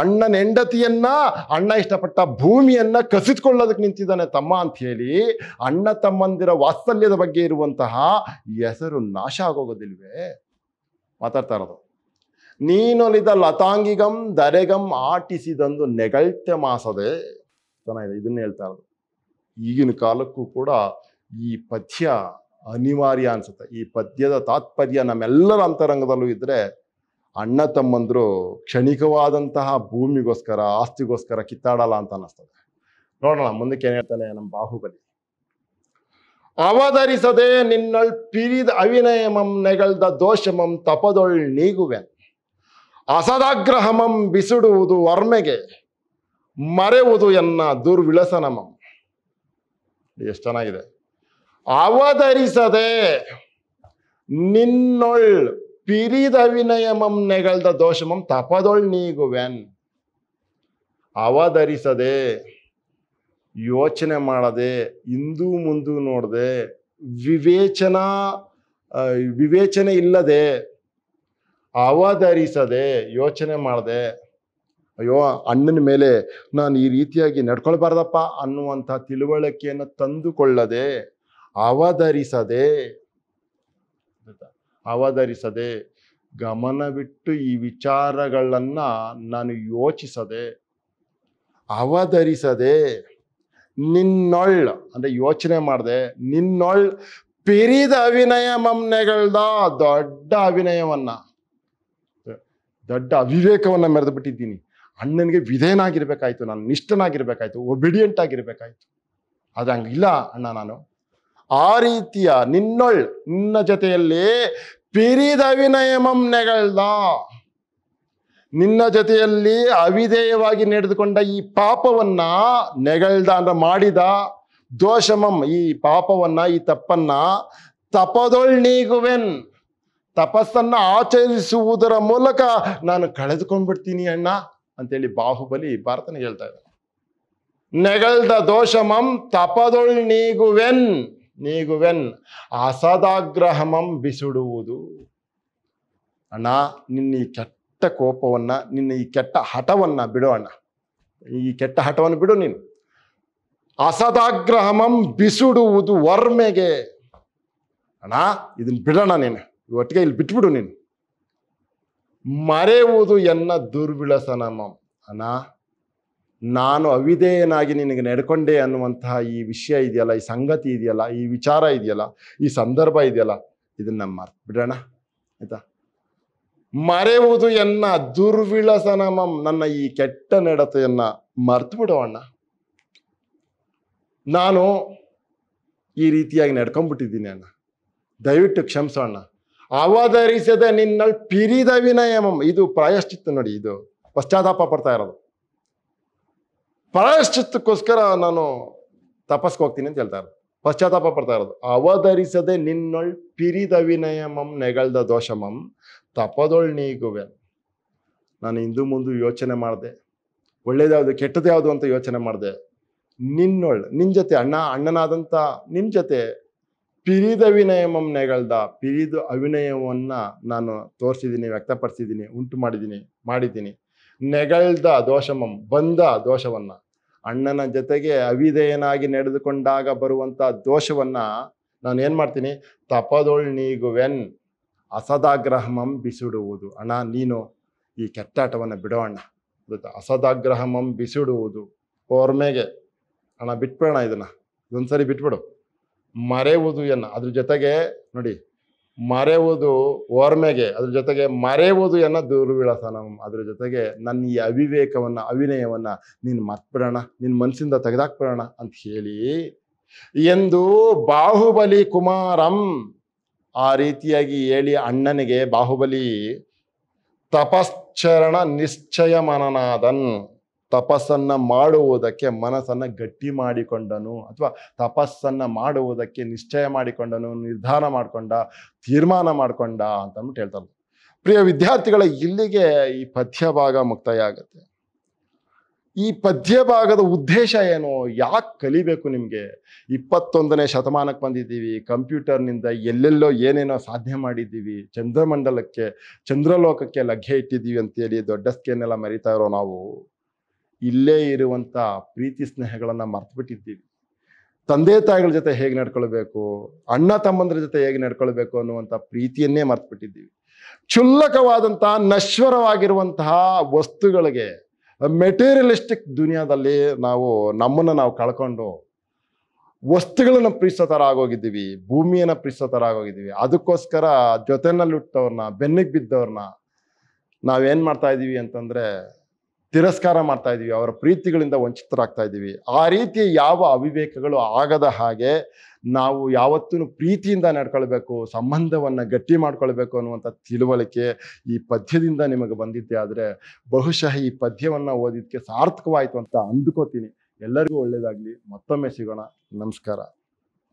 ಅಣ್ಣನ ನೆಂಡತಿಯನ್ನ ಅಣ್ಣ ಇಷ್ಟಪಟ್ಟ ಭೂಮಿಯನ್ನ ಕಸಿದುಕೊಳ್ಳೋದಕ್ಕೆ ನಿಂತಿದ್ದಾನೆ ತಮ್ಮ ಅಂತ ಹೇಳಿ ಅಣ್ಣ ತಮ್ಮಂದಿರ ವಾತ್ಸಲ್ಯದ ಬಗ್ಗೆ ಇರುವಂತಹ ಹೆಸರು ನಾಶ ಆಗೋಗೋದಿಲ್ವೇ ಮಾತಾಡ್ತಾ ಇರೋದು ನೀನೊಲಿದ ಲತಾಂಗಿಗಂ ದರೆಗಂ ಆಟಿಸಿದಂದು ನೆಗಳ್ತೆ ಮಾಸದೆ ಚೆನ್ನಾಗಿದೆ ಇದನ್ನ ಹೇಳ್ತಾ ಇರೋದು ಈಗಿನ ಕಾಲಕ್ಕೂ ಕೂಡ ಈ ಪದ್ಯ ಅನಿವಾರ್ಯ ಅನ್ಸುತ್ತೆ ಈ ಪದ್ಯದ ತಾತ್ಪರ್ಯ ನಮ್ಮೆಲ್ಲರ ಅಂತರಂಗದಲ್ಲೂ ಇದ್ದರೆ ಅಣ್ಣ ತಮ್ಮಂದರು ಕ್ಷಣಿಕವಾದಂತಹ ಭೂಮಿಗೋಸ್ಕರ ಆಸ್ತಿಗೋಸ್ಕರ ಕಿತ್ತಾಡಲ್ಲ ಅಂತ ಅನ್ನಿಸ್ತದೆ ನೋಡೋಣ ಮುಂದಕ್ಕೆ ಏನು ಹೇಳ್ತಾನೆ ನಮ್ಮ ಬಾಹುಬಲಿ ಅವಧರಿಸದೆ ನಿನ್ನಳ್ ಪಿರಿದ ಅವಿನಯಮಂ ನೆಗಳ್ದ ದೋಷಮಂ ತಪದೊಳ್ ನೀಗುವೆ ಅಸದಾಗ್ರಹಮಂ ಬಿಸಿಡುವುದು ವರ್ಮೆಗೆ ಮರೆವುದು ಎನ್ನ ದುರ್ವಿಳಸನಮಂ ಎಷ್ಟು ಚೆನ್ನಾಗಿದೆ ಅವಧರಿಸದೆ ನಿನ್ನೊಳ್ ಪಿರಿದ ವಿನಯಮಂ ನೆಗಲ್ದ ದೋಷಮಂ ತಪದೊಳ್ ನೀಗುವೆನ್ ಅವಧರಿಸದೆ ಯೋಚನೆ ಮಾಡದೆ ಇಂದು ಮುಂದು ನೋಡದೆ ವಿವೇಚನಾ ವಿವೇಚನೆ ಇಲ್ಲದೆ ಅವಧರಿಸದೆ ಯೋಚನೆ ಮಾಡದೆ ಅಯ್ಯೋ ಅಣ್ಣನ ಮೇಲೆ ನಾನು ಈ ರೀತಿಯಾಗಿ ನಡ್ಕೊಳ್ಬಾರ್ದಪ್ಪ ಅನ್ನುವಂಥ ತಿಳುವಳಿಕೆಯನ್ನು ತಂದುಕೊಳ್ಳದೆ ಅವಧರಿಸದೆ ಅವಧರಿಸದೆ ಗಮನವಿಟ್ಟು ಈ ವಿಚಾರಗಳನ್ನು ನಾನು ಯೋಚಿಸದೆ ಅವಧರಿಸದೆ ನಿನ್ನೊಳ್ ಅಂದರೆ ಯೋಚನೆ ಮಾಡಿದೆ ನಿನ್ನೊಳ್ ಪಿರಿದ ಅವಿನಯ ಮಮ್ನೆಗಳ್ದ ದೊಡ್ಡ ಅವಿನಯವನ್ನು ದೊಡ್ಡ ಅವಿವೇಕವನ್ನು ಮೆರೆದು ಬಿಟ್ಟಿದ್ದೀನಿ ಅಣ್ಣನಿಗೆ ವಿಧೇಯನಾಗಿರ್ಬೇಕಾಯ್ತು ನಾನು ನಿಷ್ಠನಾಗಿರ್ಬೇಕಾಯ್ತು ಒಬಿಡಿಯಂಟ್ ಆಗಿರ್ಬೇಕಾಯ್ತು ಆದರೆ ಹಂಗಿಲ್ಲ ಅಣ್ಣ ನಾನು ಆ ರೀತಿಯ ನಿನ್ನೊಳ್ ನಿನ್ನ ಜೊತೆಯಲ್ಲಿ ವಿನಯಮಂ ನೆಗಳ್ದ ನಿನ್ನ ಜೊತೆಯಲ್ಲಿ ಅವಿಧೇಯವಾಗಿ ನಡೆದುಕೊಂಡ ಈ ಪಾಪವನ್ನ ನೆಗಳ್ದ ಅಂದ್ರೆ ಮಾಡಿದ ದೋಷಮಂ ಈ ಪಾಪವನ್ನ ಈ ತಪ್ಪನ್ನ ತಪದೊಳ್ ನೀಗುವೆನ್ ತಪಸ್ಸನ್ನ ಆಚರಿಸುವುದರ ಮೂಲಕ ನಾನು ಕಳೆದುಕೊಂಡ್ಬಿಡ್ತೀನಿ ಅಣ್ಣ ಅಂತೇಳಿ ಬಾಹುಬಲಿ ಭಾರತನ ಹೇಳ್ತಾ ಇದ್ದಾನೆ ನೆಗಳ್ದ ದೋಷಮಂ ತಪದೊಳ್ ನೀಗುವೆನ್ ನೀಗುವೆನ್ ಅಸದಾಗ್ರಹಮಂ ಬಿಸಿಡುವುದು ಅಣ್ಣ ನಿನ್ನ ಈ ಕೆಟ್ಟ ಕೋಪವನ್ನು ನಿನ್ನ ಈ ಕೆಟ್ಟ ಹಠವನ್ನು ಬಿಡು ಅಣ್ಣ ಈ ಕೆಟ್ಟ ಹಠವನ್ನು ಬಿಡು ನೀನು ಅಸದಾಗ್ರಹಮಂ ಬಿಸಿಡುವುದು ವರ್ಮೆಗೆ ಅಣ್ಣ ಇದನ್ನ ಬಿಡೋಣ ನೀನು ಒಟ್ಟಿಗೆ ಇಲ್ಲಿ ಬಿಟ್ಬಿಡು ನೀನು ಮರೆಯುವುದು ಎನ್ನ ದುರ್ಬಿಳಸನಮಂ ಅಣ್ಣ ನಾನು ಅವಿದೇಯನಾಗಿ ನಿನಗೆ ನಡ್ಕೊಂಡೆ ಅನ್ನುವಂತಹ ಈ ವಿಷಯ ಇದೆಯಲ್ಲ ಈ ಸಂಗತಿ ಇದೆಯಲ್ಲ ಈ ವಿಚಾರ ಇದೆಯಲ್ಲ ಈ ಸಂದರ್ಭ ಇದೆಯಲ್ಲ ಇದನ್ನ ಮರ್ತು ಬಿಡೋಣ ಆಯ್ತಾ ಮರೆಯುವುದು ಎನ್ನ ದುರ್ವಿಳಸನಮ ನನ್ನ ಈ ಕೆಟ್ಟ ನಡತೆಯನ್ನ ಮರ್ತು ಬಿಡೋಣ ನಾನು ಈ ರೀತಿಯಾಗಿ ನಡ್ಕೊಂಡ್ಬಿಟ್ಟಿದ್ದೀನಿ ಅಣ್ಣ ದಯವಿಟ್ಟು ಕ್ಷಮಿಸೋಣ ಅವಧರಿಸದೆ ನಿನ್ನಲ್ಲಿ ಪಿರಿದ ವಿನಯಮಂ ಇದು ಪ್ರಾಯಶ್ಚಿತ್ತು ನೋಡಿ ಇದು ಪಶ್ಚಾತ್ತಾಪ ಪಡ್ತಾ ಇರೋದು ಪ್ರಾಯಶ್ಚಿತ್ತಕ್ಕೋಸ್ಕರ ನಾನು ತಪಸ್ಗೆ ಹೋಗ್ತೀನಿ ಅಂತ ಇರೋದು ಪಶ್ಚಾತ್ತಾಪ ಪಡ್ತಾ ಇರೋದು ಅವಧರಿಸದೆ ನಿನ್ನೊಳ್ ಪಿರಿದ ವಿನಯಮಂ ನೆಗಳ್ದ ದೋಷಮಂ ತಪದೊಳ್ ನೀಗುವೆ ನಾನು ಇಂದು ಮುಂದೆ ಯೋಚನೆ ಮಾಡಿದೆ ಒಳ್ಳೇದ್ಯಾವುದು ಕೆಟ್ಟದ್ಯಾವುದು ಅಂತ ಯೋಚನೆ ಮಾಡಿದೆ ನಿನ್ನೊಳ್ ನಿನ್ ಜೊತೆ ಅಣ್ಣ ಅಣ್ಣನಾದಂಥ ನಿನ್ ಜೊತೆ ಪಿರಿದ ವಿನಯಮಂ ನೆಗಳ್ದ ಪಿರಿದು ಅವಿನಯವನ್ನು ನಾನು ತೋರಿಸಿದ್ದೀನಿ ವ್ಯಕ್ತಪಡಿಸಿದ್ದೀನಿ ಉಂಟು ಮಾಡಿದ್ದೀನಿ ಮಾಡಿದ್ದೀನಿ ನೆಗಳ್ದ ದೋಷಮಂ ಬಂದ ದೋಷವನ್ನ ಅಣ್ಣನ ಜೊತೆಗೆ ಅವಿದೇಯನಾಗಿ ನಡೆದುಕೊಂಡಾಗ ಬರುವಂಥ ದೋಷವನ್ನ ನಾನು ಏನು ಮಾಡ್ತೀನಿ ತಪದೊಳ್ ನೀಗುವೆನ್ ಅಸದಾಗ್ರಹಮಂ ಬಿಸಿಡುವುದು ಅಣ್ಣ ನೀನು ಈ ಕೆಟ್ಟಾಟವನ್ನು ಬಿಡೋ ಅಣ್ಣ ಅಸದಾಗ್ರಹಮಂ ಬಿಸಿಡುವುದು ಓರ್ಮೆಗೆ ಅಣ್ಣ ಬಿಟ್ಬಿಡೋಣ ಇದನ್ನು ಇದೊಂದ್ಸರಿ ಬಿಟ್ಬಿಡು ಮರೆಯುವುದು ಏನ ಅದ್ರ ಜೊತೆಗೆ ನೋಡಿ ಮರೆಯುವುದು ಓರ್ಮೆಗೆ ಅದ್ರ ಜೊತೆಗೆ ಮರೆಯುವುದು ಎನ್ನ ದುರ್ವಿಳಸ ನಮ್ಮ ಅದ್ರ ಜೊತೆಗೆ ನನ್ನ ಈ ಅವಿವೇಕವನ್ನು ಅವಿನಯವನ್ನು ನೀನು ಮತ್ಬಿಡೋಣ ನಿನ್ನ ಮನಸ್ಸಿಂದ ತೆಗೆದಾಕ್ಬಿಡೋಣ ಅಂತ ಹೇಳಿ ಎಂದು ಬಾಹುಬಲಿ ಕುಮಾರಂ ಆ ರೀತಿಯಾಗಿ ಹೇಳಿ ಅಣ್ಣನಿಗೆ ಬಾಹುಬಲಿ ತಪಶ್ಚರಣ ನಿಶ್ಚಯ ಮನನಾದನ್ ತಪಸ್ಸನ್ನು ಮಾಡುವುದಕ್ಕೆ ಮನಸ್ಸನ್ನು ಗಟ್ಟಿ ಮಾಡಿಕೊಂಡನು ಅಥವಾ ತಪಸ್ಸನ್ನು ಮಾಡುವುದಕ್ಕೆ ನಿಶ್ಚಯ ಮಾಡಿಕೊಂಡನು ನಿರ್ಧಾರ ಮಾಡಿಕೊಂಡ ತೀರ್ಮಾನ ಮಾಡಿಕೊಂಡ ಅಂತಂದ್ಬಿಟ್ಟು ಹೇಳ್ತಾರೆ ಪ್ರಿಯ ವಿದ್ಯಾರ್ಥಿಗಳ ಇಲ್ಲಿಗೆ ಈ ಭಾಗ ಮುಕ್ತಾಯ ಆಗುತ್ತೆ ಈ ಪದ್ಯ ಭಾಗದ ಉದ್ದೇಶ ಏನು ಯಾಕೆ ಕಲಿಬೇಕು ನಿಮಗೆ ಇಪ್ಪತ್ತೊಂದನೇ ಶತಮಾನಕ್ಕೆ ಬಂದಿದ್ದೀವಿ ಕಂಪ್ಯೂಟರ್ನಿಂದ ಎಲ್ಲೆಲ್ಲೋ ಏನೇನೋ ಸಾಧನೆ ಮಾಡಿದ್ದೀವಿ ಚಂದ್ರಮಂಡಲಕ್ಕೆ ಚಂದ್ರಲೋಕಕ್ಕೆ ಲಗ್ಗೆ ಇಟ್ಟಿದ್ದೀವಿ ಅಂತೇಳಿ ದೊಡ್ಡ ಸ್ಕೇನೆಲ್ಲ ಮರಿತಾ ಇರೋ ನಾವು ಇಲ್ಲೇ ಇರುವಂಥ ಪ್ರೀತಿ ಸ್ನೇಹಗಳನ್ನು ಮರ್ತು ಬಿಟ್ಟಿದ್ದೀವಿ ತಂದೆ ತಾಯಿಗಳ ಜೊತೆ ಹೇಗೆ ನಡ್ಕೊಳ್ಬೇಕು ಅಣ್ಣ ತಮ್ಮಂದ್ರ ಜೊತೆ ಹೇಗೆ ನಡ್ಕೊಳ್ಬೇಕು ಅನ್ನುವಂಥ ಪ್ರೀತಿಯನ್ನೇ ಮರ್ತು ಬಿಟ್ಟಿದ್ದೀವಿ ಕ್ಷುಲ್ಲಕವಾದಂತಹ ನಶ್ವರವಾಗಿರುವಂತಹ ವಸ್ತುಗಳಿಗೆ ಮೆಟೀರಿಯಲಿಸ್ಟಿಕ್ ದುನಿಯಾದಲ್ಲಿ ನಾವು ನಮ್ಮನ್ನು ನಾವು ಕಳ್ಕೊಂಡು ವಸ್ತುಗಳನ್ನು ಪ್ರೀಸೋ ಆಗೋಗಿದ್ದೀವಿ ಭೂಮಿಯನ್ನು ಪ್ರೀಸೋ ಥರ ಆಗೋಗಿದ್ದೀವಿ ಅದಕ್ಕೋಸ್ಕರ ಜೊತೆನಲ್ಲಿ ಹುಟ್ಟವ್ರನ್ನ ಬೆನ್ನಿಗೆ ಬಿದ್ದವ್ರನ್ನ ನಾವೇನು ಮಾಡ್ತಾ ಇದ್ದೀವಿ ಅಂತಂದರೆ ತಿರಸ್ಕಾರ ಮಾಡ್ತಾ ಇದ್ದೀವಿ ಅವರ ಪ್ರೀತಿಗಳಿಂದ ವಂಚಿತರಾಗ್ತಾ ಇದ್ದೀವಿ ಆ ರೀತಿ ಯಾವ ಅವಿವೇಕಗಳು ಆಗದ ಹಾಗೆ ನಾವು ಯಾವತ್ತೂ ಪ್ರೀತಿಯಿಂದ ನಡ್ಕೊಳ್ಬೇಕು ಸಂಬಂಧವನ್ನು ಗಟ್ಟಿ ಮಾಡ್ಕೊಳ್ಬೇಕು ಅನ್ನುವಂಥ ತಿಳುವಳಿಕೆ ಈ ಪದ್ಯದಿಂದ ನಿಮಗೆ ಬಂದಿದ್ದೆ ಆದರೆ ಬಹುಶಃ ಈ ಪದ್ಯವನ್ನು ಓದಿದ್ದಕ್ಕೆ ಸಾರ್ಥಕವಾಯಿತು ಅಂತ ಅಂದುಕೋತೀನಿ ಎಲ್ಲರಿಗೂ ಒಳ್ಳೆಯದಾಗಲಿ ಮತ್ತೊಮ್ಮೆ ಸಿಗೋಣ ನಮಸ್ಕಾರ